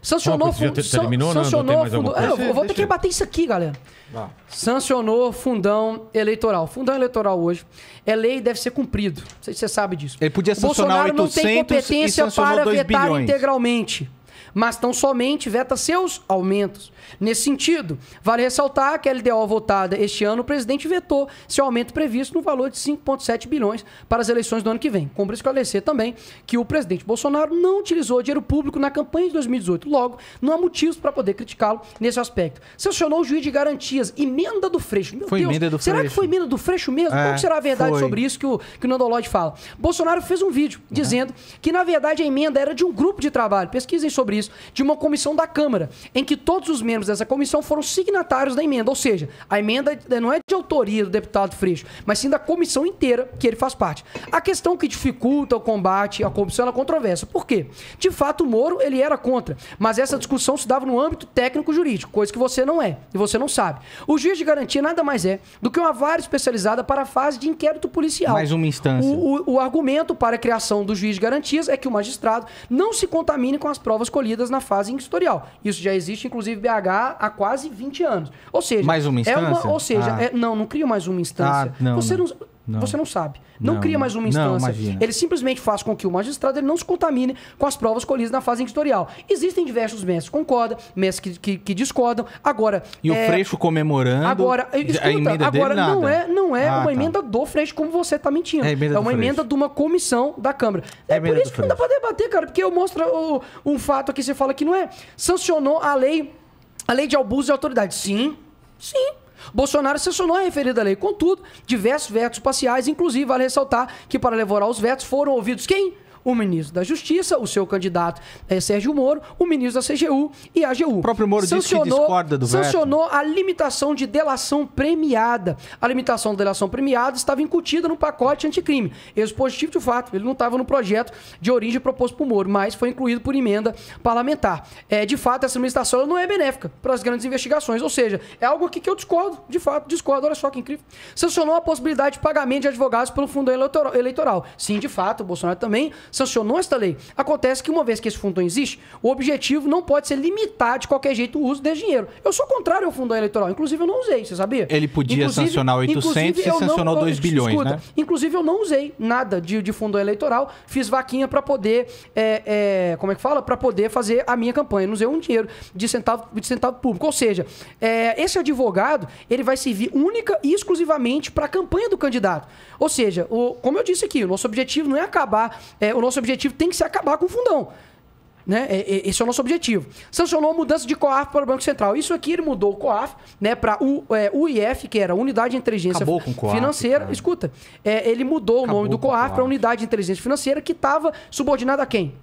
Speaker 4: Sancionou fundo. Ter, san, terminou, sancionou não, fundo. eu, eu vou ter que bater isso aqui, galera. Ah. Sancionou fundão eleitoral. Fundão eleitoral hoje é lei e deve ser cumprido. Não sei se você sabe disso. Ele podia o Bolsonaro 800 não tem competência para vetar bilhões. integralmente mas tão somente veta seus aumentos. Nesse sentido, vale ressaltar que a LDO votada este ano, o presidente vetou seu aumento previsto no valor de 5,7 bilhões para as eleições do ano que vem. Cumpre esclarecer também que o presidente Bolsonaro não utilizou dinheiro público na campanha de 2018, logo, não há motivos para poder criticá-lo nesse aspecto. Sancionou o juiz de garantias, emenda do Freixo. Meu foi Deus, emenda do será Freixo. que foi emenda do Freixo mesmo? É, Qual será a verdade foi. sobre isso que o, que o Nando Lodge fala? Bolsonaro fez um vídeo uhum. dizendo que, na verdade, a emenda era de um grupo de trabalho. Pesquisem sobre sobre isso, de uma comissão da Câmara, em que todos os membros dessa comissão foram signatários da emenda. Ou seja, a emenda não é de autoria do deputado Freixo, mas sim da comissão inteira que ele faz parte. A questão que dificulta o combate à corrupção é a controvérsia. Por quê? De fato, o Moro ele era contra, mas essa discussão se dava no âmbito técnico-jurídico, coisa que você não é e você não sabe. O juiz de garantia nada mais é do que uma vara especializada para a fase de inquérito policial. Mais uma instância. O, o, o argumento para a criação do juiz de garantias é que o magistrado não se contamine com as provas escolhidas na fase historial. Isso já existe, inclusive, BH há quase 20 anos. Ou seja, mais uma instância? É uma, ou seja, ah. é, não, não cria mais uma instância. Ah, não, Você não, não não. Você não sabe. Não, não, cria mais uma instância. Não, ele simplesmente faz com que o magistrado ele não se contamine com as provas colhidas na fase inquisitorial. Existem diversos mestres que concordam, mestres que, que, que discordam. Agora. E é... o Freixo
Speaker 3: comemorando. Agora, escuta, a emenda agora dele, não nada. é, não é ah, uma tá. emenda
Speaker 4: do Freixo, como você está mentindo. É, é uma emenda de uma comissão da Câmara. É, é por isso que não dá para debater, cara, porque eu mostro o, um fato aqui, você fala que não é. Sancionou a lei, a lei de abuso de autoridade. Sim, sim. Bolsonaro sancionou a referida lei, contudo, diversos vetos parciais, inclusive vale ressaltar que para levar os vetos foram ouvidos quem? o ministro da Justiça, o seu candidato é, Sérgio Moro, o ministro da CGU e a AGU. O próprio Moro sancionou, disse que discorda do Sancionou veto. a limitação de delação premiada. A limitação da delação premiada estava incutida no pacote anticrime. positivo de fato, ele não estava no projeto de origem proposto por Moro, mas foi incluído por emenda parlamentar. É, de fato, essa limitação não é benéfica para as grandes investigações, ou seja, é algo aqui que eu discordo, de fato, discordo, olha só que incrível. Sancionou a possibilidade de pagamento de advogados pelo fundo eleitoral. Sim, de fato, o Bolsonaro também sancionou esta lei. Acontece que uma vez que esse fundo existe, o objetivo não pode ser limitar de qualquer jeito o uso desse dinheiro. Eu sou contrário ao fundo eleitoral, inclusive eu não usei, você sabia? Ele podia inclusive, sancionar 800 e sancionou não, 2 bilhões, escuta, né? Inclusive eu não usei nada de, de fundo eleitoral, fiz vaquinha para poder, é, é, como é que fala? Para poder fazer a minha campanha, não usei um dinheiro de centavo, de centavo público. Ou seja, é, esse advogado, ele vai servir única e exclusivamente para a campanha do candidato. Ou seja, o, como eu disse aqui, o nosso objetivo não é acabar é, o nosso objetivo tem que ser acabar com o fundão. Né? É, é, esse é o nosso objetivo. Sancionou a mudança de COAF para o Banco Central. Isso aqui ele mudou o COAF né, para o é, UIF, que era Unidade de Inteligência COAF, Financeira. Cara. Escuta, é, ele mudou Acabou o nome do COAF, COAF para Unidade de Inteligência Financeira, que estava subordinada a quem?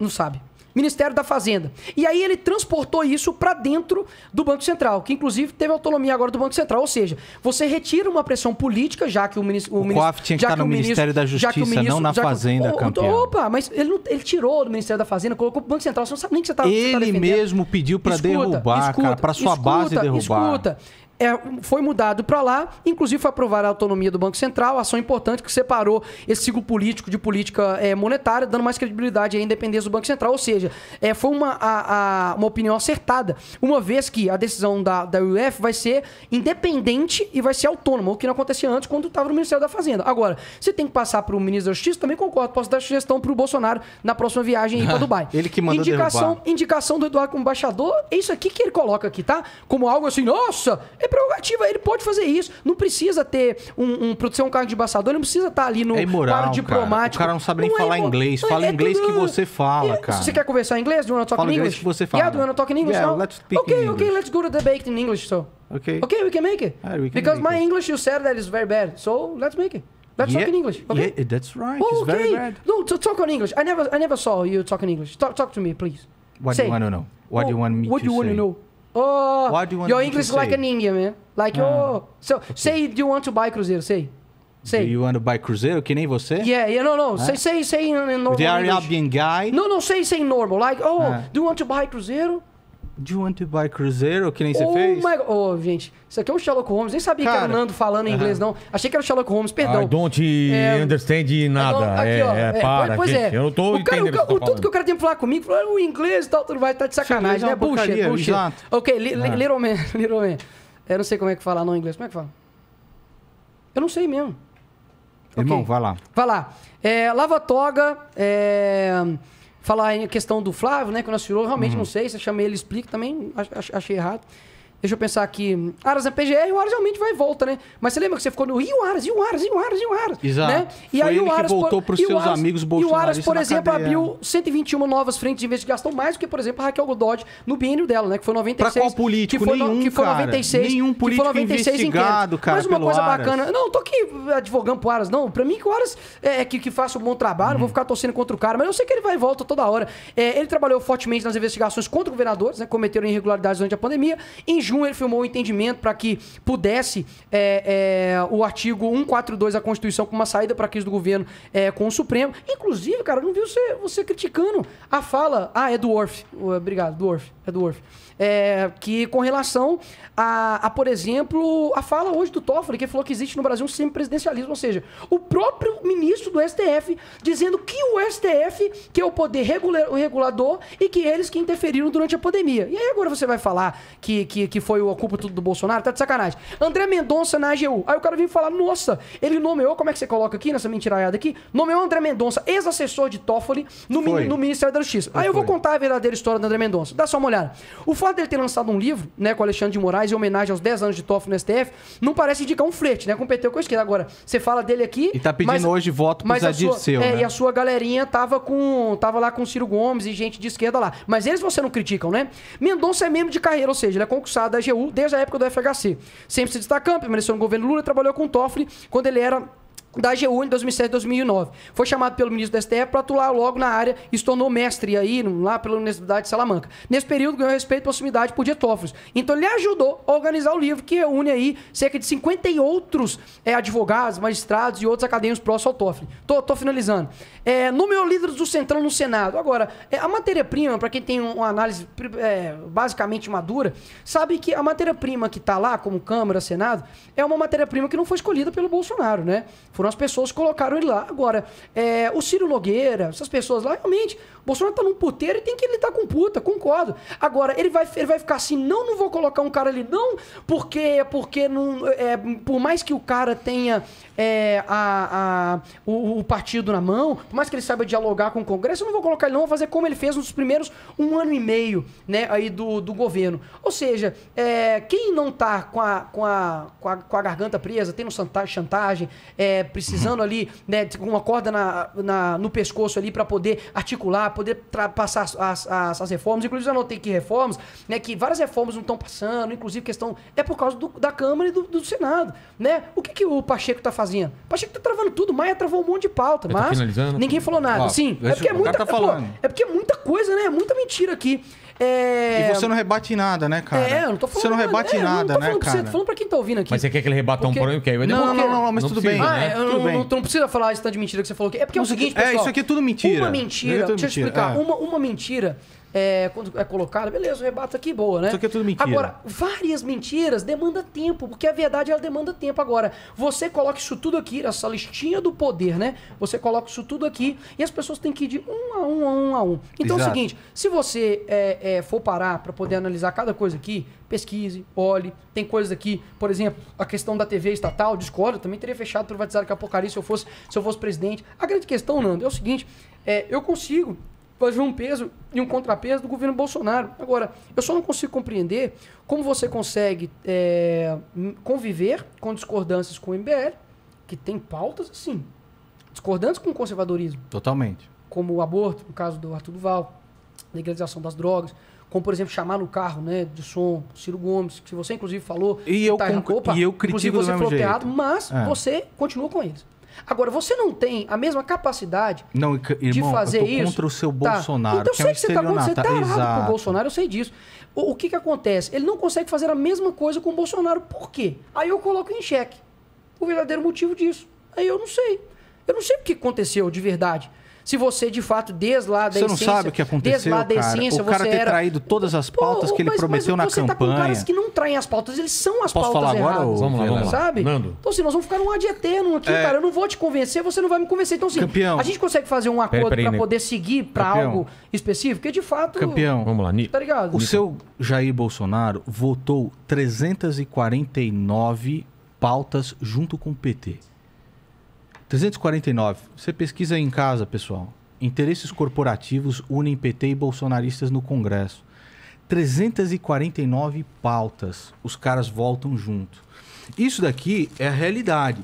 Speaker 4: Não sabe. Ministério da Fazenda. E aí ele transportou isso para dentro do Banco Central, que inclusive teve autonomia agora do Banco Central. Ou seja, você retira uma pressão política, já que o, ministro o, o COAF tinha que tá estar no Ministério da Justiça, ministro, não na Fazenda, que, campeão. Opa, mas ele, não, ele tirou do Ministério da Fazenda, colocou pro Banco Central. Você não sabe nem que você tá, tá Ele tá mesmo pediu para derrubar, escuta, cara, para sua escuta, base derrubar. Escuta, é, foi mudado para lá, inclusive foi aprovada a autonomia do Banco Central, ação importante que separou esse ciclo político de política é, monetária, dando mais credibilidade à independência do Banco Central. Ou seja, é, foi uma, a, a, uma opinião acertada, uma vez que a decisão da, da UF vai ser independente e vai ser autônoma, o que não acontecia antes quando estava no Ministério da Fazenda. Agora, se tem que passar para o ministro da Justiça, também concordo, posso dar sugestão para o Bolsonaro na próxima viagem para Dubai. ele que mandou indicação, indicação do Eduardo como embaixador, é isso aqui que ele coloca aqui, tá? Como algo assim, nossa, é é prerrogativa, ele pode fazer isso. Não precisa ter um, um ser um cargo de embaixador, ele não precisa estar tá ali no é imoral, diplomático. Cara. O cara não
Speaker 3: sabe nem não é falar é inglês. Então, fala é, inglês que você fala, cara. Você
Speaker 4: quer conversar em inglês? Do you want to talk fala in English? que você fala. Yeah, do you want to talk in English? Yeah, let's speak okay, in English. Okay, let's go to debate in English, so. Okay. Okay, we can make it. Ah, can Because make my it. English, you said that is very bad. So, let's make it. Let's yeah, talk in English. Okay? Yeah, that's right. Oh, it's okay. very bad. No, talk on English. I never, I never saw you talk in English. Talk, talk to me, please. What Say. do you want to know?
Speaker 3: What oh, do you want me What do you want to know?
Speaker 4: Oh, Why do you want your English is like an Indian, man. Like, ah. oh. So, okay. say you want to buy Cruzeiro, say. Say.
Speaker 3: Do you want to buy Cruzeiro? Que nem você? Yeah, yeah, no, no. Ah. Say,
Speaker 4: say, say in, in normal. The Arabian
Speaker 3: English. guy? No,
Speaker 4: no, say, say normal. Like, oh, ah. do you want to buy Cruzeiro?
Speaker 3: Do you want to buy Cruzeiro? Que nem oh você fez?
Speaker 4: My... Oh, gente, isso aqui é o Sherlock Holmes. Nem sabia Cara, que era o Nando falando uh -huh. em inglês, não. Achei que era o Sherlock Holmes, perdão. I
Speaker 1: don't é... understand é, nada. aqui, é, ó, é, é, para, pois gente, é. Eu não tô o cara, o, que tá tudo que
Speaker 4: o cara tem pra falar comigo, falou, é, o inglês e tal, tudo vai, tá de sacanagem, né? Bullshit, bullshit. Ok, li, li, ah. Little Man, Little Man. Eu não sei como é que fala não em inglês. Como é que fala? Eu não sei mesmo. Irmão, okay. vai lá. Vai lá. É, lava toga, é falar em questão do Flávio, né? Que o nosso realmente uhum. não sei. Se eu chamei ele, explica também. Achei errado. Deixa eu pensar aqui. Aras é PGR, o Aras realmente vai e volta, né? Mas você lembra que você ficou no Rio Aras, e o Aras, e o Aras, e o Aras. Exato. Né? E Foi aí o Aras. voltou para os seus Aras, amigos bolsonaristas. E o Aras, por exemplo, cadeia. abriu 121 novas frentes de investigação, mais do que, por exemplo, a Raquel Godod no biênio dela, né? Que foi 96. Pra qual político? Que foi, nenhum, que foi 96. Cara. Nenhum político que foi 96, investigado, cara. Mas uma coisa Aras. bacana. Não, tô aqui advogando pro Aras, não. Pra mim, que o Aras é, é que, que faça um bom trabalho, hum. vou ficar torcendo contra o cara. Mas eu sei que ele vai e volta toda hora. É, ele trabalhou fortemente nas investigações contra governadores, né? Cometeram irregularidades durante a pandemia. Em jejum ele o entendimento para que pudesse é, é, o artigo 142 da Constituição com uma saída para a crise do governo é, com o Supremo. Inclusive, cara, não viu você, você criticando a fala. Ah, é do Orff. Obrigado, do Orff. É do Orff é, que com relação a, a, por exemplo, a fala hoje do Toffoli, que falou que existe no Brasil um semipresidencialismo, ou seja, o próprio ministro do STF dizendo que o STF, que é o poder regula regulador e que eles que interferiram durante a pandemia. E aí agora você vai falar que, que, que foi a culpa tudo do Bolsonaro? Tá de sacanagem. André Mendonça na AGU. Aí o cara vem falar, nossa, ele nomeou, como é que você coloca aqui nessa mentiraiada aqui? Nomeou André Mendonça, ex-assessor de Toffoli, no, no, Ministério da Justiça. Aí eu vou contar a verdadeira história do André Mendonça. Dá só uma olhada. O fato dele ter lançado um livro, né, com Alexandre de Moraes, em homenagem aos 10 anos de Toffoli no STF, não parece indicar um flerte, né, com com a esquerda. Agora, você fala dele aqui... E tá pedindo mas, hoje voto pro Zé Dirceu, É, né? e a sua galerinha tava, com, tava lá com Ciro Gomes e gente de esquerda lá. Mas eles você não criticam, né? Mendonça é membro de carreira, ou seja, ele é concursado da AGU desde a época do FHC. Sempre se destacando, permaneceu no governo Lula, trabalhou com Toffoli quando ele era da AGU em 2007 2009. Foi chamado pelo ministro da STF para atuar logo na área e se tornou mestre aí, lá pela Universidade de Salamanca. Nesse período ganhou respeito e proximidade por Dietófilos. Então ele ajudou a organizar o livro que reúne aí cerca de 50 outros é, advogados, magistrados e outros acadêmicos próximos ao Toffoli. Tô, tô finalizando. É, número líderes do Centrão no Senado. Agora, é, a matéria-prima, para quem tem uma análise é, basicamente madura, sabe que a matéria-prima que está lá, como Câmara, Senado, é uma matéria-prima que não foi escolhida pelo Bolsonaro, né? Foram as pessoas que colocaram ele lá. Agora, é, o Ciro Logueira, essas pessoas lá, realmente, Bolsonaro tá num puteiro e tem que lidar com puta, concordo. Agora, ele vai, ele vai ficar assim, não, não vou colocar um cara ali, não, porque, porque não, é, por mais que o cara tenha é, a, a o, o, partido na mão, por mais que ele saiba dialogar com o Congresso, eu não vou colocar ele não, vou fazer como ele fez nos primeiros um ano e meio, né, aí do, do governo. Ou seja, é, quem não tá com a, com, a, com, a, com a garganta presa, tendo chantagem, é, precisando ali, né, com uma corda na, na, no pescoço ali para poder articular, poder passar as, as, as, reformas. Inclusive, eu anotei que reformas, né, que várias reformas não estão passando, inclusive questão é por causa do, da Câmara e do, do, Senado, né? O que, que o Pacheco está fazendo? O Pacheco está travando tudo, Maia travou um monte de pauta, tá mas ninguém falou nada. Ó, Sim, é porque é muita, tá pô, é porque é muita coisa, né? É muita mentira aqui. É... E você não rebate nada, né,
Speaker 1: cara? É, eu não tô falando. Você não rebate é, nada, não né, cara? Você, tô
Speaker 4: falando pra quem tá ouvindo aqui.
Speaker 1: Mas você quer que ele rebata um por aí?
Speaker 4: não, não, não, não, mas não tudo precisa, bem. Né? Ah, é, tudo bem. Não, não, precisa falar isso tá de mentira que você falou. Aqui. É porque é, é o seguinte, pessoal. É, isso aqui é tudo mentira. Uma mentira, é tudo deixa eu explicar. É. Uma, uma mentira é, quando é colocada, beleza, o rebato aqui, boa, né? Isso aqui é tudo mentira. Agora, várias mentiras demanda tempo, porque a verdade ela demanda tempo. Agora, você coloca isso tudo aqui, essa listinha do poder, né? Você coloca isso tudo aqui e as pessoas têm que ir de um a um, a um, a um. Então Exato. é o seguinte, se você é, é, for parar para poder analisar cada coisa aqui, pesquise, olhe. Tem coisas aqui, por exemplo, a questão da TV estatal, discordo, também teria fechado, privatizado que a porcaria se eu fosse, se eu fosse presidente. A grande questão, Nando, é o seguinte, é, eu consigo Vai vir um peso e um contrapeso do governo Bolsonaro. Agora, eu só não consigo compreender como você consegue é, conviver com discordâncias com o MBL, que tem pautas assim, discordantes com o conservadorismo.
Speaker 3: Totalmente.
Speaker 4: Como o aborto, no caso do Arthur Duval, legalização das drogas como por exemplo chamar no carro, né, de som, Ciro Gomes, que você inclusive falou, e eu tá com... e eu critico inclusive você do mesmo falou jeito. mas é. você continua com eles. Agora, você não tem a mesma capacidade não,
Speaker 3: irmão, de fazer isso. contra o seu tá. Bolsonaro. Tá. Então, que é sei é que você está você tá errado com o
Speaker 4: Bolsonaro, eu sei disso. O, o, que, que acontece? Ele não consegue fazer a mesma coisa com o Bolsonaro. Por quê? Aí eu coloco em xeque o verdadeiro motivo disso. Aí eu não sei. Eu não sei o que aconteceu de verdade se você de fato desladecência. Você não sabe o que aconteceu, cara. O cara ter era... traído
Speaker 3: todas as pautas Pô, que ele mas, prometeu mas na você campanha. Tá com caras que
Speaker 4: não traem as pautas, eles são as Posso pautas falar erradas. ou... Vamos lá, vamos lá. Sabe? Nando. Então assim, nós vamos ficar num adieteno aqui, é... cara. Eu não vou te convencer, você não vai me convencer. Então assim, Campeão. a gente consegue fazer um acordo para poder seguir para algo específico, que de fato Campeão.
Speaker 1: Vamos lá, Nico. Tá ligado? O seu
Speaker 3: Jair Bolsonaro votou 349 pautas junto com o PT. 349. Você pesquisa em casa, pessoal. Interesses corporativos unem PT e bolsonaristas no Congresso. 349 pautas. Os caras voltam junto. Isso daqui é a realidade.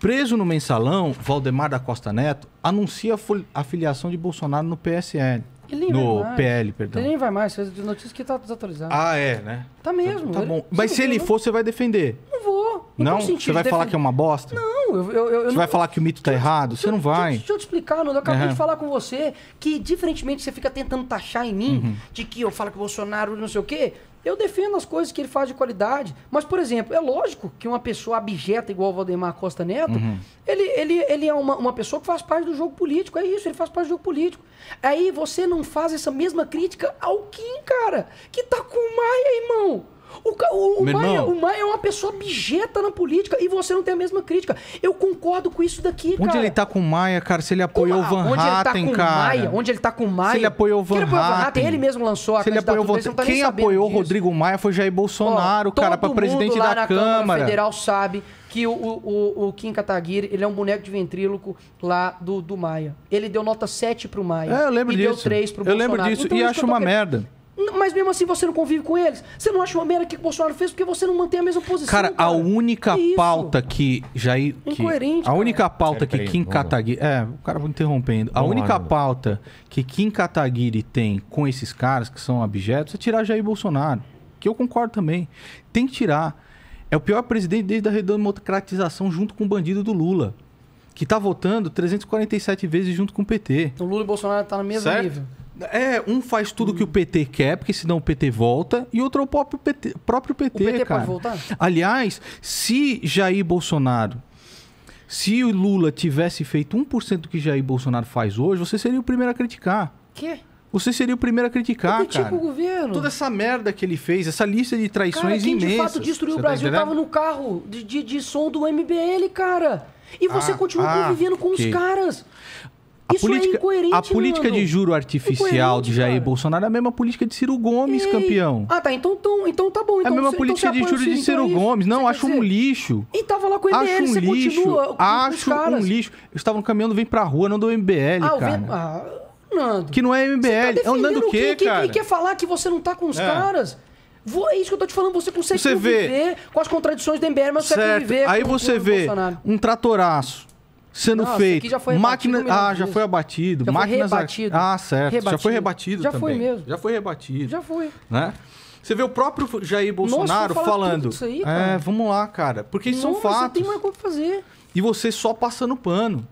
Speaker 3: Preso no mensalão, Valdemar da Costa Neto anuncia a filiação de Bolsonaro no PSL.
Speaker 4: Ele nem no vai mais. PL, perdão. Ele nem vai mais, fez notícias que tá desatualizado Ah, é, né? Tá mesmo. Tá, tá bom. Ele... Mas Sim, se ele não... for,
Speaker 3: você vai defender.
Speaker 4: Não vou não, não você vai falar que é uma bosta? Não, eu, eu, eu Você não... vai falar
Speaker 3: que o mito tá errado? você não vai. Deixa,
Speaker 4: eu te explicar, Nuno. Eu acabei uhum. de falar com você que, diferentemente, você fica tentando taxar em mim uhum. de que eu falo que o Bolsonaro não sei o quê. Eu defendo as coisas que ele faz de qualidade. Mas, por exemplo, é lógico que uma pessoa abjeta igual o Valdemar Costa Neto, uhum. ele, ele, ele é uma, uma pessoa que faz parte do jogo político. É isso, ele faz parte do jogo político. Aí você não faz essa mesma crítica ao Kim, cara, que tá com o Maia, irmão. O, o, o, Maia, o, Maia, é uma pessoa bijeta na política e você não tem a mesma crítica. Eu concordo com isso daqui, onde cara. Onde ele tá
Speaker 3: com o Maia, cara? Se ele apoiou o Van onde Hatten, ele tá cara. Maia, onde
Speaker 4: ele tá com o Maia. Se ele apoiou o Van, Hatten. Hatten. Ele mesmo lançou a se ele apoiou Van... tá Quem apoiou o Rodrigo
Speaker 3: Maia foi Jair Bolsonaro, Ó, cara, pra presidente da Câmara. Câmara Federal
Speaker 4: sabe que o, o, o, Kim Kataguiri, ele é um boneco de ventríloco lá do, do Maia. Ele deu nota 7 pro Maia. É, eu lembro e disso. E deu 3 pro eu Bolsonaro. Eu lembro disso então, e é acho uma querendo... merda. Mas mesmo assim você não convive com eles? Você não acha uma merda que o Bolsonaro fez porque você não mantém a mesma posição? Cara,
Speaker 3: cara? a única que pauta que Jair. Que, Incoerente. A única pauta que Kim Kataguiri. É, o cara tá me interrompendo. Vamos a única lá, pauta que Kim Kataguiri tem com esses caras que são abjetos é tirar Jair Bolsonaro. Que eu concordo também. Tem que tirar. É o pior presidente desde a redemocratização junto com o bandido do Lula. Que tá votando 347 vezes junto com o PT.
Speaker 4: O Lula e o Bolsonaro tá no mesmo certo? nível.
Speaker 3: É, um faz tudo hum. que o PT quer, porque senão o PT volta, e outro é o próprio PT, próprio PT, o PT cara. Pode voltar? Aliás, se Jair Bolsonaro se o Lula tivesse feito 1% do que Jair Bolsonaro faz hoje, você seria o primeiro a criticar. Quê? Você seria o primeiro a criticar, cara. Tipo o governo. Toda essa merda que ele fez, essa lista de traições cara, quem imensas. de fato destruiu você o tá Brasil tá tava
Speaker 4: no carro de, de, de, som do MBL, cara. E você ah, continua ah, convivendo com okay. os caras. A Isso é política, é incoerente, A política mano. de juro
Speaker 3: artificial de Jair cara. Bolsonaro é a mesma política de Ciro Gomes, Ei. campeão.
Speaker 4: Ah, tá. Então, então, então tá bom. Então, é a então mesma você, política então de juro de Ciro
Speaker 3: então é Gomes. Não, acho um lixo. E tava lá com o MBL, acho um você lixo, continua Acho um lixo. Eu estava no caminhão Vem Pra Rua, não do MBL, ah, cara. Vem...
Speaker 4: Ah, Nando. Que não é MBL. Tá é o Nando o quê, que, cara? quem quer falar que você não tá com os é. caras? É isso que eu tô te falando, você consegue você conviver vê. com as contradições do MBL, mas certo. você consegue conviver Aí com, você com vê
Speaker 3: um tratoraço sendo feito. Aqui já foi máquina... Ah, já foi abatido. Já máquinas... foi rebatido. Ah, certo. Rebatido. Já foi rebatido já também. Já foi mesmo. Já foi rebatido. Já foi. Né? Você vê o próprio Jair Bolsonaro Nossa, falando. Aí, é, vamos lá, cara. Porque são fatos. tem
Speaker 4: mais como fazer.
Speaker 3: E você só passando pano.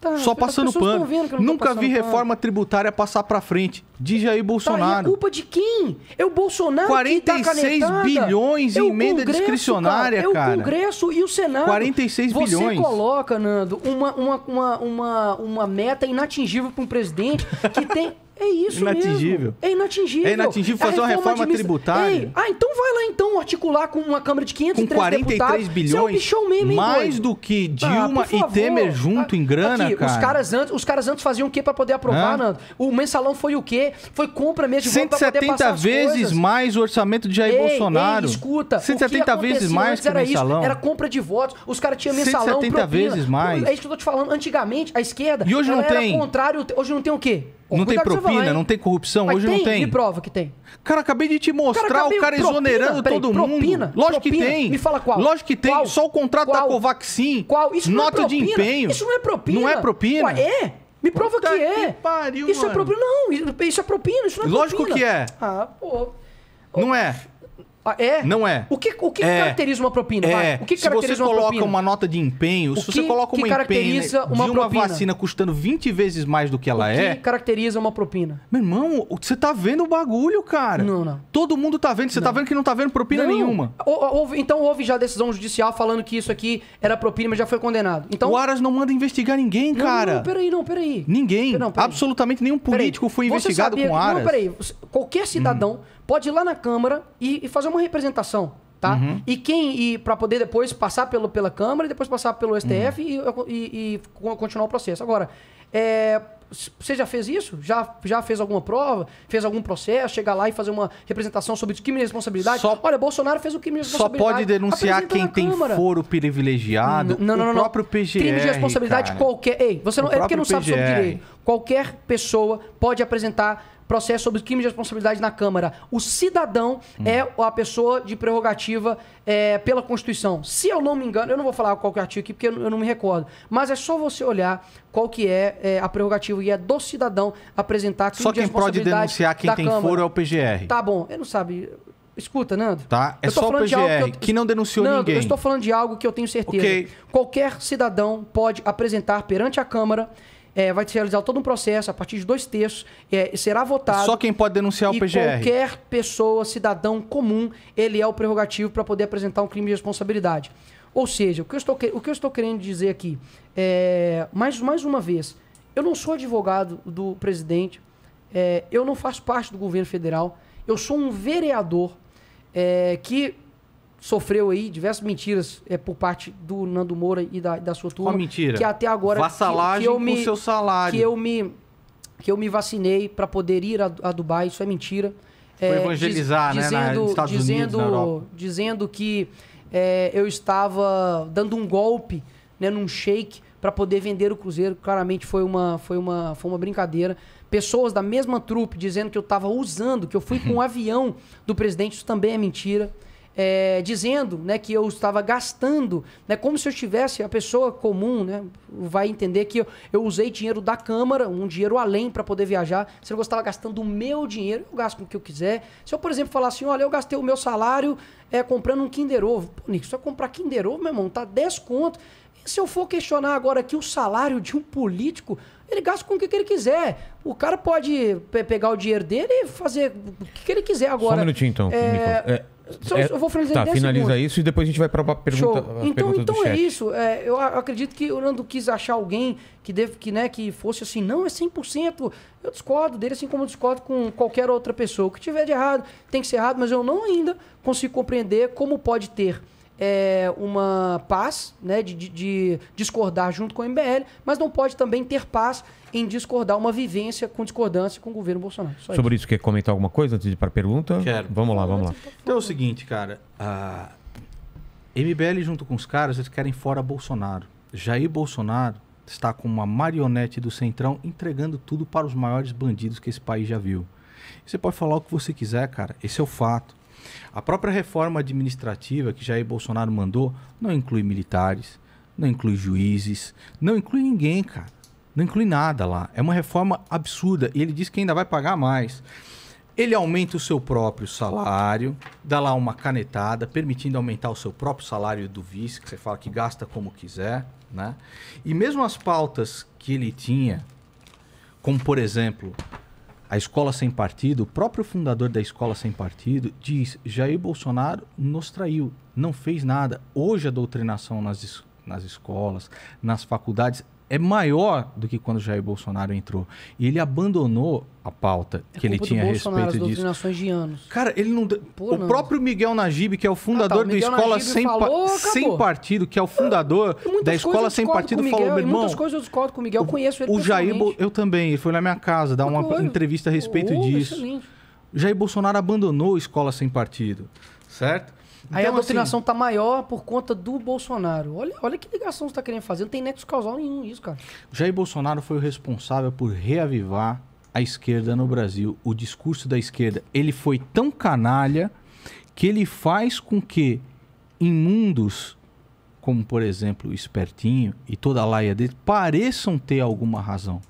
Speaker 4: Tá, Só passando pano. Nunca vi reforma
Speaker 3: pano. tributária passar para frente. Diz aí tá Bolsonaro. Tá, culpa de quem? É o
Speaker 4: Bolsonaro 46 que tá bilhões é em é emenda Congresso, discricionária, cara. É o Congresso e o Senado. 46 Você bilhões. Você coloca, Nando, uma, uma, uma, uma, uma meta inatingível para um presidente que tem é isso inatingível. mesmo. É inatingível. É inatingível fazer reforma uma reforma tributária. Ei, ah, então vai lá então articular com uma Câmara de 500. com 43 deputados. É bilhões, é um mesmo, hein, mais doido? do que ah, Dilma ah, e Temer junto
Speaker 3: ah, em grana, aqui, cara. Os caras,
Speaker 4: antes, os caras antes faziam o quê para poder aprovar, ah. Nando? O mensalão foi o quê? Foi compra mesmo de 170 vezes mais
Speaker 3: o orçamento de Jair ei, Bolsonaro. Ei, escuta, 170 vezes mais que o mensalão. era
Speaker 4: compra de votos. Os caras tinham mensalão, 170 propina. vezes mais. É isso que eu tô te falando. Antigamente, a esquerda e hoje não tem. contrário, hoje não tem o quê? Não tem propina propina, não tem corrupção, Mas hoje tem, não tem. Me prova que tem. Cara, acabei de te
Speaker 3: mostrar cara, o cara exonerando todo mundo. Propina, Lógico propina. que tem. Me fala qual. Lógico que tem. Qual? Só o contrato qual? da Covaxin. Qual? Isso é nota é de empenho. Isso não é propina. Não é propina? Ué, é?
Speaker 4: Me prova Puta que, é. Que pariu, isso é mano. é propina. Não, isso é propina, isso não é Lógico propina. Lógico que é. Ah, pô. Não é? Ah, é? Não é. O que, o que é. caracteriza uma propina? É. O que caracteriza uma se você coloca uma
Speaker 3: nota de empenho, o se que, você coloca uma caracteriza empenho uma de uma propina? vacina custando 20 vezes mais do que ela o que é... O
Speaker 4: que caracteriza uma propina? Meu irmão, você tá vendo o bagulho, cara. Não, não. Todo mundo tá vendo. Você tá não. tá vendo que não tá vendo propina não. nenhuma. então houve já decisão judicial falando que isso aqui era propina, mas já foi condenado. Então... O Aras
Speaker 3: não manda investigar ninguém, não, cara. Não, não, peraí, não, peraí. Ninguém. não, peraí.
Speaker 4: Absolutamente nenhum político peraí. foi investigado sabia... com Aras. Não, peraí. Qualquer hum. cidadão... Hum pode ir lá na Câmara e, e fazer uma representação. Tá? Uhum. E quem e para poder depois passar pelo, pela Câmara e depois passar pelo STF uhum. e, e, e, continuar o processo. Agora, é, você já fez isso? Já, já fez alguma prova? Fez algum processo? Chegar lá e fazer uma representação sobre crime de responsabilidade? Só, Olha, Bolsonaro fez o crime de responsabilidade. Só pode denunciar quem tem foro
Speaker 3: privilegiado, não, não, não, o próprio PGR. Crime de responsabilidade cara.
Speaker 4: qualquer. Ei, você não, é porque não PGR. sabe sobre direito. Qualquer pessoa pode apresentar processo sobre crime de responsabilidade na Câmara. O cidadão hum. é a pessoa de prerrogativa é, pela Constituição. Se eu não me engano, eu não vou falar qual que é o artigo aqui, porque eu não me recordo. Mas é só você olhar qual que é, é a prerrogativa e é do cidadão apresentar crime Só quem de pode denunciar quem tem Câmara. foro é o PGR. Tá bom, eu não sabe. Escuta, Nando. Tá, é só o PGR, que, eu... que, não denunciou Nando, ninguém. eu estou falando de algo que eu tenho certeza. Okay. Qualquer cidadão pode apresentar perante a Câmara é, vai ser realizado todo um processo a partir de dois terços, é, será votado. Só quem pode denunciar o PGR. Qualquer pessoa, cidadão comum, ele é o prerrogativo para poder apresentar um crime de responsabilidade. Ou seja, o que eu estou, o que eu estou querendo dizer aqui, é, mais, mais uma vez, eu não sou advogado do presidente, é, eu não faço parte do governo federal, eu sou um vereador é, que sofreu aí diversas mentiras é, por parte do Nando Moura e da, da sua turma. Uma mentira. Que até agora Vassalagem que, que eu me, seu salário. Que eu me que eu me vacinei para poder ir a, a, Dubai, isso é mentira. Foi é, evangelizar, diz, né, dizendo, na, Estados dizendo, Unidos, dizendo que é, eu estava dando um golpe, né, num shake para poder vender o Cruzeiro, claramente foi uma foi uma foi uma brincadeira. Pessoas da mesma trupe dizendo que eu estava usando, que eu fui com um avião do presidente, isso também é mentira é, dizendo né, que eu estava gastando, né, como se eu estivesse, a pessoa comum né, vai entender que eu, eu usei dinheiro da Câmara, um dinheiro além para poder viajar. Se eu estava gastando o meu dinheiro, eu gasto com o que eu quiser. Se eu, por exemplo, falar assim, olha, eu gastei o meu salário é, comprando um Kinder Ovo. Pô, Nico, só comprar Kinder Ovo, meu irmão, tá 10 conto. E se eu for questionar agora aqui o salário de um político, ele gasta com o que, que ele quiser. O cara pode pe pegar o dinheiro dele e fazer o que, que ele quiser agora. Só um minutinho, então, é... É só, é, eu vou finalizar tá, em 10 finaliza segundos.
Speaker 1: isso e depois a gente vai para a pergunta. Show. Então, então é
Speaker 4: isso. É, eu acredito que o Nando quis achar alguém que, deve, que, né, que fosse assim, não é 100%. Eu discordo dele, assim como eu discordo com qualquer outra pessoa. O que tiver de errado tem que ser errado, mas eu não ainda consigo compreender como pode ter é, uma paz né, de, de, de, discordar junto com o MBL, mas não pode também ter paz em discordar uma vivência com discordância com o governo Bolsonaro. Só Sobre
Speaker 1: isso. isso, quer comentar alguma coisa antes de ir para a pergunta? Quero. Vamos lá, vamos lá.
Speaker 3: Então é o seguinte, cara. A MBL junto com os caras, eles querem fora Bolsonaro. Jair Bolsonaro está com uma marionete do Centrão entregando tudo para os maiores bandidos que esse país já viu. Você pode falar o que você quiser, cara. Esse é o fato. A própria reforma administrativa que Jair Bolsonaro mandou não inclui militares, não inclui juízes, não inclui ninguém, cara. Não inclui nada lá. É uma reforma absurda e ele diz que ainda vai pagar mais. Ele aumenta o seu próprio salário, dá lá uma canetada, permitindo aumentar o seu próprio salário do vice, que você fala que gasta como quiser, né? E mesmo as pautas que ele tinha, como por exemplo, a Escola Sem Partido, o próprio fundador da Escola Sem Partido, diz: Jair Bolsonaro nos traiu, não fez nada. Hoje a doutrinação nas, nas escolas, nas faculdades, é maior do que quando Jair Bolsonaro entrou. E ele abandonou a pauta é que ele tinha a respeito disso. de anos. Cara, ele não. Pô, o não. próprio Miguel Najib, que é o fundador ah, tá. o da Escola sem, falou, pa... sem Partido, que é o fundador da Escola Sem Partido, Miguel, falou: meu irmão. Muitas
Speaker 4: coisas eu discordo com o Miguel, eu conheço ele. O Jair,
Speaker 3: eu também, ele foi na minha casa dar uma eu, entrevista a respeito disso. Excelente. Jair Bolsonaro abandonou a Escola Sem Partido, certo? Então, aí a doutrinação
Speaker 4: assim, tá maior por conta do Bolsonaro. Olha, olha que ligação você está querendo fazer. Não tem nexo causal nenhum isso, cara.
Speaker 3: Jair Bolsonaro foi o responsável por reavivar a esquerda no Brasil, o discurso da esquerda. Ele foi tão canalha que ele faz com que imundos, como por exemplo o Espertinho e toda a laia dele, pareçam ter alguma razão.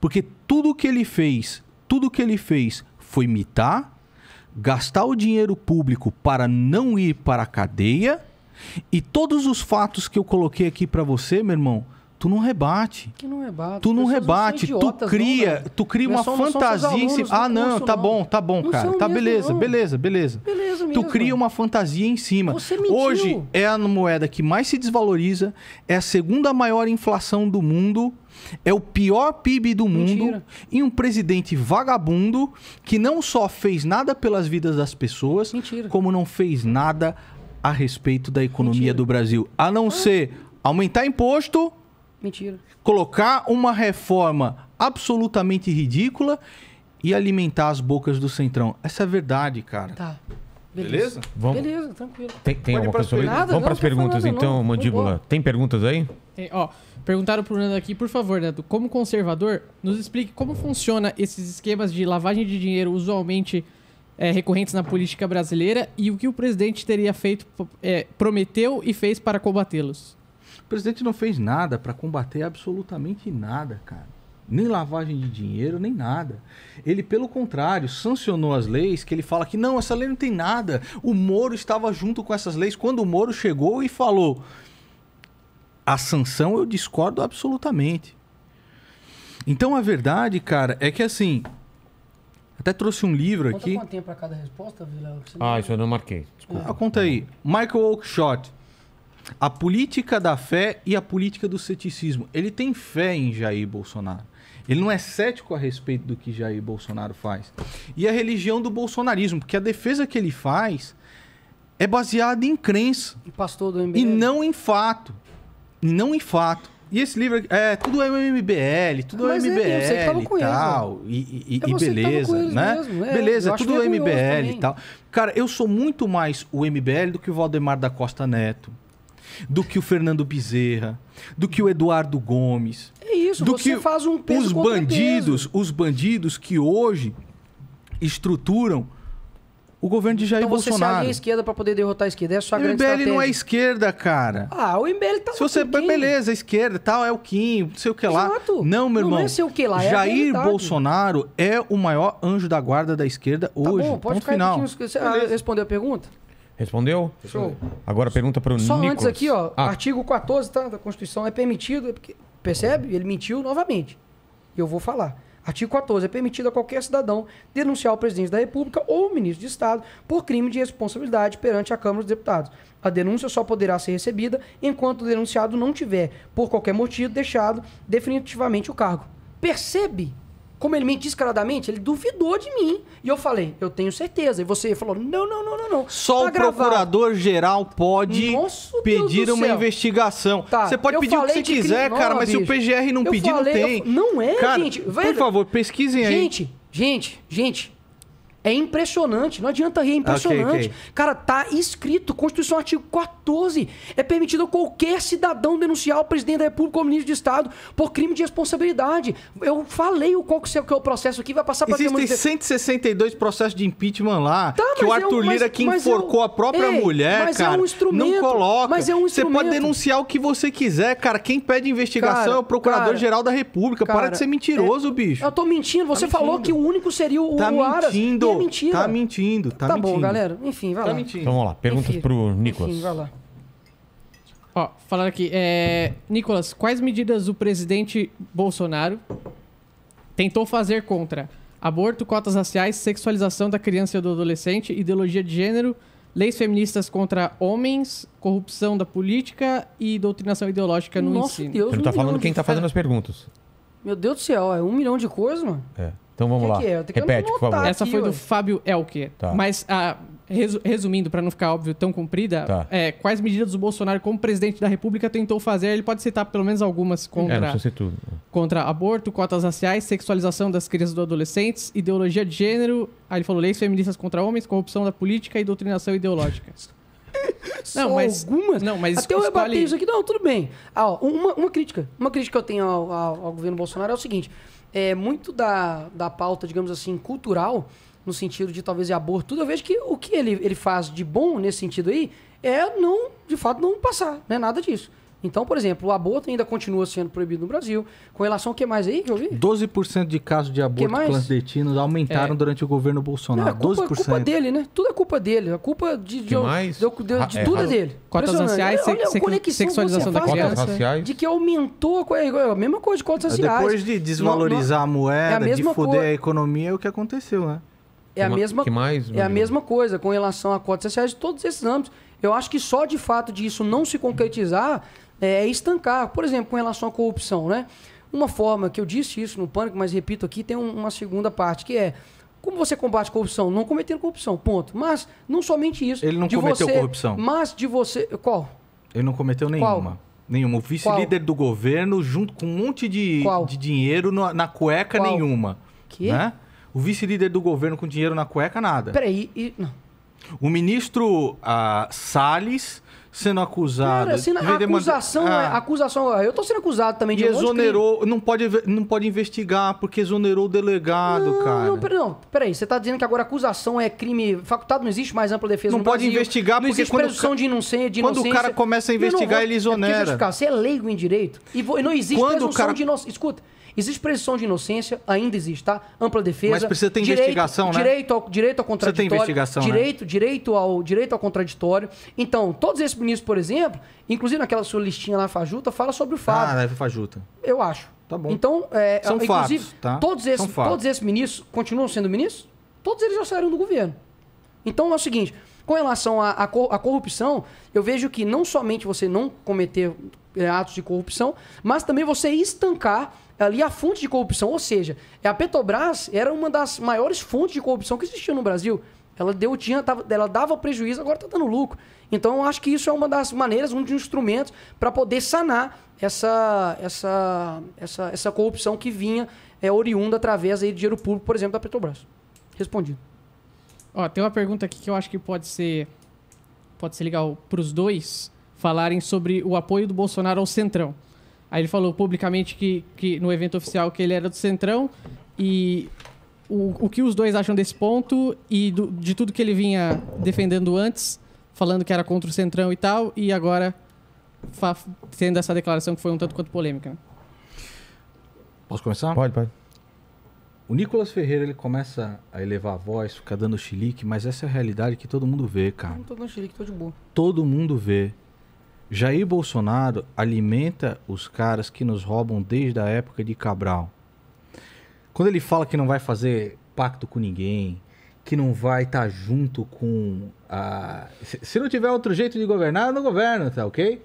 Speaker 3: Porque tudo que ele fez, tudo que ele fez foi imitar gastar o dinheiro público para não ir para a cadeia. E todos os fatos que eu coloquei aqui para você, meu irmão, Tu não rebate.
Speaker 4: Que não rebate. Tu não rebate. idiotas, né? tu cria, não, tu cria uma é não é fantasia em cima. Ah, tá não, tá bom, tá bom, cara.
Speaker 3: Tá beleza, beleza, beleza. Beleza mesmo. Tu cria uma fantasia em cima. Você Hoje é a moeda que mais se desvaloriza, é a segunda maior inflação do mundo. É o pior PIB do Mentira. mundo e um presidente vagabundo que não só fez nada pelas vidas das pessoas, Mentira. como não fez nada a respeito da economia Mentira. do Brasil, a não ah. ser aumentar imposto Mentira. Colocar uma reforma absolutamente ridícula e alimentar as bocas do Centrão. Essa é a verdade, cara. Tá. Beleza? Beleza,
Speaker 1: Vamos.
Speaker 2: Beleza tranquilo. Tem, tem alguma coisa sobre Vamos para as perguntas, então, não. Mandíbula.
Speaker 1: Tem perguntas aí?
Speaker 2: Tem, ó, perguntaram pro Nando aqui, por favor, Neto, como conservador, nos explique como funciona esses esquemas de lavagem de dinheiro usualmente é, recorrentes na política brasileira e o que o presidente teria feito, é, prometeu e fez para combatê-los
Speaker 3: presidente não fez nada para combater absolutamente nada, cara. Nem lavagem de dinheiro, nem nada. Ele, pelo contrário, sancionou as leis que ele fala que não, essa lei não tem nada. O Moro estava junto com essas leis quando o Moro chegou e falou: a sanção eu discordo absolutamente. Então a verdade, cara, é que assim. Até trouxe um livro Conta aqui. Quanto
Speaker 4: tempo para cada resposta, Vila? Ah,
Speaker 3: isso eu não marquei. Desculpa. Ah, conta aí. Michael Oakeshott a política da fé e a política do ceticismo. Ele tem fé em Jair Bolsonaro. Ele não é cético a respeito do que Jair Bolsonaro faz. E a religião do bolsonarismo, porque a defesa que ele faz é baseada em crença. E pastor do MBL. E não em fato. E não em fato. E esse livro é tudo é MBL, tudo é MBL é, e tal. E, e, e é beleza, né? Mesmo. É, beleza, tudo é MBL e tal. Cara, eu sou muito mais o MBL do que o Valdemar da Costa Neto do que o Fernando Bezerra, do que o Eduardo Gomes. É
Speaker 5: isso, do você que faz um peso os bandidos,
Speaker 3: peso. os bandidos que hoje estruturam o governo de Jair então você Bolsonaro. Você se à
Speaker 4: esquerda para poder derrotar a esquerda. Essa é a o grande MBL não é
Speaker 3: esquerda, cara.
Speaker 4: Ah, o MBL
Speaker 3: tá Se você Kim. beleza, esquerda, tal, é o Kim, não sei o que lá. Exato. Não, meu irmão. Não é sei o que lá, é Jair Bolsonaro é o maior anjo da guarda da esquerda tá hoje. Bom, pode ficar. final. você
Speaker 4: ah, respondeu a pergunta?
Speaker 1: Respondeu? Show. Agora pergunta para o Só antes aqui, ó. Ah.
Speaker 4: Artigo 14 tá, da Constituição é permitido, é porque, percebe? Ele mentiu novamente. e Eu vou falar. Artigo 14. É permitido a qualquer cidadão denunciar o presidente da República ou o ministro de Estado por crime de responsabilidade perante a Câmara dos Deputados. A denúncia só poderá ser recebida enquanto o denunciado não tiver, por qualquer motivo, deixado definitivamente o cargo. Percebe como ele mente claramente, ele duvidou de mim. E eu falei, eu tenho certeza. E você falou, não, não, não, não, não. Só tá o
Speaker 3: procurador-geral pode pedir uma investigação. Tá. Você pode eu pedir o que você quiser, crime... cara, não, mas bicho. se o PGR não eu pedir, falei, não tem. Eu... Não é, cara, gente. Por favor, pesquisem gente, aí. Gente,
Speaker 4: gente, gente. É impressionante, não adianta rir, é impressionante. Okay, okay. Cara, tá escrito, Constituição, artigo 14. É permitido a qualquer cidadão denunciar o presidente da República ou ministro de Estado por crime de responsabilidade. Eu falei o qual que é o é processo aqui, vai passar para Existem
Speaker 3: 162 processos de impeachment lá, tá, que o é Arthur é um, Lira mas, que é enforcou a própria ei, mulher, mas cara. É um instrumento, não coloca. Mas é um instrumento. Você pode denunciar o que você quiser, cara. Quem pede investigação cara, é o Procurador-Geral da República. Cara, para de ser mentiroso, é, bicho.
Speaker 4: Eu tô mentindo. Tá você tá mentindo. falou que o único seria o, tá o Aras. Mentindo é tá tá mentira. Tá
Speaker 3: mentindo, tá, tá mentindo. Tá bom, galera.
Speaker 2: Enfim, vai tá lá. Mentindo. Então vamos lá, perguntas Enfim. pro Nicolas. Enfim, vai lá. Ó, aqui, é... Nicolas, quais medidas o presidente Bolsonaro tentou fazer contra aborto, cotas raciais, sexualização da criança e do adolescente, ideologia de gênero, leis feministas contra homens, corrupção da política e doutrinação ideológica no Nossa ensino. Deus, Você não tá falando quem tá fazendo as perguntas. Meu Deus do céu, é um milhão de coisas, mano. É. Então vamos que lá. Que é? Repete, por favor. Essa foi do Fábio Elke. Tá. Mas, ah, resumindo, para não ficar óbvio tão comprida, tá. é, quais medidas o Bolsonaro, como presidente da República, tentou fazer? Ele pode citar pelo menos algumas é, contra, é, contra aborto, cotas raciais, sexualização das crianças e dos adolescentes, ideologia de gênero. Aí ele falou leis feministas contra homens, corrupção da política e doutrinação ideológica. Não, mas algumas. Não, mas Até eu rebatei isso
Speaker 4: aqui. Não, tudo bem. Ah, ó, uma, uma crítica. Uma crítica que eu tenho ao, ao, ao governo Bolsonaro é o seguinte: é, muito da, da pauta, digamos assim, cultural, no sentido de talvez de aborto, tudo, eu vejo que o que ele, ele faz de bom nesse sentido aí é não, de fato, não passar, né? Nada disso. Então, por exemplo, o aborto ainda continua sendo proibido no Brasil. Com relação ao que mais aí que eu vi? 12% de
Speaker 3: casos de aborto clandestinos aumentaram é. durante o governo Bolsonaro. Não, a culpa, 12%. culpa dele,
Speaker 4: né? Tudo é culpa dele. A culpa de, de, de, de, de é, tudo é dele. Cotas raciais, se, se, sexualização da criança. Raciais. De que aumentou a, é, é a mesma coisa de cotas raciais. Depois de desvalorizar não, não, a moeda, é a de foder a
Speaker 3: economia, é o que aconteceu, né? É a mesma, mais, é a
Speaker 4: mesma coisa com relação a cotas raciais de todos esses âmbitos. Eu acho que só de fato de isso não se concretizar é, é, estancar. Por exemplo, com relação à corrupção, né? Uma forma que eu disse isso no pânico, mas repito aqui, tem um, uma segunda parte que é como você combate corrupção? Não cometendo corrupção, ponto. Mas não somente isso. Ele não cometeu você, corrupção. Mas de você. Qual? Ele não cometeu nenhuma. Qual?
Speaker 3: Nenhuma. O vice-líder do governo, junto com um monte de, Qual? de dinheiro na, na cueca, Qual? nenhuma. Que? Né? O vice-líder do governo com dinheiro na cueca, nada. Peraí, e, não. O ministro uh, Salles sendo acusado. Cara, sendo, a acusação, demanda... ah. é,
Speaker 4: acusação. É, eu tô sendo acusado também de e um exonerou,
Speaker 3: não pode não pode investigar porque exonerou o delegado, não, cara. Não, pera,
Speaker 4: não, peraí, você tá dizendo que agora acusação é crime, facultado não existe mais ampla defesa Não pode Brasil, investigar não porque quando presunção de inocência, de inocência. Quando o cara começa a investigar, vou, ele é, exonera. É você é leigo em direito e, vou, e não existe quando presunção cara... de inocência. Escuta, Existe presunção de inocência, ainda existe, tá? Ampla defesa. Mas precisa ter direito, investigação, né? Direito ao, direito ao contraditório. Precisa ter investigação, né? direito, né? direito, ao, direito ao contraditório. Então, todos esses ministros, por exemplo, inclusive naquela sua listinha lá, Fajuta, fala sobre o fato.
Speaker 3: Ah, Fajuta.
Speaker 4: Eu acho. Tá bom. Então, é, São inclusive, fatos, tá? todos, esses, São todos esses ministros continuam sendo ministros? Todos eles já saíram do governo. Então, é o seguinte... Com relação à, à corrupção, eu vejo que não somente você não cometer é, atos de corrupção, mas também você estancar ali a fonte de corrupção. Ou seja, a Petrobras era uma das maiores fontes de corrupção que existiam no Brasil. Ela, deu, tinha, tava, ela dava prejuízo, agora está dando lucro. Então, eu acho que isso é uma das maneiras, um dos instrumentos para poder sanar essa, essa, essa, essa corrupção que vinha é, oriunda através aí, de dinheiro público, por exemplo, da Petrobras.
Speaker 2: Respondido. Ó, tem uma pergunta aqui que eu acho que pode ser, pode ser legal para os dois falarem sobre o apoio do Bolsonaro ao Centrão. Aí ele falou publicamente que, que no evento oficial que ele era do Centrão e o, o que os dois acham desse ponto e do, de tudo que ele vinha defendendo antes, falando que era contra o Centrão e tal, e agora tendo essa declaração que foi um tanto quanto polêmica.
Speaker 3: Posso começar? Pode, pode. O Nicolas Ferreira ele começa a elevar a voz, fica dando chilique, mas essa é a realidade que todo mundo vê, cara. Não
Speaker 4: tô tá dando chilique, tô de boa.
Speaker 3: Todo mundo vê. Jair Bolsonaro alimenta os caras que nos roubam desde a época de Cabral. Quando ele fala que não vai fazer pacto com ninguém, que não vai estar tá junto com a. Se não tiver outro jeito de governar, eu não governo, tá ok?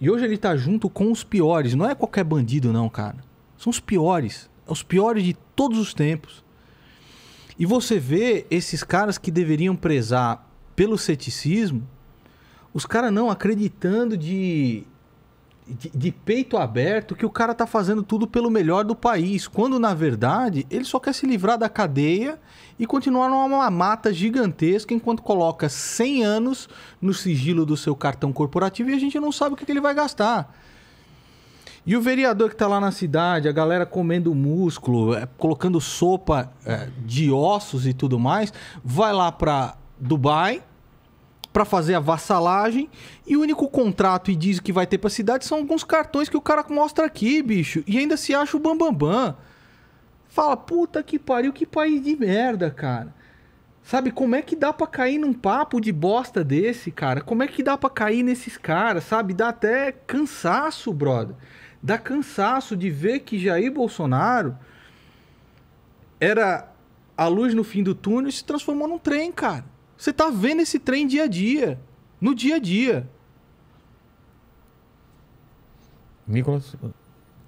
Speaker 3: E hoje ele tá junto com os piores. Não é qualquer bandido, não, cara. São os piores. É os piores de todos os tempos. E você vê esses caras que deveriam prezar pelo ceticismo os caras não acreditando de, de, de, peito aberto que o cara tá fazendo tudo pelo melhor do país, quando na verdade ele só quer se livrar da cadeia e continuar numa mata gigantesca enquanto coloca 100 anos no sigilo do seu cartão corporativo e a gente não sabe o que, que ele vai gastar. E o vereador que tá lá na cidade, a galera comendo músculo, é, colocando sopa é, de ossos e tudo mais, vai lá para Dubai para fazer a vassalagem. E o único contrato e diz que vai ter pra cidade são alguns cartões que o cara mostra aqui, bicho. E ainda se acha o Bambambam. Bam, bam. Fala, puta que pariu, que país de merda, cara. Sabe, como é que dá pra cair num papo de bosta desse, cara? Como é que dá pra cair nesses caras, sabe? Dá até cansaço, brother. Dá cansaço de ver que Jair Bolsonaro era a luz no fim do túnel e se transformou num trem, cara. Você tá vendo esse trem dia a dia. No dia a dia.
Speaker 1: Nicolas?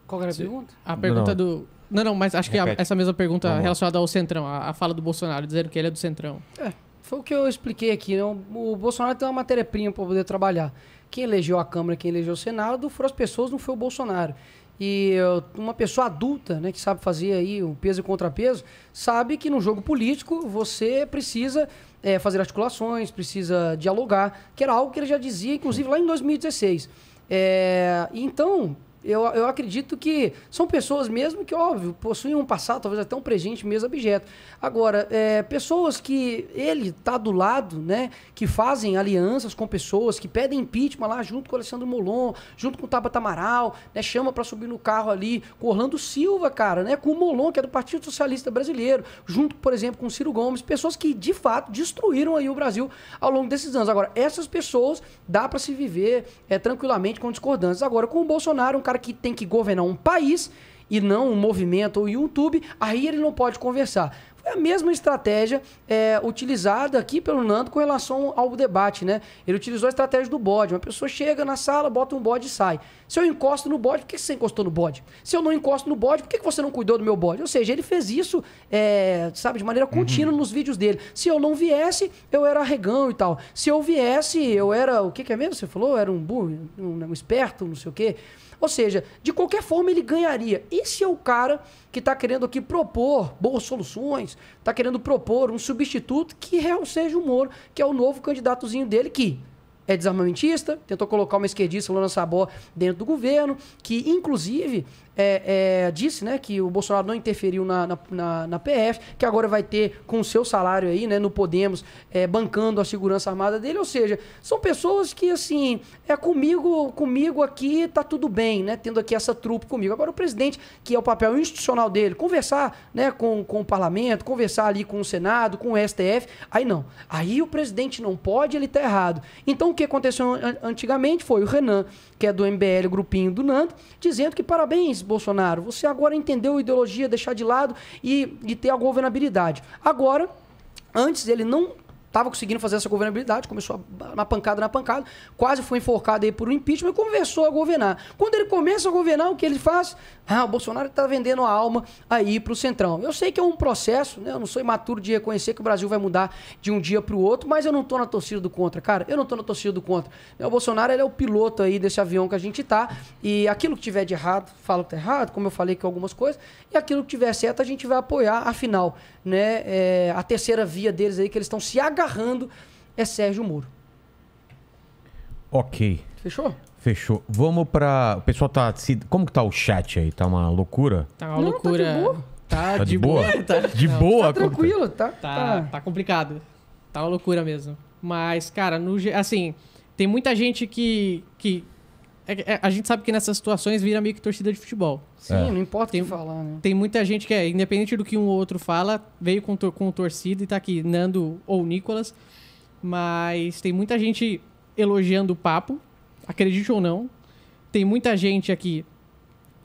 Speaker 2: Qual era a pergunta? A pergunta não. do. Não, não, mas acho Repete. que essa mesma pergunta Vamos relacionada ao Centrão, a, a, fala do Bolsonaro, dizendo que ele é do Centrão.
Speaker 4: É, foi o que eu expliquei aqui. Né? O, o Bolsonaro tem uma matéria-prima para poder trabalhar. Quem elegeu a Câmara, quem elegeu o Senado, foram as pessoas, não foi o Bolsonaro. E uma pessoa adulta, né, que sabe fazer aí o peso e contrapeso, sabe que no jogo político você precisa é, fazer articulações, precisa dialogar, que era algo que ele já dizia, inclusive lá em 2016. É, então, eu, eu acredito que são pessoas mesmo que, óbvio, possuem um passado, talvez até um presente mesmo objeto. Agora, é, pessoas que ele está do lado, né? Que fazem alianças com pessoas, que pedem impeachment lá junto com o Alessandro Molon, junto com o Tabata Amaral, né? Chama para subir no carro ali com Orlando Silva, cara, né? Com o Molon, que é do Partido Socialista Brasileiro, junto, por exemplo, com o Ciro Gomes, pessoas que de fato destruíram aí o Brasil ao longo desses anos. Agora, essas pessoas dá para se viver é, tranquilamente com discordâncias. Agora, com o Bolsonaro, um cara cara que tem que governar um país e não um movimento ou YouTube, aí ele não pode conversar. Foi a mesma estratégia é, utilizada aqui pelo Nando com relação ao debate, né? Ele utilizou a estratégia do bode. Uma pessoa chega na sala, bota um bode e sai. Se eu encosto no bode, por que você encostou no bode? Se eu não encosto no bode, por que você não cuidou do meu bode? Ou seja, ele fez isso, é, sabe, de maneira contínua uhum. nos vídeos dele. Se eu não viesse, eu era regão e tal. Se eu viesse, eu era. O que, que é mesmo? Você falou? era um burro, um, um esperto, não sei o quê. Ou seja, de qualquer forma ele ganharia. Esse é o cara que está querendo aqui propor boas soluções, está querendo propor um substituto que seja o Moro, que é o novo candidatozinho dele, que é desarmamentista, tentou colocar uma esquerdista, Lona Sabó, dentro do governo, que inclusive é, é, disse né, que o Bolsonaro não interferiu na, na, na, na, PF, que agora vai ter com o seu salário aí, né, no Podemos, é, bancando a segurança armada dele. Ou seja, são pessoas que, assim, é comigo, comigo aqui tá tudo bem, né? Tendo aqui essa trupe comigo. Agora o presidente, que é o papel institucional dele, conversar né, com, com o parlamento, conversar ali com o Senado, com o STF, aí não. Aí o presidente não pode, ele tá errado. Então o que aconteceu antigamente foi o Renan, que é do MBL, grupinho do Nando, dizendo que parabéns, Bolsonaro. Você agora entendeu a ideologia, deixar de lado e, e ter a governabilidade. Agora, antes ele não estava conseguindo fazer essa governabilidade, começou na pancada, na pancada, quase foi enforcado aí por um impeachment e começou a governar. Quando ele começa a governar, o que ele faz? Ah, o Bolsonaro está vendendo a alma aí para o Centrão. Eu sei que é um processo, né? Eu não sou imaturo de reconhecer que o Brasil vai mudar de um dia para o outro, mas eu não estou na torcida do contra, cara. Eu não estou na torcida do contra. Né, o Bolsonaro ele é o piloto aí desse avião que a gente tá. E aquilo que tiver de errado, falo que tá errado, como eu falei que algumas coisas, e aquilo que tiver certo, a gente vai apoiar, afinal, né? É, a terceira via deles aí, que eles estão se agarrando, é Sérgio Moro. Ok. Fechou?
Speaker 1: Fechou. Vamos pra. O pessoal tá. Como que tá o chat aí? Tá uma loucura?
Speaker 2: Tá uma Não, tá loucura. Tá de boa. Tá, tá de boa? boa. Tá, de Não, tá boa, Tá, tá? tranquilo, tá, tá, tá. complicado. Tá uma loucura mesmo. Mas, cara, no, assim, tem muita gente que. que é, é, a gente sabe que nessas situações vira meio que torcida de futebol. Sim, é. não importa tem, o que falar, né? Tem muita gente que é, independente do que um ou outro fala, veio com, com torcida e tá aqui, Nando ou Nicolas. Mas tem muita gente elogiando o papo, acredite ou não, tem muita gente aqui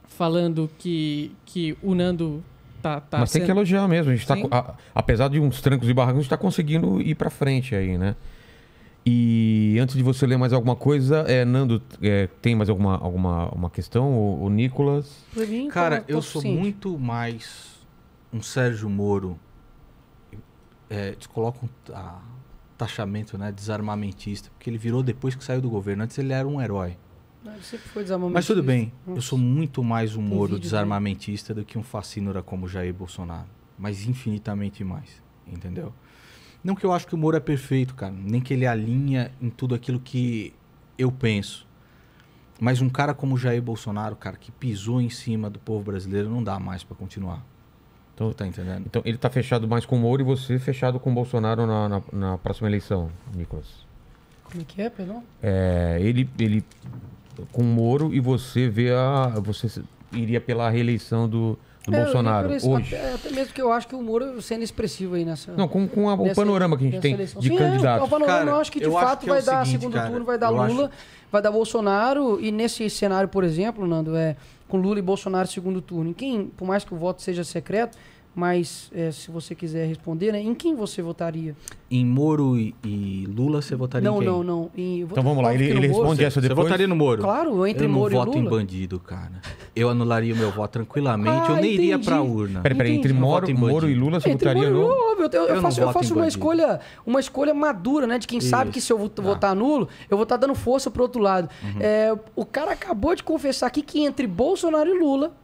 Speaker 2: falando que, que o Nando Tá, tá Mas sendo... tem que elogiar mesmo. A gente tá, a,
Speaker 1: apesar de uns trancos e barrancos, a gente está conseguindo ir para frente aí, né? E antes de você ler mais alguma coisa, é, Nando, é, tem mais alguma, alguma uma questão? O, o Nicolas?
Speaker 3: Mim, então, Cara, tá, eu sou muito mais um Sérgio Moro. É, eles colocam a, taxamento né, desarmamentista, porque ele virou depois que saiu do governo. Antes ele era um herói.
Speaker 4: Não, ele sempre foi desarmamentista. Mas tudo bem,
Speaker 3: Nossa. eu sou muito mais um Moro né? desarmamentista do que um fascínora como Jair Bolsonaro. Mas infinitamente mais, entendeu? Não que eu acho que o Moro é perfeito, cara. Nem que ele alinha em tudo aquilo que eu penso. Mas um cara como Jair Bolsonaro, cara, que pisou em cima do povo brasileiro, não dá mais para continuar.
Speaker 1: Então, tá entendendo? Então ele está fechado mais com o Moro e você fechado com o Bolsonaro na, na, na próxima eleição, Nicolas.
Speaker 4: Como é que é, perdão?
Speaker 1: É, ele, ele com o Moro e você vê a. Você iria pela reeleição do, do é, Bolsonaro isso, hoje. Até,
Speaker 4: até, mesmo que eu acho que o Moro sendo expressivo aí nessa. Não, com, com a, o panorama que a gente tem eleição. de Sim, é, candidatos. É, o panorama cara, eu acho que de fato que é vai dar seguinte, segundo cara, turno, vai dar Lula, acho... vai dar Bolsonaro. E nesse cenário, por exemplo, Nando, é, com Lula e Bolsonaro segundo turno. Em quem, por mais que o voto seja secreto, mas é, se você quiser responder, né, em quem você votaria?
Speaker 3: Em Moro e, e Lula você votaria não, em quem? Não, não, não. Então vamos lá, ele, ele responde você, essa depois. Você votaria no Moro? Claro, entre Moro e Lula. Eu não voto em bandido, cara. Eu anularia o meu voto tranquilamente, ah, eu nem entendi. iria pra urna. Peraí, peraí, entre Moro, Moro e Lula você entre votaria Moro, no... Óbvio, eu, eu, eu faço, eu faço uma,
Speaker 4: escolha, uma escolha madura, né? De quem Isso. sabe que se eu ah. votar ah. nulo, eu vou estar tá dando força pro outro lado. Uhum. É, o cara acabou de confessar aqui que entre Bolsonaro e Lula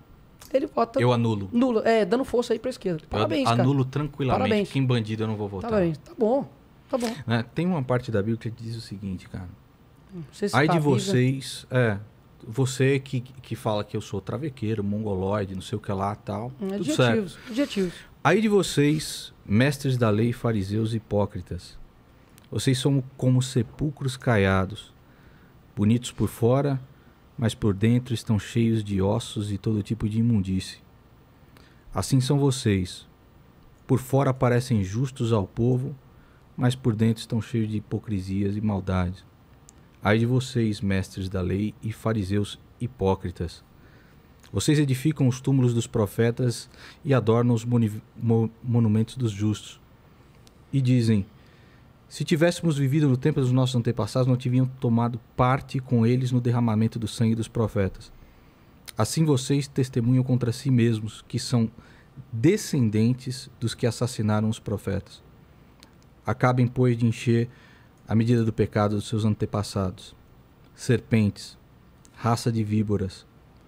Speaker 4: ele vota. Eu anulo. Nulo, é, dando força aí pra esquerda. Parabéns, eu anulo cara. tranquilamente. Parabéns. Quem bandido
Speaker 3: eu não vou votar. Parabéns.
Speaker 4: Tá bom. Tá bom.
Speaker 3: É, tem uma parte da Bíblia que diz o seguinte, cara. Se aí tá de vocês. É. Você que, que fala que eu sou travequeiro, mongoloide, não sei o que lá tal. É, tudo adjetivos, certo. adjetivos. Aí de vocês, mestres da lei, fariseus hipócritas. Vocês são como sepulcros caiados, bonitos por fora, mas por dentro estão cheios de ossos e todo tipo de imundície. Assim são vocês. Por fora parecem justos ao povo, mas por dentro estão cheios de hipocrisias e maldades. Ai de vocês, mestres da lei e fariseus hipócritas. Vocês edificam os túmulos dos profetas e adornam os monumentos dos justos. E dizem: se tivéssemos vivido no tempo dos nossos antepassados, não teriam tomado parte com eles no derramamento do sangue dos profetas. Assim vocês testemunham contra si mesmos que são descendentes dos que assassinaram os profetas. Acabem, pois, de encher a medida do pecado dos seus antepassados. Serpentes, raça de víboras,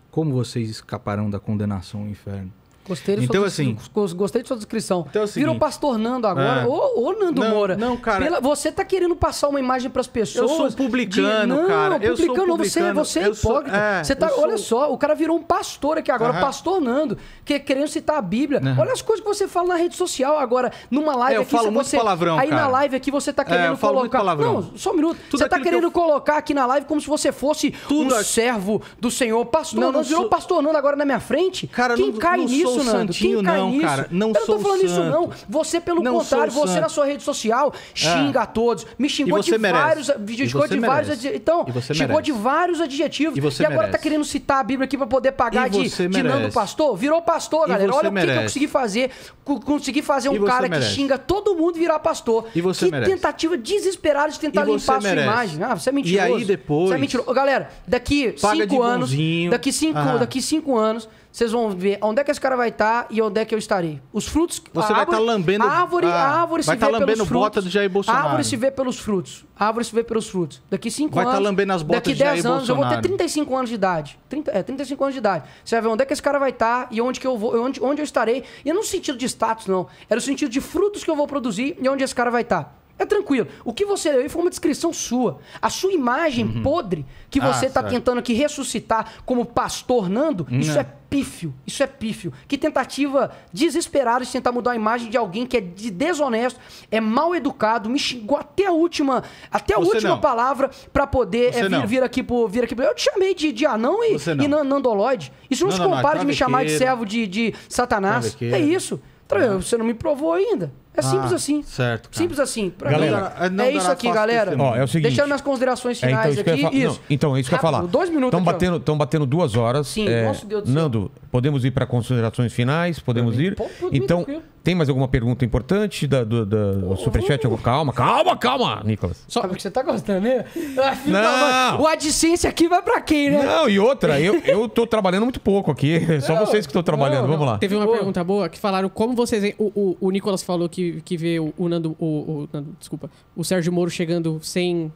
Speaker 3: como vocês escaparão da condenação ao inferno? Gostei de então, sua, assim,
Speaker 4: gostei de sua descrição. Então, assim, Virou pastor Nando agora. É. Ô, Nando não, Moura. Não, cara. Pela, você tá querendo passar uma imagem para as pessoas. Eu sou publicano, de, não, cara. É, publicano, eu sou publicano, você, você é hipócrita. Sou, é, você tá, sou... Olha só, o cara virou um pastor aqui agora, uhum. pastor Nando, que é querendo citar a Bíblia. Uhum. Olha as coisas que você fala na rede social agora. Numa live eu aqui. Falo você, palavrão, aí cara. na live aqui você tá querendo colocar. Não, só um minuto. Tudo você tá querendo que colocar aqui na live como se você fosse um servo do Senhor. Pastor Nando virou pastor Nando agora na minha frente. Cara, Quem cai nisso? Santinho, Quem não, nisso? cara. Não eu sou não tô falando santo. isso, não. Você, pelo não contrário, você santo. na sua rede social é. xinga a todos. Me xingou de merece. vários. Xingou de merece. vários Então, xingou merece. de vários adjetivos. E, e agora tá querendo citar a Bíblia aqui pra poder pagar de, de Nando Pastor? Virou pastor, galera. Olha o que, que eu consegui fazer. Consegui fazer um cara que xinga todo mundo virar pastor. E você que merece. tentativa desesperada de tentar limpar a sua imagem. Ah, você é mentiroso. E aí depois. Você é mentiroso. Galera, daqui cinco anos. Daqui cinco, ah. daqui cinco anos vocês vão ver onde é que esse cara vai estar tá e onde é que eu estarei. Os frutos. Você vai estar tá lambendo. A árvore, ah, a, árvore vai se tá vê lambendo pelos bota do Jair Bolsonaro. A árvore se vê pelos frutos. A árvore se vê pelos frutos. Daqui 5 tá anos. Vai estar lambendo as botas Daqui 10 anos, Bolsonaro. eu vou ter 35 anos de idade. 30, é, 35 anos de idade. Você vai ver onde é que esse cara vai estar tá e onde, que eu vou, onde, onde eu estarei. E não no sentido de status, não. Era o sentido de frutos que eu vou produzir e onde esse cara vai estar. Tá. É tranquilo. O que você leu aí foi uma descrição sua. A sua imagem uhum. podre que ah, você está ah, tentando aqui ressuscitar como pastor Nando, Não. isso é pífio. Isso é pífio. Que tentativa desesperada de tentar mudar a imagem de alguém que é de desonesto, é mal educado, me xingou até a última, até a última palavra para poder é, vir, vir, aqui pro, vir aqui pro... Eu te chamei de, de anão e, e nandoloide. Isso não, não se compara não, de me chamar de servo de, de satanás. É isso. Uhum. Você não me provou ainda. É simples ah, assim. Certo. Cara. Simples assim. Pra galera, mim, é não é isso aqui, galera. Ó, é o seguinte. Deixando minhas considerações finais é, então, isso aqui. Isso. Não, então, é isso que eu ia falar. Dois minutos. Estão batendo,
Speaker 1: estão batendo duas horas. Sim, é, nosso Deus do céu. Nando, podemos ir para considerações finais? Podemos ir? então, tem mais alguma pergunta importante da, do, da oh, Superchat? Calma, calma, calma, Nicolas.
Speaker 2: Só porque você tá gostando, né? Ah, não. O AdSense aqui vai para quem, né? Não, e outra, eu,
Speaker 1: eu tô trabalhando muito pouco aqui. Só não, vocês que estão trabalhando. Não, Vamos lá. Teve
Speaker 2: uma pergunta boa que falaram como vocês. o, o Nicolas falou que que, que vê o, o Nando, o, o Nando, desculpa, o Sérgio Moro chegando sem,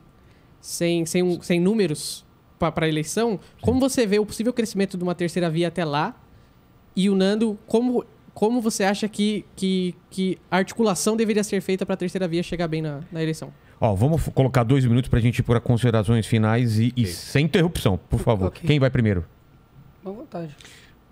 Speaker 2: sem, sem, sem números para a eleição, como você vê o possível crescimento de uma terceira via até lá? E o Nando, como, como você acha que, que, que a articulação deveria ser feita para a terceira via chegar bem na, na eleição?
Speaker 1: Ó, vamos colocar dois minutos para a gente ir para considerações finais e, e sem interrupção, por favor. Okay. Quem vai primeiro?
Speaker 4: Boa vontade.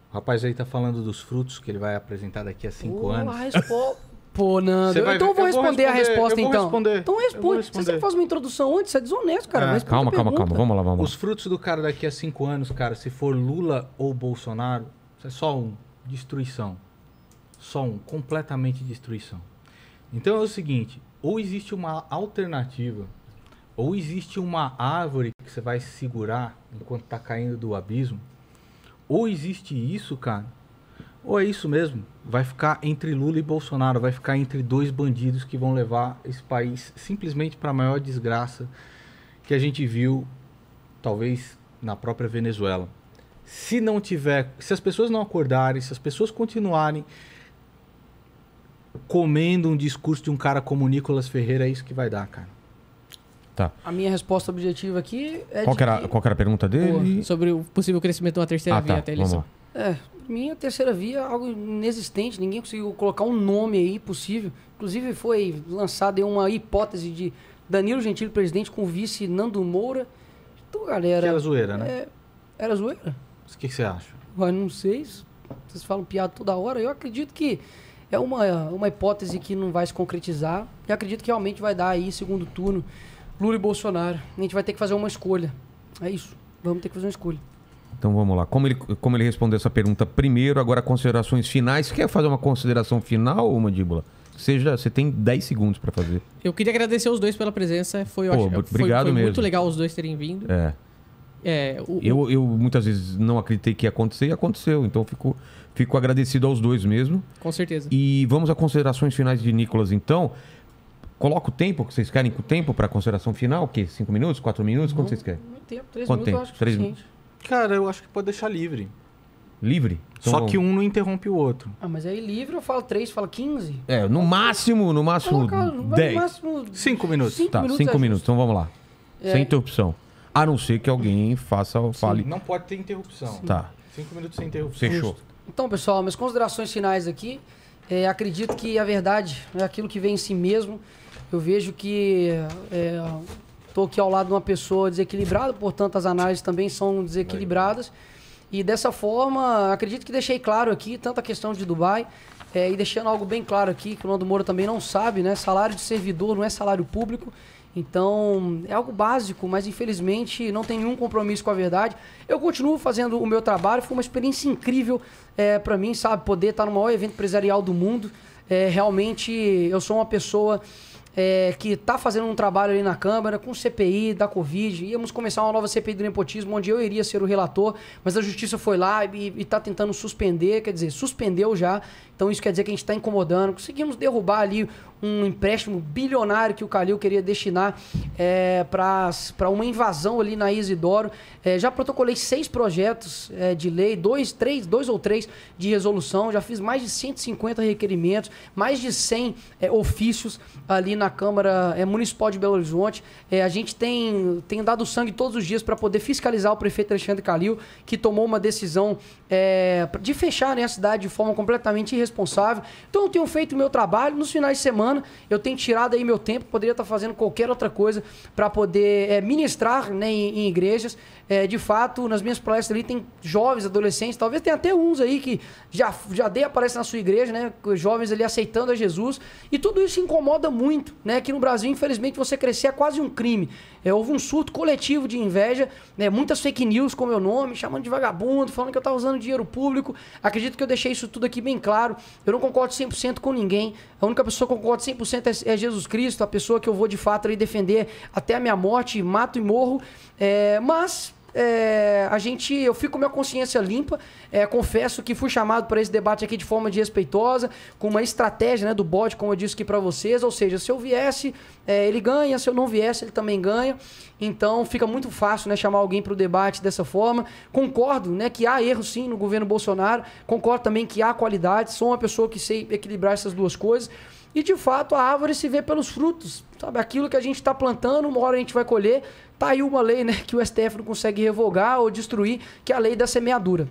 Speaker 3: O rapaz aí tá falando dos frutos que ele vai apresentar daqui a cinco
Speaker 4: uh,
Speaker 1: anos.
Speaker 3: Mas, pô,
Speaker 4: Pô, Nando,
Speaker 3: vai... então eu vou, vou responder, a resposta eu vou então. Responder. Então responde. Responder. Você sempre
Speaker 4: faz uma introdução antes, você é desonesto,
Speaker 1: cara. É. calma, calma, calma. Vamos lá, vamos lá. Os
Speaker 3: frutos do cara daqui a cinco anos, cara, se for Lula ou Bolsonaro, é só um. Destruição. Só um. Completamente destruição. Então é o seguinte: ou existe uma alternativa, ou existe uma árvore que você vai segurar enquanto tá caindo do abismo, ou existe isso, cara ou é isso mesmo? Vai ficar entre Lula e Bolsonaro, vai ficar entre dois bandidos que vão levar esse país simplesmente para a maior desgraça que a gente viu, talvez na própria Venezuela. Se não tiver, se as pessoas não acordarem, se as pessoas continuarem comendo um discurso de um cara como Nicolas Ferreira, é isso que vai dar, cara.
Speaker 2: Tá.
Speaker 4: A minha resposta objetiva aqui é. Qual, que era, que...
Speaker 2: qual que era a pergunta dele? Pô, sobre o possível crescimento de uma terceira ah, via tá, até a eleição.
Speaker 4: É, minha terceira via, algo inexistente, ninguém conseguiu colocar um nome aí possível. Inclusive foi lançada uma hipótese de Danilo Gentili presidente com o vice Nando Moura. Então, galera. Que era zoeira, né? É, era zoeira.
Speaker 3: O que, você acha?
Speaker 4: não sei. Vocês falam piada toda hora. Eu acredito que é uma, uma hipótese que não vai se concretizar. E acredito que realmente vai dar aí, segundo turno, Lula e Bolsonaro. A gente vai ter que fazer uma escolha. É isso. Vamos ter que fazer uma escolha.
Speaker 1: Então vamos lá. Como ele, como ele respondeu essa pergunta primeiro, agora considerações finais. Você quer fazer uma consideração final, Mandíbula? Seja, você tem 10 segundos para fazer.
Speaker 2: Eu queria agradecer os dois pela presença. Foi ótimo. Obrigado foi, foi mesmo. muito legal os dois terem vindo. É. É, o, eu,
Speaker 1: eu muitas vezes não acreditei que ia acontecer e aconteceu. Então fico, fico agradecido aos dois mesmo. Com certeza. E vamos a considerações finais de Nicolas, então. Coloca o tempo, que vocês querem com o tempo para consideração final? O quê? Cinco minutos? Quatro minutos? Quanto vocês querem? Muito tempo, minutos, tempo? acho que é três minutos.
Speaker 3: Cara, eu acho que pode deixar livre.
Speaker 1: Livre? Então, Só que um não interrompe o outro.
Speaker 4: Ah, mas aí livre eu falo 3, falo 15.
Speaker 1: É, no máximo, no máximo Coloca, no máximo 5 minutos. Cinco tá, 5 minutos, é minutos. Então vamos lá. É. Sem interrupção. A não ser que alguém faça o fale. Não
Speaker 4: pode ter interrupção. Sim. Tá. 5 minutos sem interrupção. Fechou. Então, pessoal, minhas considerações finais aqui. É, acredito que a verdade é aquilo que vem em si mesmo. Eu vejo que é, Estou aqui ao lado de uma pessoa desequilibrada, portanto, as análises também são desequilibradas. E dessa forma, acredito que deixei claro aqui tanto a questão de Dubai, é, e deixando algo bem claro aqui, que o Lando Moura também não sabe, né? Salário de servidor não é salário público. Então, é algo básico, mas infelizmente não tem nenhum compromisso com a verdade. Eu continuo fazendo o meu trabalho, foi uma experiência incrível é, eh, para mim, sabe? Poder estar no maior evento empresarial do mundo. É, realmente, eu sou uma pessoa é, que está fazendo um trabalho ali na Câmara com CPI da Covid. Íamos começar uma nova CPI do nepotismo, onde eu iria ser o relator, mas a Justiça foi lá e está tentando suspender, quer dizer, suspendeu já. Então isso quer dizer que a gente está incomodando. Conseguimos derrubar ali um empréstimo bilionário que o Calil queria destinar é, para uma invasão ali na Isidoro. É, já protocolei seis projetos é, de lei, dois, três, dois ou três de resolução, já fiz mais de 150 requerimentos, mais de 100 é, ofícios ali na Câmara é, Municipal de Belo Horizonte. É, a gente tem, tem dado sangue todos os dias para poder fiscalizar o prefeito Alexandre Calil, que tomou uma decisão é, de fechar a cidade de forma completamente irresponsável. Então eu tenho feito o meu trabalho nos finais de semana, eu tenho tirado aí meu tempo, poderia estar fazendo qualquer outra coisa para poder é, ministrar né, em, em igrejas. É, de fato, nas minhas palestras ali tem jovens, adolescentes, talvez tenha até uns aí que já, já dei a palestra na sua igreja, né? Jovens ali aceitando a Jesus. E tudo isso incomoda muito, né? Aqui no Brasil, infelizmente, você crescer é quase um crime. É, houve um surto coletivo de inveja, né? Muitas fake news com meu nome, chamando de vagabundo, falando que eu estava usando dinheiro público. Acredito que eu deixei isso tudo aqui bem claro. Eu não concordo 100% com ninguém. A única pessoa que eu concordo 100% é, é Jesus Cristo, a pessoa que eu vou de fato defender até a minha morte, mato e morro. É, mas é, a gente, eu fico com minha consciência limpa. É, confesso que fui chamado para esse debate aqui de forma desrespeitosa respeitosa, com uma estratégia né, do bot, como eu disse aqui para vocês. Ou seja, se eu viesse, é, ele ganha, se eu não viesse, ele também ganha. Então fica muito fácil né, chamar alguém para o debate dessa forma. Concordo né, que há erro sim no governo Bolsonaro, concordo também que há qualidade, sou uma pessoa que sei equilibrar essas duas coisas. E de fato a árvore se vê pelos frutos, sabe? Aquilo que a gente está plantando, uma hora a gente vai colher. Tá aí uma lei, né, que o STF não consegue revogar ou destruir, que é a lei da semeadura.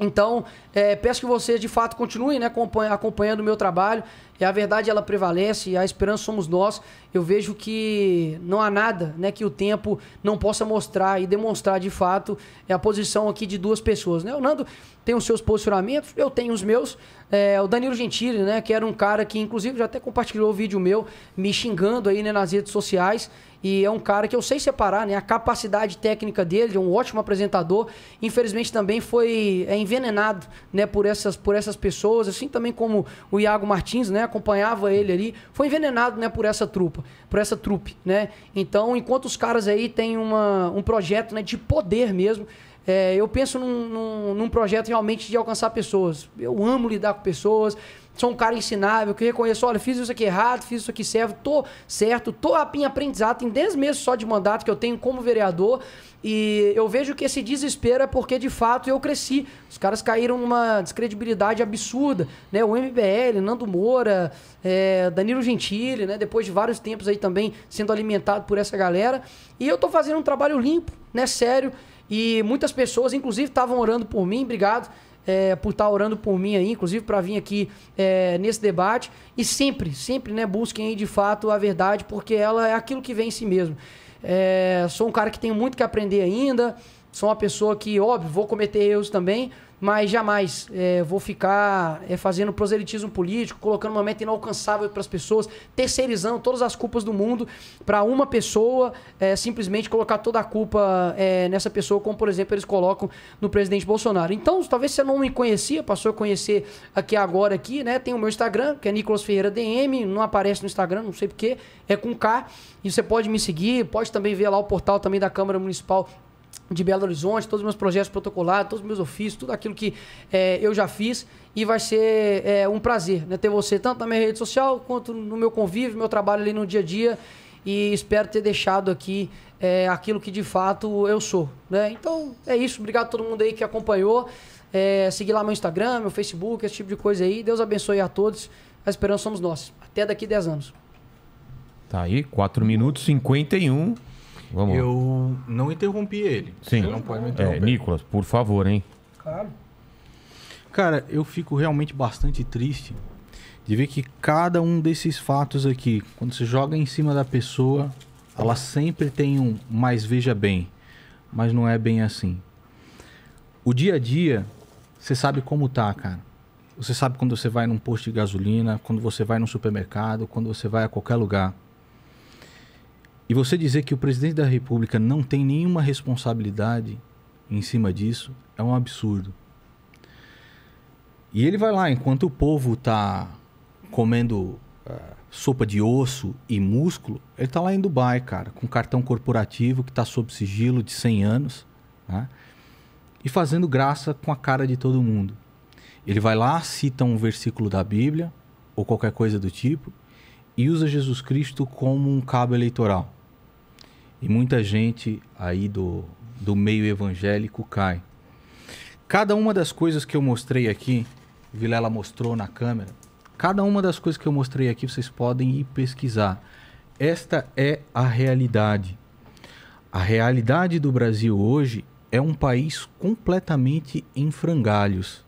Speaker 4: Então, é, peço que vocês de fato continuem né, acompanhando o meu trabalho. E é, a verdade ela prevalece, a esperança somos nós. Eu vejo que não há nada né, que o tempo não possa mostrar e demonstrar de fato é a posição aqui de duas pessoas. Né? O Nando tem os seus posicionamentos, eu tenho os meus. É, o Danilo Gentili, né, que era um cara que, inclusive, já até compartilhou o vídeo meu me xingando aí né, nas redes sociais. E é um cara que eu sei separar, né? A capacidade técnica dele, é um ótimo apresentador. Infelizmente também foi é, envenenado, né? Por essas, por essas pessoas, assim também como o Iago Martins, né? Acompanhava ele ali, foi envenenado, né? Por essa trupa, por essa trupe, né? Então, enquanto os caras aí têm uma, um projeto, né? De poder mesmo. É, eu penso num, num, num, projeto realmente de alcançar pessoas. Eu amo lidar com pessoas, sou um cara ensinável, que reconheço, olha, fiz isso aqui errado, fiz isso aqui certo, tô certo, tô em aprendizado, tem 10 meses só de mandato que eu tenho como vereador, e eu vejo que esse desespero é porque, de fato, eu cresci. Os caras caíram numa descredibilidade absurda, né? O MBL, Nando Moura, é, Danilo Gentili, né? Depois de vários tempos aí também sendo alimentado por essa galera. E eu tô fazendo um trabalho limpo, né? Sério, e muitas pessoas, inclusive, estavam orando por mim, obrigado. É, por estar tá orando por mim aí, inclusive para vir aqui é, nesse debate. E sempre, sempre, né, busquem aí de fato a verdade, porque ela é aquilo que vem em si mesmo. É, sou um cara que tenho muito que aprender ainda, sou uma pessoa que, óbvio, vou cometer erros também, mas jamais é, vou ficar é, fazendo proselitismo político, colocando uma meta inalcançável para as pessoas, terceirizando todas as culpas do mundo para uma pessoa, é, simplesmente colocar toda a culpa é, nessa pessoa, como por exemplo eles colocam no presidente Bolsonaro. Então, talvez você não me conhecia, passou a conhecer aqui agora aqui, né? Tem o meu Instagram, que é Nicolas Ferreira DM, não aparece no Instagram, não sei porquê, é com K, e você pode me seguir, pode também ver lá o portal também da Câmara Municipal de Belo Horizonte, todos os meus projetos protocolados, todos os meus ofícios, tudo aquilo que é, eu já fiz. E vai ser é, um prazer né, ter você tanto na minha rede social quanto no meu convívio, meu trabalho ali no dia a dia. E espero ter deixado aqui é, aquilo que de fato eu sou. Né? Então é isso. Obrigado a todo mundo aí que acompanhou. É, seguir lá meu Instagram, meu Facebook, esse tipo de coisa aí. Deus abençoe a todos. A esperança somos nós. Até daqui 10 anos.
Speaker 1: Tá aí, 4 minutos e 51. Vamos eu lá.
Speaker 3: não interrompi ele. Sim. Você não pode me é, interromper. É,
Speaker 1: Nicolas, por favor, hein? Claro.
Speaker 3: Cara, eu fico realmente bastante triste de ver que cada um desses fatos aqui, quando você joga em cima da pessoa, ela sempre tem um mas veja bem, mas não é bem assim. O dia a dia, você sabe como tá, cara. Você sabe quando você vai num posto de gasolina, quando você vai num supermercado, quando você vai a qualquer lugar. E você dizer que o presidente da República não tem nenhuma responsabilidade em cima disso é um absurdo. E ele vai lá, enquanto o povo está comendo é, sopa de osso e músculo, ele está lá em Dubai, cara, com cartão corporativo que está sob sigilo de 100 anos, né? e fazendo graça com a cara de todo mundo. Ele vai lá, cita um versículo da Bíblia, ou qualquer coisa do tipo, e usa Jesus Cristo como um cabo eleitoral. E muita gente aí do, do meio evangélico cai. Cada uma das coisas que eu mostrei aqui, Vilela mostrou na câmera, cada uma das coisas que eu mostrei aqui vocês podem ir pesquisar. Esta é a realidade. A realidade do Brasil hoje é um país completamente em frangalhos.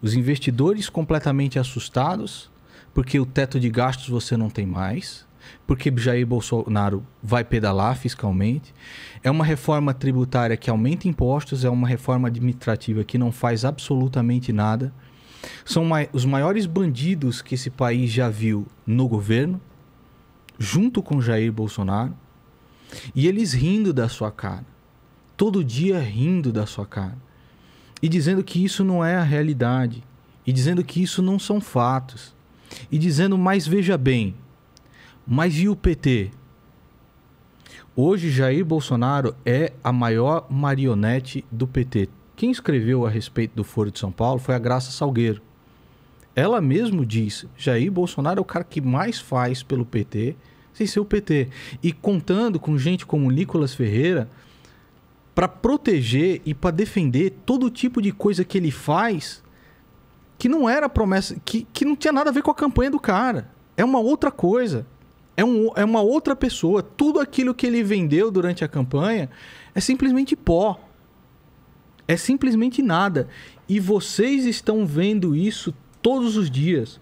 Speaker 3: Os investidores completamente assustados, porque o teto de gastos você não tem mais porque Jair Bolsonaro vai pedalar fiscalmente. É uma reforma tributária que aumenta impostos, é uma reforma administrativa que não faz absolutamente nada. São os maiores bandidos que esse país já viu no governo, junto com Jair Bolsonaro. E eles rindo da sua cara. Todo dia rindo da sua cara. E dizendo que isso não é a realidade. E dizendo que isso não são fatos. E dizendo, mas veja bem, mas e o PT? Hoje Jair Bolsonaro é a maior marionete do PT. Quem escreveu a respeito do Foro de São Paulo foi a Graça Salgueiro. Ela mesmo diz: Jair Bolsonaro é o cara que mais faz pelo PT sem ser o PT. E contando com gente como Nicolas Ferreira para proteger e para defender todo tipo de coisa que ele faz que não era promessa, que, que não tinha nada a ver com a campanha do cara. É uma outra coisa é, um, é uma outra pessoa. Tudo aquilo que ele vendeu durante a campanha é simplesmente pó. É simplesmente nada. E vocês estão vendo isso todos os dias.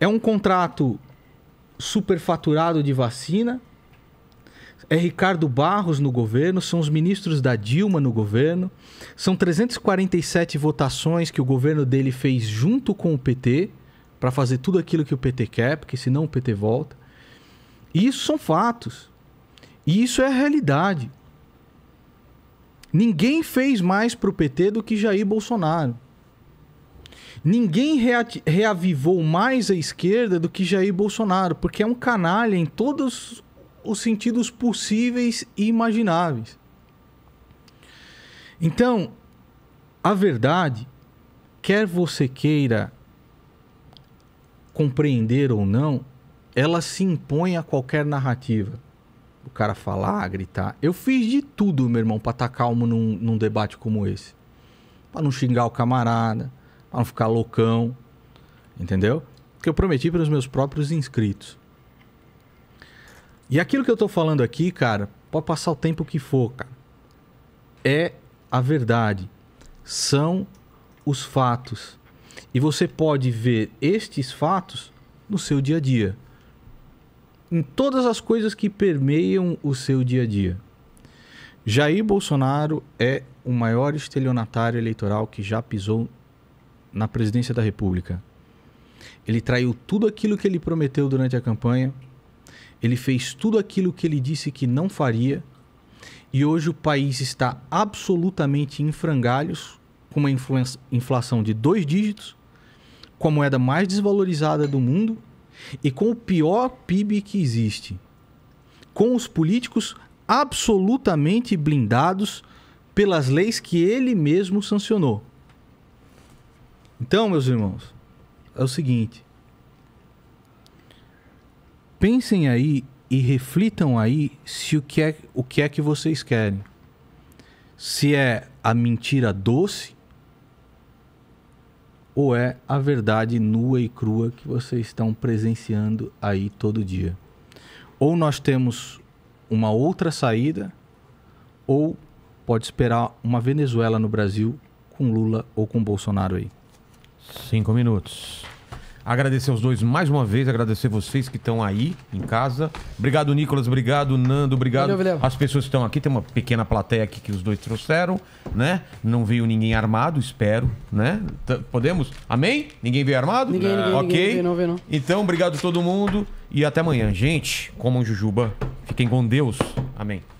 Speaker 3: É um contrato superfaturado de vacina. É Ricardo Barros no governo, são os ministros da Dilma no governo, são 347 votações que o governo dele fez junto com o PT para fazer tudo aquilo que o PT quer, porque senão o PT volta. E isso são fatos. E isso é a realidade. Ninguém fez mais para o PT do que Jair Bolsonaro. Ninguém reavivou mais a esquerda do que Jair Bolsonaro, porque é um canalha em todos os sentidos possíveis e imagináveis. Então, a verdade, quer você queira, compreender ou não, ela se impõe a qualquer narrativa. O cara falar, gritar. Eu fiz de tudo, meu irmão, pra estar tá calmo num, num debate como esse. Pra não xingar o camarada, pra não ficar loucão. Entendeu? Que eu prometi para os meus próprios inscritos. E aquilo que eu tô falando aqui, cara, pode passar o tempo que for, cara. É a verdade. São os fatos. E você pode ver estes fatos no seu dia a dia. Em todas as coisas que permeiam o seu dia a dia. Jair Bolsonaro é o maior estelionatário eleitoral que já pisou na presidência da República. Ele traiu tudo aquilo que ele prometeu durante a campanha, ele fez tudo aquilo que ele disse que não faria, e hoje o país está absolutamente em frangalhos, com uma inflação de dois dígitos com a moeda mais desvalorizada do mundo e com o pior PIB que existe, com os políticos absolutamente blindados pelas leis que ele mesmo sancionou. Então, meus irmãos, é o seguinte: pensem aí e reflitam aí se o que é, o que, é que vocês querem. Se é a mentira doce ou é a verdade nua e crua que vocês estão presenciando aí todo dia? Ou nós temos uma outra saída, ou pode esperar uma Venezuela no
Speaker 1: Brasil com Lula ou com Bolsonaro aí. Cinco minutos. Agradecer aos dois mais uma vez, agradecer vocês que estão aí em casa. Obrigado, Nicolas, obrigado, Nando, obrigado. Valeu, valeu. As pessoas que estão aqui, tem uma pequena plateia aqui que os dois trouxeram, né? Não veio ninguém armado, espero, né? T podemos? Amém? Ninguém veio armado? Ninguém, não. ninguém, ok. ninguém não veio, não. Então, obrigado a todo mundo e até amanhã. Gente, comam jujuba, fiquem com Deus. Amém.